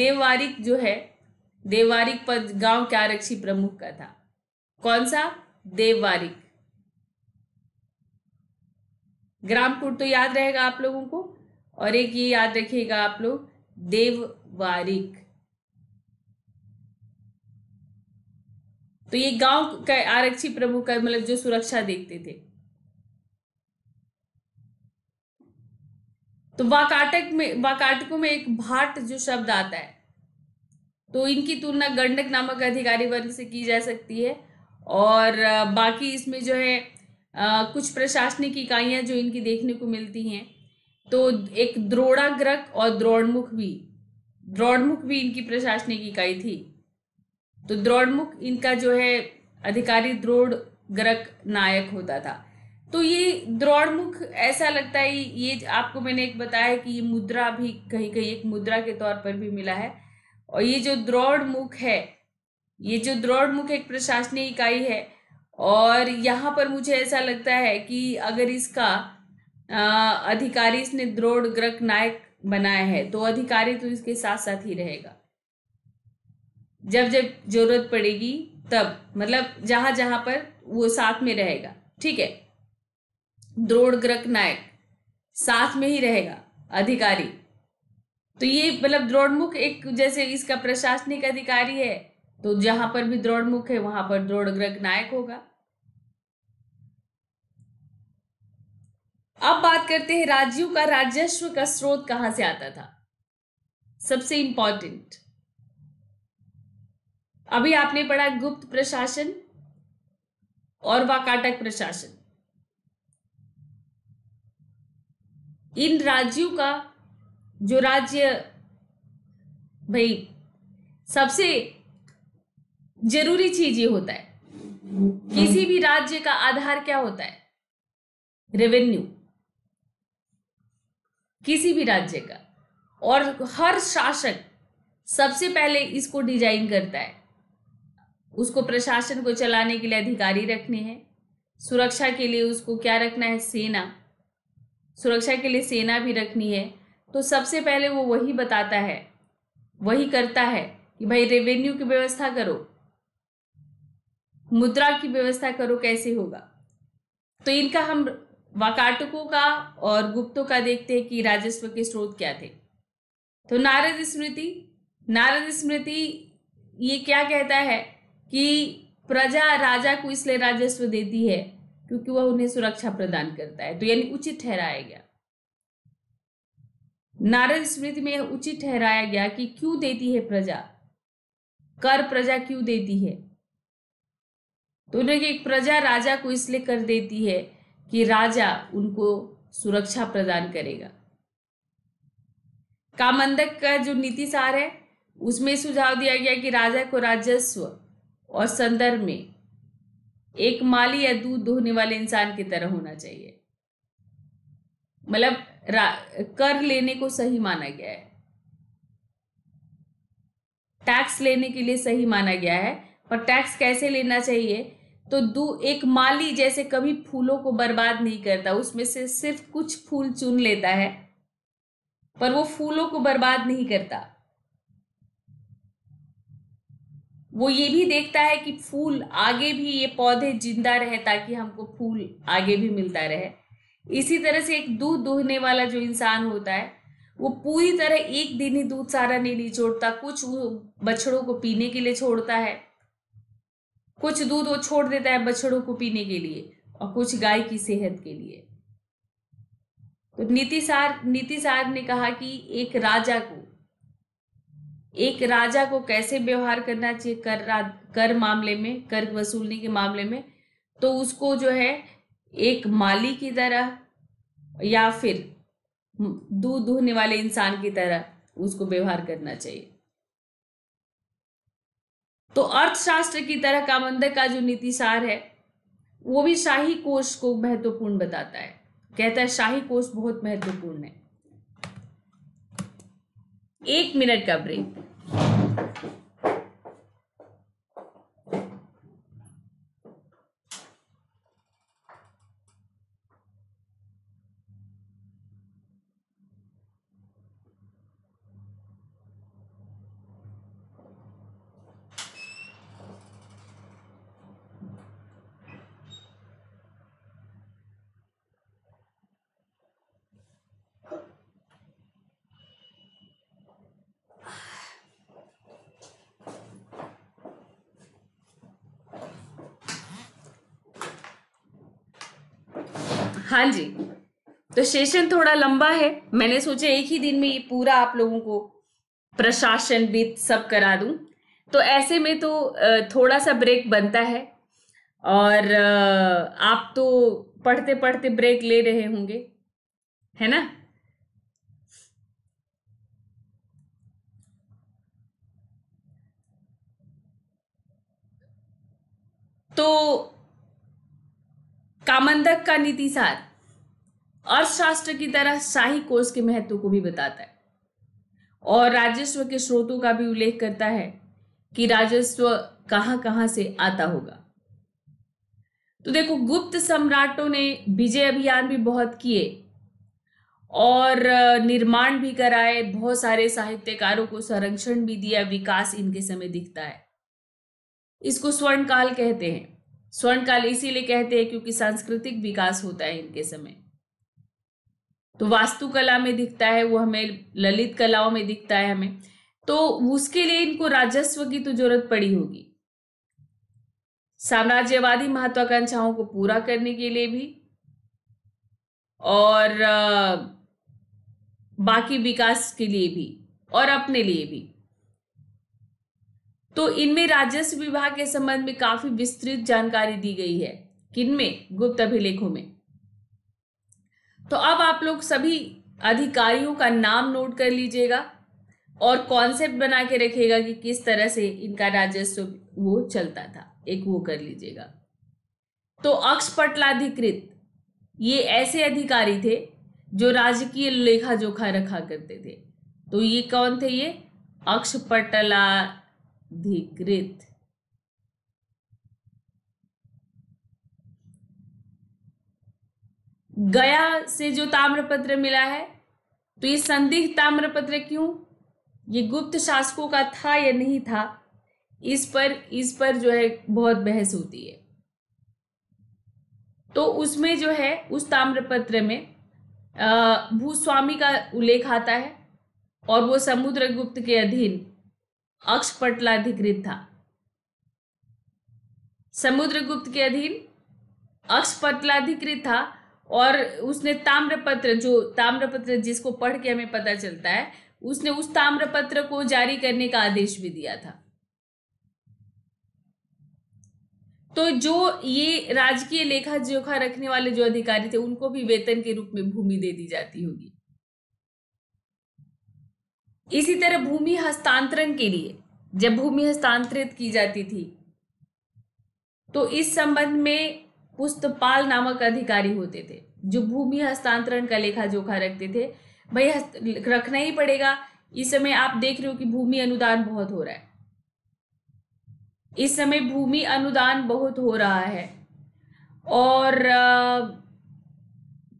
Speaker 1: देववारिक जो है देववारिक पद गांव के आरक्षी प्रमुख का था कौन सा देववारिक ग्रामकुट तो याद रहेगा आप लोगों को और एक ये याद रखिएगा आप लोग देववारिक तो ये गांव का आरक्षी प्रभु का मतलब जो सुरक्षा देखते थे तो वाकाटक में वाकाटकों में एक भाट जो शब्द आता है तो इनकी तुलना गंडक नामक अधिकारी वर्ग से की जा सकती है और बाकी इसमें जो है आ, कुछ प्रशासनिक इकाइयां जो इनकी देखने को मिलती हैं तो एक द्रोड़ाग्रक और द्रोणमुख भी द्रोणमुख भी इनकी प्रशासनिक इकाई थी तो द्रोणमुख इनका जो है अधिकारी द्रोड़ ग्रक नायक होता था तो ये द्रोड़मुख ऐसा लगता है ये आपको मैंने एक बताया कि ये मुद्रा भी कहीं कहीं एक मुद्रा के तौर पर भी मिला है और ये जो द्रोणमुख है ये जो द्रोणमुख एक प्रशासनिक इकाई है और यहाँ पर मुझे ऐसा लगता है कि अगर इसका अधिकारी इसने द्रोड़ ग्रक नायक बनाया है तो अधिकारी तो इसके साथ साथ ही रहेगा जब जब जरूरत पड़ेगी तब मतलब जहां जहां पर वो साथ में रहेगा ठीक है द्रोड़ ग्रक नायक साथ में ही रहेगा अधिकारी तो ये मतलब द्रोड़मुख एक जैसे इसका प्रशासनिक अधिकारी है तो जहां पर भी द्रोड़मुख है वहां पर ग्रक नायक होगा अब बात करते हैं राज्यों का राजस्व का स्रोत कहां से आता था सबसे इंपॉर्टेंट अभी आपने पढ़ा गुप्त प्रशासन और वाकाटक प्रशासन इन राज्यों का जो राज्य भाई सबसे जरूरी चीज ये होता है किसी भी राज्य का आधार क्या होता है रेवेन्यू किसी भी राज्य का और हर शासक सबसे पहले इसको डिजाइन करता है उसको प्रशासन को चलाने के लिए अधिकारी रखने हैं सुरक्षा के लिए उसको क्या रखना है सेना सुरक्षा के लिए सेना भी रखनी है तो सबसे पहले वो वही बताता है वही करता है कि भाई रेवेन्यू की व्यवस्था करो मुद्रा की व्यवस्था करो कैसे होगा तो इनका हम वाकाटकों का और गुप्तों का देखते हैं कि राजस्व के स्रोत क्या थे तो नारद स्मृति नारद स्मृति ये क्या कहता है कि प्रजा राजा को इसलिए राजस्व देती है क्योंकि वह उन्हें सुरक्षा प्रदान करता है तो यानी उचित ठहराया गया नारद स्मृति में यह उचित ठहराया गया कि क्यों देती है प्रजा कर प्रजा क्यों देती है तो उन्होंने एक प्रजा राजा को इसलिए कर देती है कि राजा उनको सुरक्षा प्रदान करेगा कामंदक का जो नीति सार है उसमें सुझाव दिया गया कि राजा को राजस्व और संदर्भ में एक माली या दूध दोहने वाले इंसान की तरह होना चाहिए मतलब कर लेने को सही माना गया है टैक्स लेने के लिए सही माना गया है पर टैक्स कैसे लेना चाहिए तो दू एक माली जैसे कभी फूलों को बर्बाद नहीं करता उसमें से सिर्फ कुछ फूल चुन लेता है पर वो फूलों को बर्बाद नहीं करता वो ये भी देखता है कि फूल आगे भी ये पौधे जिंदा रहे ताकि हमको फूल आगे भी मिलता रहे इसी तरह से एक दूध दूहने वाला जो इंसान होता है वो पूरी तरह एक दिन ही दूध सारा नहीं निचोड़ता कुछ बछड़ों को पीने के लिए छोड़ता है कुछ दूध वो छोड़ देता है बछड़ों को पीने के लिए और कुछ गाय की सेहत के लिए तो नीतिसार नीतिसार ने कहा कि एक राजा को एक राजा को कैसे व्यवहार करना चाहिए कर कर मामले में कर वसूलने के मामले में तो उसको जो है एक माली की तरह या फिर दूध दूहने वाले इंसान की तरह उसको व्यवहार करना चाहिए तो अर्थशास्त्र की तरह कामंदर का जो सार है वो भी शाही कोष को महत्वपूर्ण बताता है कहता है शाही कोष बहुत महत्वपूर्ण है एक मिनट का ब्रेक हाँ जी तो सेशन थोड़ा लंबा है मैंने सोचा एक ही दिन में ये पूरा आप लोगों को प्रशासन वित्त सब करा दूं तो ऐसे में तो थोड़ा सा ब्रेक बनता है और आप तो पढ़ते पढ़ते ब्रेक ले रहे होंगे है ना तो कामंदक का नीति सार अर्थशास्त्र की तरह शाही कोष के महत्व को भी बताता है और राजस्व के स्रोतों का भी उल्लेख करता है कि राजस्व कहाँ कहां से आता होगा तो देखो गुप्त सम्राटों ने विजय अभियान भी बहुत किए और निर्माण भी कराए बहुत सारे साहित्यकारों को संरक्षण भी दिया विकास इनके समय दिखता है इसको स्वर्ण काल कहते हैं स्वर्ण काल इसीलिए कहते हैं क्योंकि सांस्कृतिक विकास होता है इनके समय तो वास्तुकला में दिखता है वो हमें ललित कलाओं में दिखता है हमें तो उसके लिए इनको राजस्व की तो जरूरत पड़ी होगी साम्राज्यवादी महत्वाकांक्षाओं को पूरा करने के लिए भी और बाकी विकास के लिए भी और अपने लिए भी तो इनमें राजस्व विभाग के संबंध में काफी विस्तृत जानकारी दी गई है किनमें गुप्त अभिलेखों में तो अब आप लोग सभी अधिकारियों का नाम नोट कर लीजिएगा और कॉन्सेप्ट बना के रखेगा कि किस तरह से इनका राजस्व वो चलता था एक वो कर लीजिएगा तो अक्ष पटलाधिकृत ये ऐसे अधिकारी थे जो राजकीय लेखा जोखा रखा करते थे तो ये कौन थे ये अक्ष पटला अधिकृत गया से जो ताम्रपत्र मिला है तो ये संदिग्ध ताम्रपत्र क्यों ये गुप्त शासकों का था या नहीं था इस पर इस पर जो है बहुत बहस होती है तो उसमें जो है उस ताम्रपत्र में भूस्वामी का उल्लेख आता है और वो समुद्रगुप्त के अधीन अक्ष अधिकृत था समुद्रगुप्त के अधीन अक्ष अधिकृत था और उसने ताम्रपत्र जो ताम्रपत्र जिसको पढ़ के हमें पता चलता है उसने उस ताम्रपत्र को जारी करने का आदेश भी दिया था तो जो ये राजकीय लेखा जोखा रखने वाले जो अधिकारी थे उनको भी वेतन के रूप में भूमि दे दी जाती होगी इसी तरह भूमि हस्तांतरण के लिए जब भूमि हस्तांतरित की जाती थी तो इस संबंध में पुस्तपाल नामक अधिकारी होते थे जो भूमि हस्तांतरण का लेखा जोखा रखते थे भाई रखना ही पड़ेगा इस समय आप देख रहे हो कि भूमि अनुदान बहुत हो रहा है इस समय भूमि अनुदान बहुत हो रहा है और आ,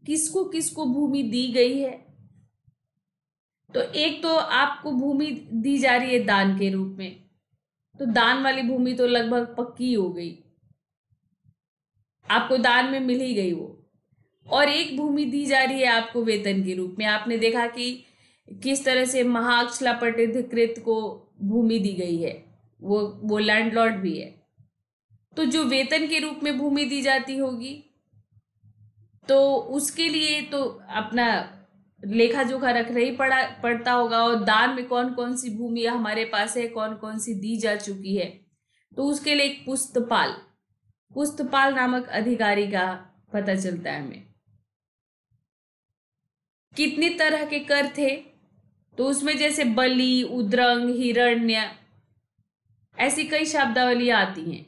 Speaker 1: किसको किसको भूमि दी गई है तो एक तो आपको भूमि दी जा रही है दान के रूप में तो दान वाली भूमि तो लगभग पक्की हो गई आपको दान में मिल ही गई वो और एक भूमि दी जा रही है आपको वेतन के रूप में आपने देखा कि किस तरह से महाअक्षला पटिधिकृत को भूमि दी गई है वो वो लैंडलॉर्ड भी है तो जो वेतन के रूप में भूमि दी जाती होगी तो उसके लिए तो अपना लेखा जोखा रख रही पड़ा पड़ता होगा और दान में कौन कौन सी भूमि हमारे पास है कौन कौन सी दी जा चुकी है तो उसके लिए एक पुस्तपाल पुस्तपाल नामक अधिकारी का पता चलता है हमें कितनी तरह के कर थे तो उसमें जैसे बलि उद्रंग हिरण्य ऐसी कई शब्दावलियां आती हैं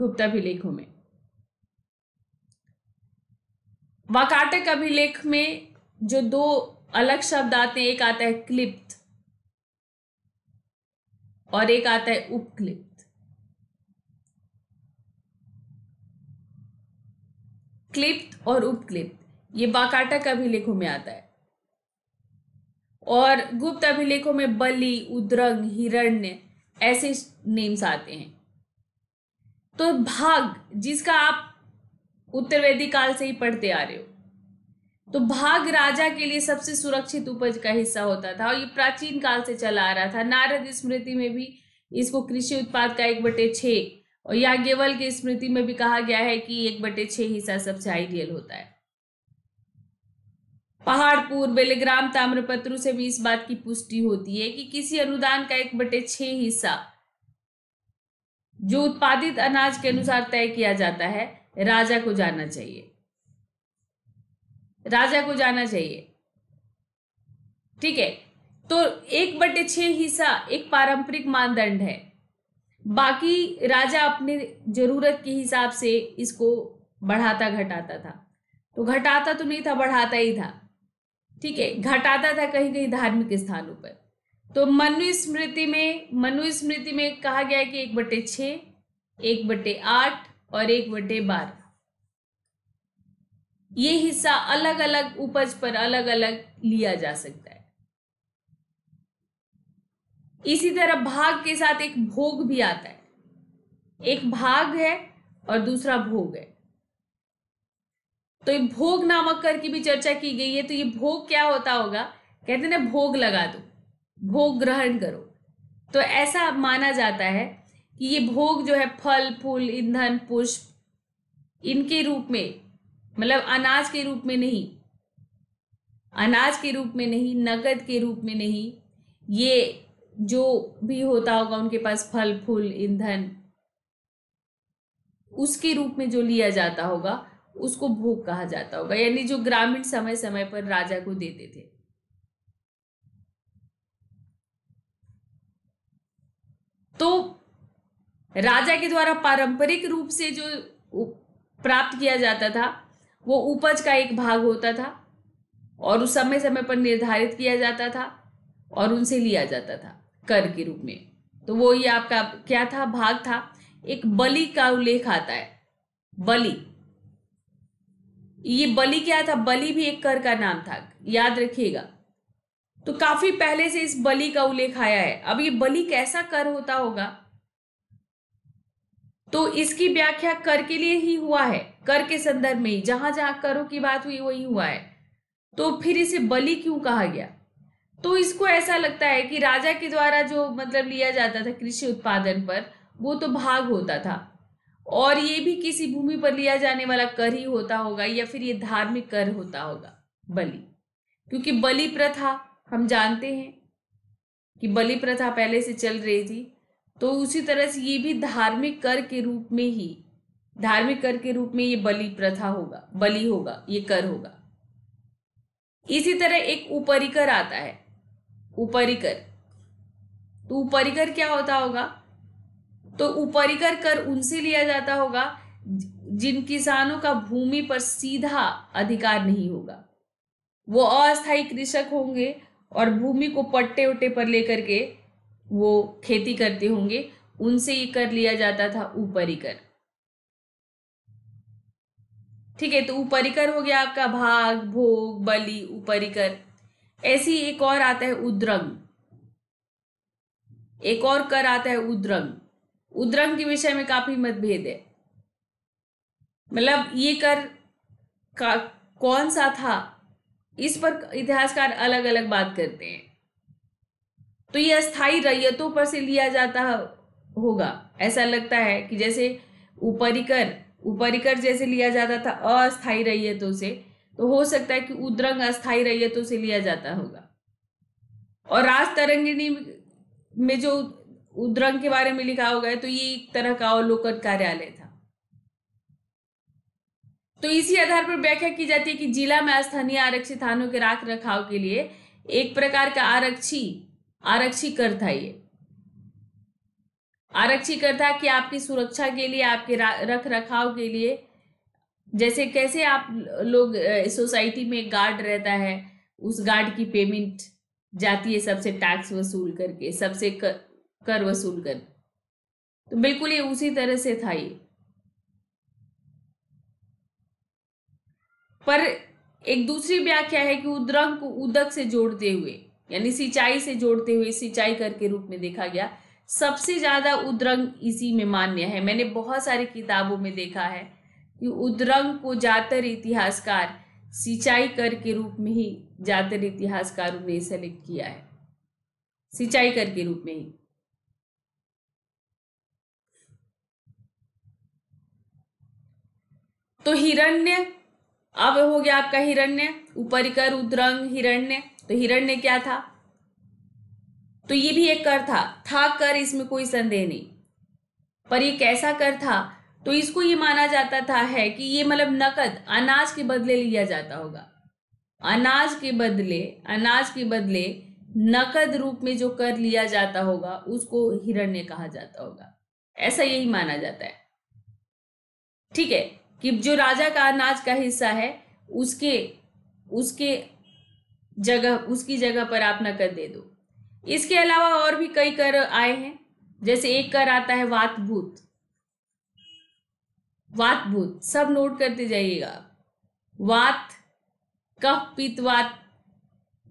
Speaker 1: गुप्ता अभिलेखों में वाकाटक अभिलेख में जो दो अलग शब्द आते हैं एक आता है क्लिप्त और एक आता है उपक्लिप्त क्लिप्त और उपक्लिप्त ये बाकाटक अभिलेखों में आता है और गुप्त अभिलेखों में बलि उद्रंग हिरण्य ऐसे नेम्स आते हैं तो भाग जिसका आप उत्तरवेदी काल से ही पढ़ते आ रहे हो तो भाग राजा के लिए सबसे सुरक्षित उपज का हिस्सा होता था और ये प्राचीन काल से चला आ रहा था नारद स्मृति में भी इसको कृषि उत्पाद का एक बटे छे और याज्ञवल की स्मृति में भी कहा गया है कि एक बटे छे हिस्सा सबसे आइडियल होता है पहाड़पुर बेलेग्राम ताम्रपत्र से भी इस बात की पुष्टि होती है कि किसी अनुदान का एक बटे छः हिस्सा जो उत्पादित अनाज के अनुसार तय किया जाता है राजा को जाना चाहिए राजा को जाना चाहिए ठीक है तो एक बटे छ हिस्सा एक पारंपरिक मानदंड है बाकी राजा अपने जरूरत के हिसाब से इसको बढ़ाता घटाता था तो घटाता तो नहीं था बढ़ाता ही था ठीक है घटाता था कहीं कहीं धार्मिक स्थानों पर तो मनुस्मृति में मनुस्मृति में कहा गया है कि एक बटे छ एक बटे आठ और एक बटे बारह ये हिस्सा अलग अलग उपज पर अलग अलग लिया जा सकता है इसी तरह भाग के साथ एक भोग भी आता है एक भाग है और दूसरा भोग है तो ये भोग नामक कर की भी चर्चा की गई है तो ये भोग क्या होता होगा कहते ना भोग लगा दो भोग ग्रहण करो तो ऐसा माना जाता है कि ये भोग जो है फल फूल ईंधन पुष्प इनके रूप में मतलब अनाज के रूप में नहीं अनाज के रूप में नहीं नकद के रूप में नहीं ये जो भी होता होगा उनके पास फल फूल ईंधन उसके रूप में जो लिया जाता होगा उसको भोग कहा जाता होगा यानी जो ग्रामीण समय समय पर राजा को देते थे तो राजा के द्वारा पारंपरिक रूप से जो प्राप्त किया जाता था वो उपज का एक भाग होता था और उस समय समय पर निर्धारित किया जाता था और उनसे लिया जाता था कर के रूप में तो वो ये आपका क्या था भाग था एक बलि का उल्लेख आता है बलि ये बलि क्या था बलि भी एक कर का नाम था याद रखिएगा तो काफी पहले से इस बलि का उल्लेख आया है अब ये बलि कैसा कर होता होगा तो इसकी व्याख्या कर के लिए ही हुआ है कर के संदर्भ में ही जहां जहां करो की बात हुई वही हुआ है तो फिर इसे बलि क्यों कहा गया तो इसको ऐसा लगता है कि राजा के द्वारा जो मतलब लिया जाता था कृषि उत्पादन पर वो तो भाग होता था और ये भी किसी भूमि पर लिया जाने वाला कर ही होता होगा या फिर ये धार्मिक कर होता होगा बलि क्योंकि बलि प्रथा हम जानते हैं कि बलि प्रथा पहले से चल रही थी तो उसी तरह से ये भी धार्मिक कर के रूप में ही धार्मिक कर के रूप में ये बलि प्रथा होगा बलि होगा ये कर होगा इसी तरह एक उपरिकर आता है उपरिकर तो उपरिकर क्या होता होगा तो उपरिकर कर उनसे लिया जाता होगा जिन किसानों का भूमि पर सीधा अधिकार नहीं होगा वो अस्थाई कृषक होंगे और भूमि को पट्टे उट्टे पर लेकर के वो खेती करते होंगे उनसे ये कर लिया जाता था ऊपरी कर ठीक है तो ऊपरी कर हो गया आपका भाग भोग बलि ऊपरी कर ऐसी एक और आता है उद्रंग एक और कर आता है उद्रंग उद्रंग के विषय में काफी मतभेद है मतलब ये कर का कौन सा था इस पर इतिहासकार अलग अलग बात करते हैं तो ये अस्थाई रैयतों पर से लिया जाता होगा ऐसा लगता है कि जैसे उपरिकर उपरिकर जैसे लिया जाता था अस्थाई रैयतों से तो हो सकता है कि उद्रंग अस्थाई रैयतों से लिया जाता होगा और राज तरंगिणी में जो उद्रंग के बारे में लिखा होगा तो ये एक तरह का अवलोकन कार्यालय था तो इसी आधार पर व्याख्या की जाती है कि जिला में स्थानीय आरक्षित थानों के राख रखाव के लिए एक प्रकार का आरक्षी आरक्षी कर था ये आरक्षी कर था कि आपकी सुरक्षा के लिए आपके रख रखाव के लिए जैसे कैसे आप लोग सोसाइटी में गार्ड रहता है उस गार्ड की पेमेंट जाती है सबसे टैक्स वसूल करके सबसे कर, कर वसूल कर तो बिल्कुल ये उसी तरह से था ये पर एक दूसरी व्याख्या है कि उद्रंग को उदक से जोड़ते हुए यानी सिंचाई से जोड़ते हुए सिंचाई कर के रूप में देखा गया सबसे ज़्यादा उद्रंग इसी में मान्य है मैंने बहुत सारी किताबों में देखा है कि उद्रंग को जातर इतिहासकार सिंचाई कर के रूप में ही जातर इतिहासकारों ने सेलेक्ट किया है सिंचाई कर के रूप में ही तो हिरण्य अब हो गया आपका हिरण्य उपरिकर उद्रंग हिरण्य तो हिरण ने क्या था तो ये भी एक कर था था कर इसमें कोई संदेह नहीं पर ये कैसा कर था तो इसको ये माना जाता था है कि ये मतलब नकद अनाज के बदले लिया जाता होगा अनाज के बदले अनाज के बदले नकद रूप में जो कर लिया जाता होगा उसको हिरण्य कहा जाता होगा ऐसा यही माना जाता है ठीक है कि जो राजा का अनाज का हिस्सा है उसके उसके जगह उसकी जगह पर आप नकद दे दो इसके अलावा और भी कई कर आए हैं जैसे एक कर आता है वातभूत वातभूत सब नोट करते जाइएगा आप वात कफ वात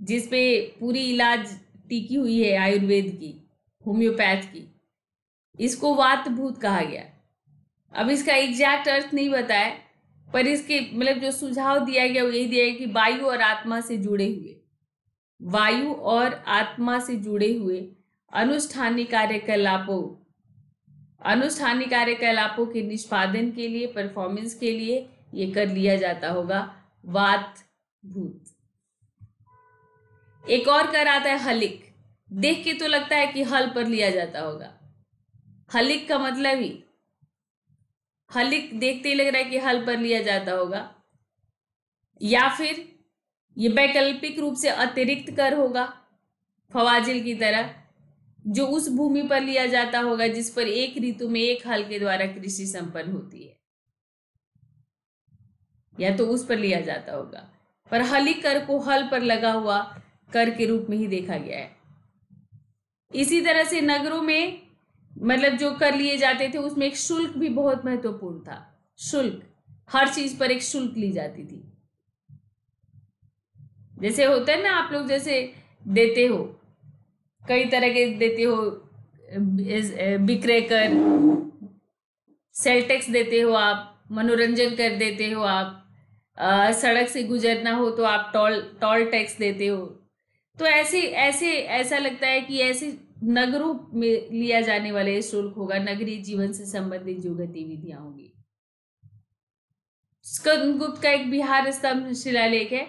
Speaker 1: जिसपे पूरी इलाज टीकी हुई है आयुर्वेद की होम्योपैथ की इसको वात भूत कहा गया अब इसका एग्जैक्ट अर्थ नहीं बताया पर इसके मतलब जो सुझाव दिया गया वो यही दिया गया कि वायु और आत्मा से जुड़े हुए वायु और आत्मा से जुड़े हुए अनुष्ठानी कार्यकलापों अनुष्ठानिक कार्यकलापों के निष्पादन के लिए परफॉर्मेंस के लिए ये कर लिया जाता होगा वात भूत एक और कर आता है हलिक देख के तो लगता है कि हल पर लिया जाता होगा हलिक का मतलब ही हल देखते ही लग रहा है कि हल पर लिया जाता होगा या फिर ये वैकल्पिक रूप से अतिरिक्त कर होगा फवाजिल की तरह जो उस भूमि पर लिया जाता होगा जिस पर एक ऋतु में एक हल के द्वारा कृषि संपन्न होती है या तो उस पर लिया जाता होगा पर हली कर को हल पर लगा हुआ कर के रूप में ही देखा गया है इसी तरह से नगरों में मतलब जो कर लिए जाते थे उसमें एक शुल्क भी बहुत महत्वपूर्ण था शुल्क हर चीज पर एक शुल्क ली जाती थी जैसे होता है ना आप लोग जैसे देते हो कई तरह के देते हो बिक्रय कर सेल टैक्स देते हो आप मनोरंजन कर देते हो आप आ, सड़क से गुजरना हो तो आप टोल टोल टैक्स देते हो तो ऐसे ऐसे ऐसा लगता है कि ऐसे नगरों में लिया जाने वाला शुल्क होगा नगरीय जीवन से संबंधित जो गतिविधियां होंगी स्कंद का एक बिहार स्तंभ शिलालेख है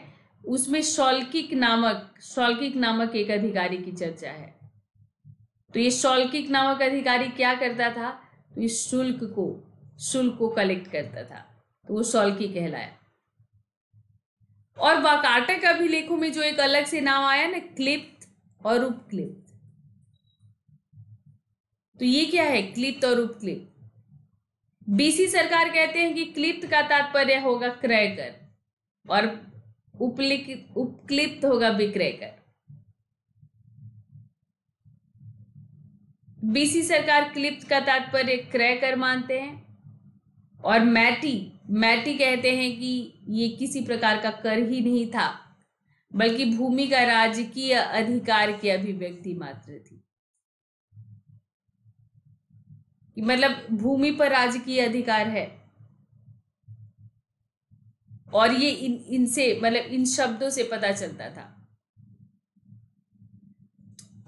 Speaker 1: उसमें शौल्किक नामक शौल्किक नामक एक अधिकारी की चर्चा है तो ये शौल्किक नामक अधिकारी क्या करता था तो ये शुल्क को शुल्क को कलेक्ट करता था तो वो शौल्की कहलाया और वाकाटक अभिलेखों में जो एक अलग से नाम आया ना क्लिप्त और उपक्लिप्त तो ये क्या है क्लिप्त और उपक्लिप्त बीसी सरकार कहते हैं कि क्लिप्त का तात्पर्य होगा क्रय कर और उपक्लिप्त होगा विक्रय कर बीसी सरकार क्लिप्त का तात्पर्य क्रय कर मानते हैं और मैटी मैटी कहते हैं कि ये किसी प्रकार का कर ही नहीं था बल्कि भूमि का राजकीय अधिकार की अभिव्यक्ति मात्र थी मतलब भूमि पर राज्य की अधिकार है और ये इन इनसे मतलब इन शब्दों से पता चलता था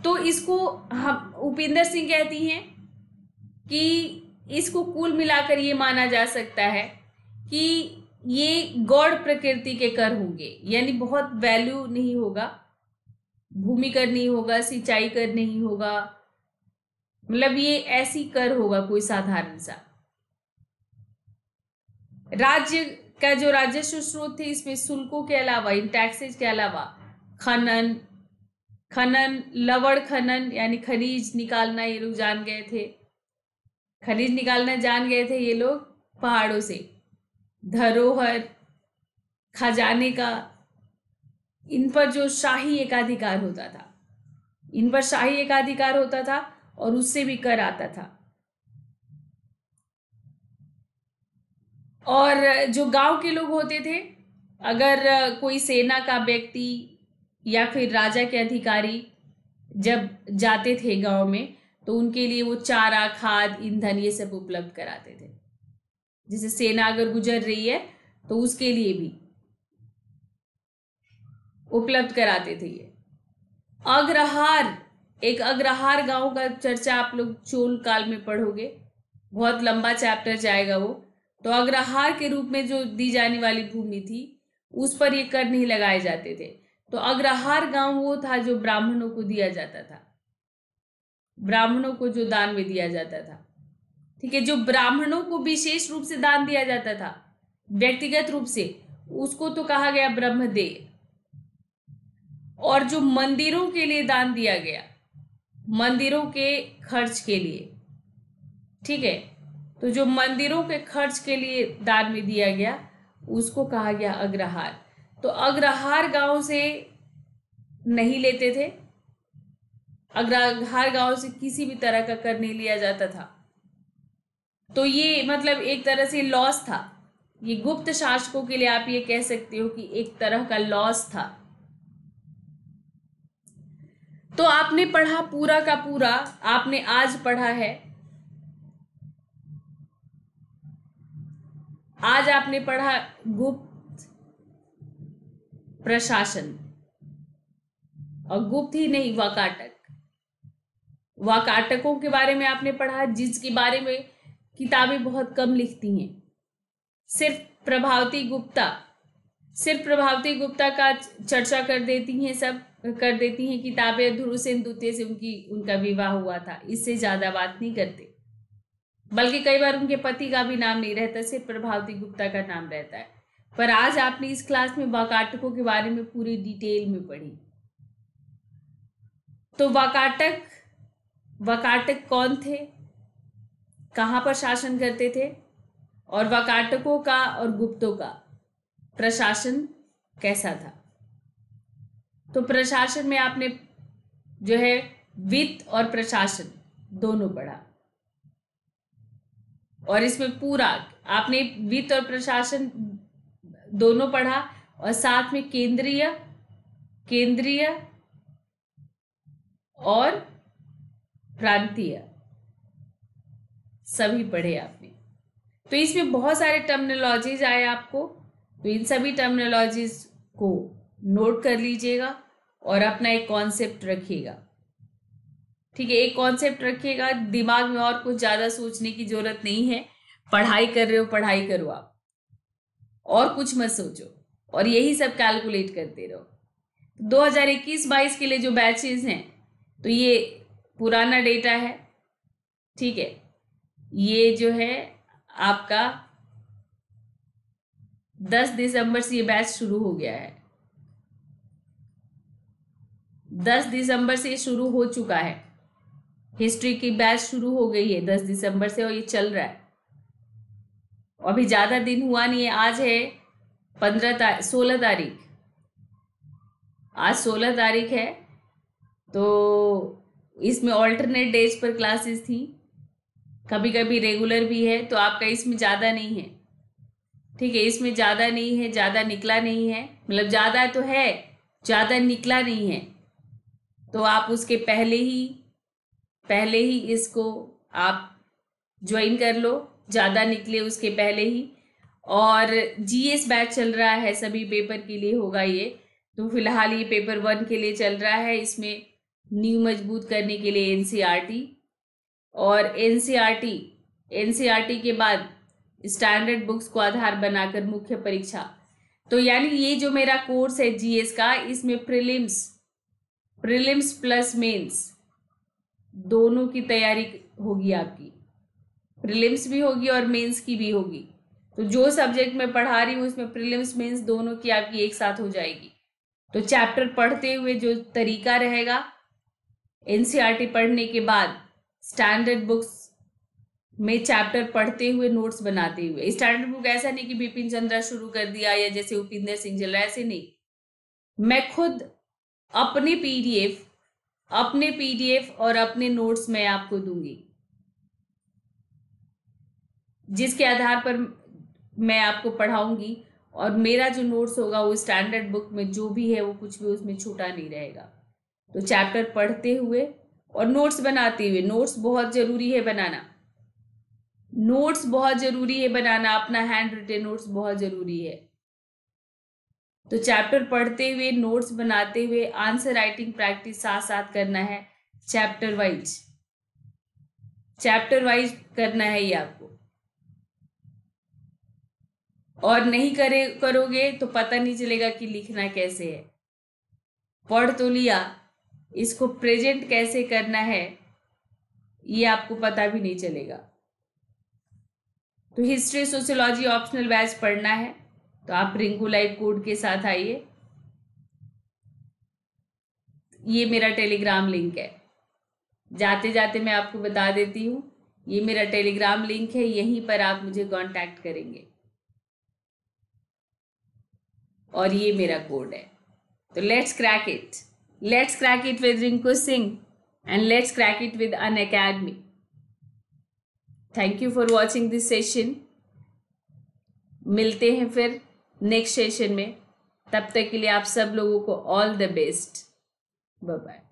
Speaker 1: तो इसको हम उपेंद्र सिंह कहती हैं कि इसको कुल मिलाकर ये माना जा सकता है कि ये गौड़ प्रकृति के कर होंगे यानी बहुत वैल्यू नहीं होगा भूमि कर नहीं होगा सिंचाई कर नहीं होगा मतलब ये ऐसी कर होगा कोई साधारण सा राज्य का जो राजस्व स्रोत थे इसमें शुल्कों के अलावा इन टैक्सेज के अलावा खनन खनन लवड़ खनन यानी खनिज निकालना ये लोग जान गए थे खनिज निकालना जान गए थे ये लोग पहाड़ों से धरोहर खजाने का इन पर जो शाही एकाधिकार होता था इन पर शाही एकाधिकार होता था और उससे भी कर आता था और जो गांव के लोग होते थे अगर कोई सेना का व्यक्ति या फिर राजा के अधिकारी जब जाते थे गांव में तो उनके लिए वो चारा खाद ईंधन ये सब उपलब्ध कराते थे जैसे सेना अगर गुजर रही है तो उसके लिए भी उपलब्ध कराते थे ये अग्रहार एक अग्रहार गांव का चर्चा आप लोग चोल काल में पढ़ोगे बहुत लंबा चैप्टर जाएगा वो तो अग्रहार के रूप में जो दी जाने वाली भूमि थी उस पर ये कर नहीं लगाए जाते थे तो अग्रहार गांव वो था जो ब्राह्मणों को दिया जाता था ब्राह्मणों को जो दान में दिया जाता था ठीक है जो ब्राह्मणों को विशेष रूप से दान दिया जाता था व्यक्तिगत रूप से उसको तो कहा गया ब्रह्मदेय और जो मंदिरों के लिए दान दिया गया मंदिरों के खर्च के लिए ठीक है तो जो मंदिरों के खर्च के लिए दान में दिया गया उसको कहा गया अग्रहार तो अग्रहार गांव से नहीं लेते थे अग्रहार गांव से किसी भी तरह का कर नहीं लिया जाता था तो ये मतलब एक तरह से लॉस था ये गुप्त शासकों के लिए आप ये कह सकते हो कि एक तरह का लॉस था तो आपने पढ़ा पूरा का पूरा आपने आज पढ़ा है आज आपने पढ़ा गुप्त प्रशासन और गुप्त ही नहीं वाकाटक वाकाटकों के बारे में आपने पढ़ा जिसके बारे में किताबें बहुत कम लिखती हैं सिर्फ प्रभावती गुप्ता सिर्फ प्रभावती गुप्ता का चर्चा कर देती हैं सब कर देती हैं किताबें ध्रुव से द्वितीय से उनकी उनका विवाह हुआ था इससे ज़्यादा बात नहीं करते बल्कि कई बार उनके पति का भी नाम नहीं रहता सिर्फ प्रभावती गुप्ता का नाम रहता है पर आज आपने इस क्लास में वाकाटकों के बारे में पूरी डिटेल में पढ़ी तो वाकाटक वाकाटक कौन थे कहाँ पर शासन करते थे और वाकाटकों का और गुप्तों का प्रशासन कैसा था तो प्रशासन में आपने जो है वित्त और प्रशासन दोनों पढ़ा और इसमें पूरा आपने वित्त और प्रशासन दोनों पढ़ा और साथ में केंद्रीय केंद्रीय और प्रांतीय सभी पढ़े आपने तो इसमें बहुत सारे टर्मिनोलॉजीज आए आपको तो इन सभी टर्मिनोलॉजीज को नोट कर लीजिएगा और अपना एक कॉन्सेप्ट रखिएगा ठीक है एक कॉन्सेप्ट रखिएगा दिमाग में और कुछ ज़्यादा सोचने की ज़रूरत नहीं है पढ़ाई कर रहे हो पढ़ाई करो आप और कुछ मत सोचो और यही सब कैलकुलेट करते रहो 2021-22 के लिए जो बैचेस हैं तो ये पुराना डेटा है ठीक है ये जो है आपका 10 दिसंबर से ये बैच शुरू हो गया है दस दिसंबर से शुरू हो चुका है हिस्ट्री की बैच शुरू हो गई है दस दिसंबर से और ये चल रहा है अभी ज़्यादा दिन हुआ नहीं है आज है पंद्रह तारीख सोलह तारीख आज सोलह तारीख है तो इसमें ऑल्टरनेट डेज पर क्लासेस थी कभी कभी रेगुलर भी है तो आपका इसमें ज़्यादा नहीं है ठीक है इसमें ज़्यादा नहीं है ज़्यादा निकला नहीं है मतलब ज़्यादा तो है ज़्यादा निकला नहीं है तो आप उसके पहले ही पहले ही इसको आप ज्वाइन कर लो ज़्यादा निकले उसके पहले ही और जी एस बैच चल रहा है सभी पेपर के लिए होगा ये तो फिलहाल ये पेपर वन के लिए चल रहा है इसमें नींव मजबूत करने के लिए एन सी आर टी और N N C C R T R T के बाद स्टैंडर्ड बुक्स को आधार बनाकर मुख्य परीक्षा तो यानी ये जो मेरा कोर्स है जीएस का इसमें प्रीलिम्स प्रिलिम्स प्लस मेंस दोनों की तैयारी होगी आपकी प्रिलिम्स भी होगी और मेंस की भी होगी तो जो सब्जेक्ट मैं पढ़ा रही हूँ उसमें प्रिलिम्स मेंस दोनों की आपकी एक साथ हो जाएगी तो चैप्टर पढ़ते हुए जो तरीका रहेगा एनसीईआरटी e पढ़ने के बाद स्टैंडर्ड बुक्स में चैप्टर पढ़ते हुए नोट्स बनाते हुए स्टैंडर्ड बुक ऐसा नहीं कि बिपिन चंद्रा शुरू कर दिया या जैसे उपिंदर सिंह जल ऐसे नहीं मैं खुद अपने पीडीएफ अपने पीडीएफ और अपने नोट्स मैं आपको दूंगी जिसके आधार पर मैं आपको पढ़ाऊंगी और मेरा जो नोट्स होगा वो स्टैंडर्ड बुक में जो भी है वो कुछ भी उसमें छूटा नहीं रहेगा तो चैप्टर पढ़ते हुए और नोट्स बनाते हुए नोट्स बहुत ज़रूरी है बनाना नोट्स बहुत ज़रूरी है बनाना अपना हैंड रिटेन नोट्स बहुत ज़रूरी है तो चैप्टर पढ़ते हुए नोट्स बनाते हुए आंसर राइटिंग प्रैक्टिस साथ साथ करना है चैप्टर वाइज चैप्टर वाइज करना है ये आपको और नहीं करे करोगे तो पता नहीं चलेगा कि लिखना कैसे है पढ़ तो लिया इसको प्रेजेंट कैसे करना है ये आपको पता भी नहीं चलेगा तो हिस्ट्री सोशियोलॉजी ऑप्शनल बैच पढ़ना है तो आप लाइव कोड के साथ आइए ये मेरा टेलीग्राम लिंक है जाते जाते मैं आपको बता देती हूँ ये मेरा टेलीग्राम लिंक है यहीं पर आप मुझे कांटेक्ट करेंगे और ये मेरा कोड है तो let's crack it let's crack it with Rinku Singh and let's crack it with Unacademy thank you for watching this session मिलते हैं फिर नेक्स्ट सेशन में तब तक के लिए आप सब लोगों को ऑल द बेस्ट बाय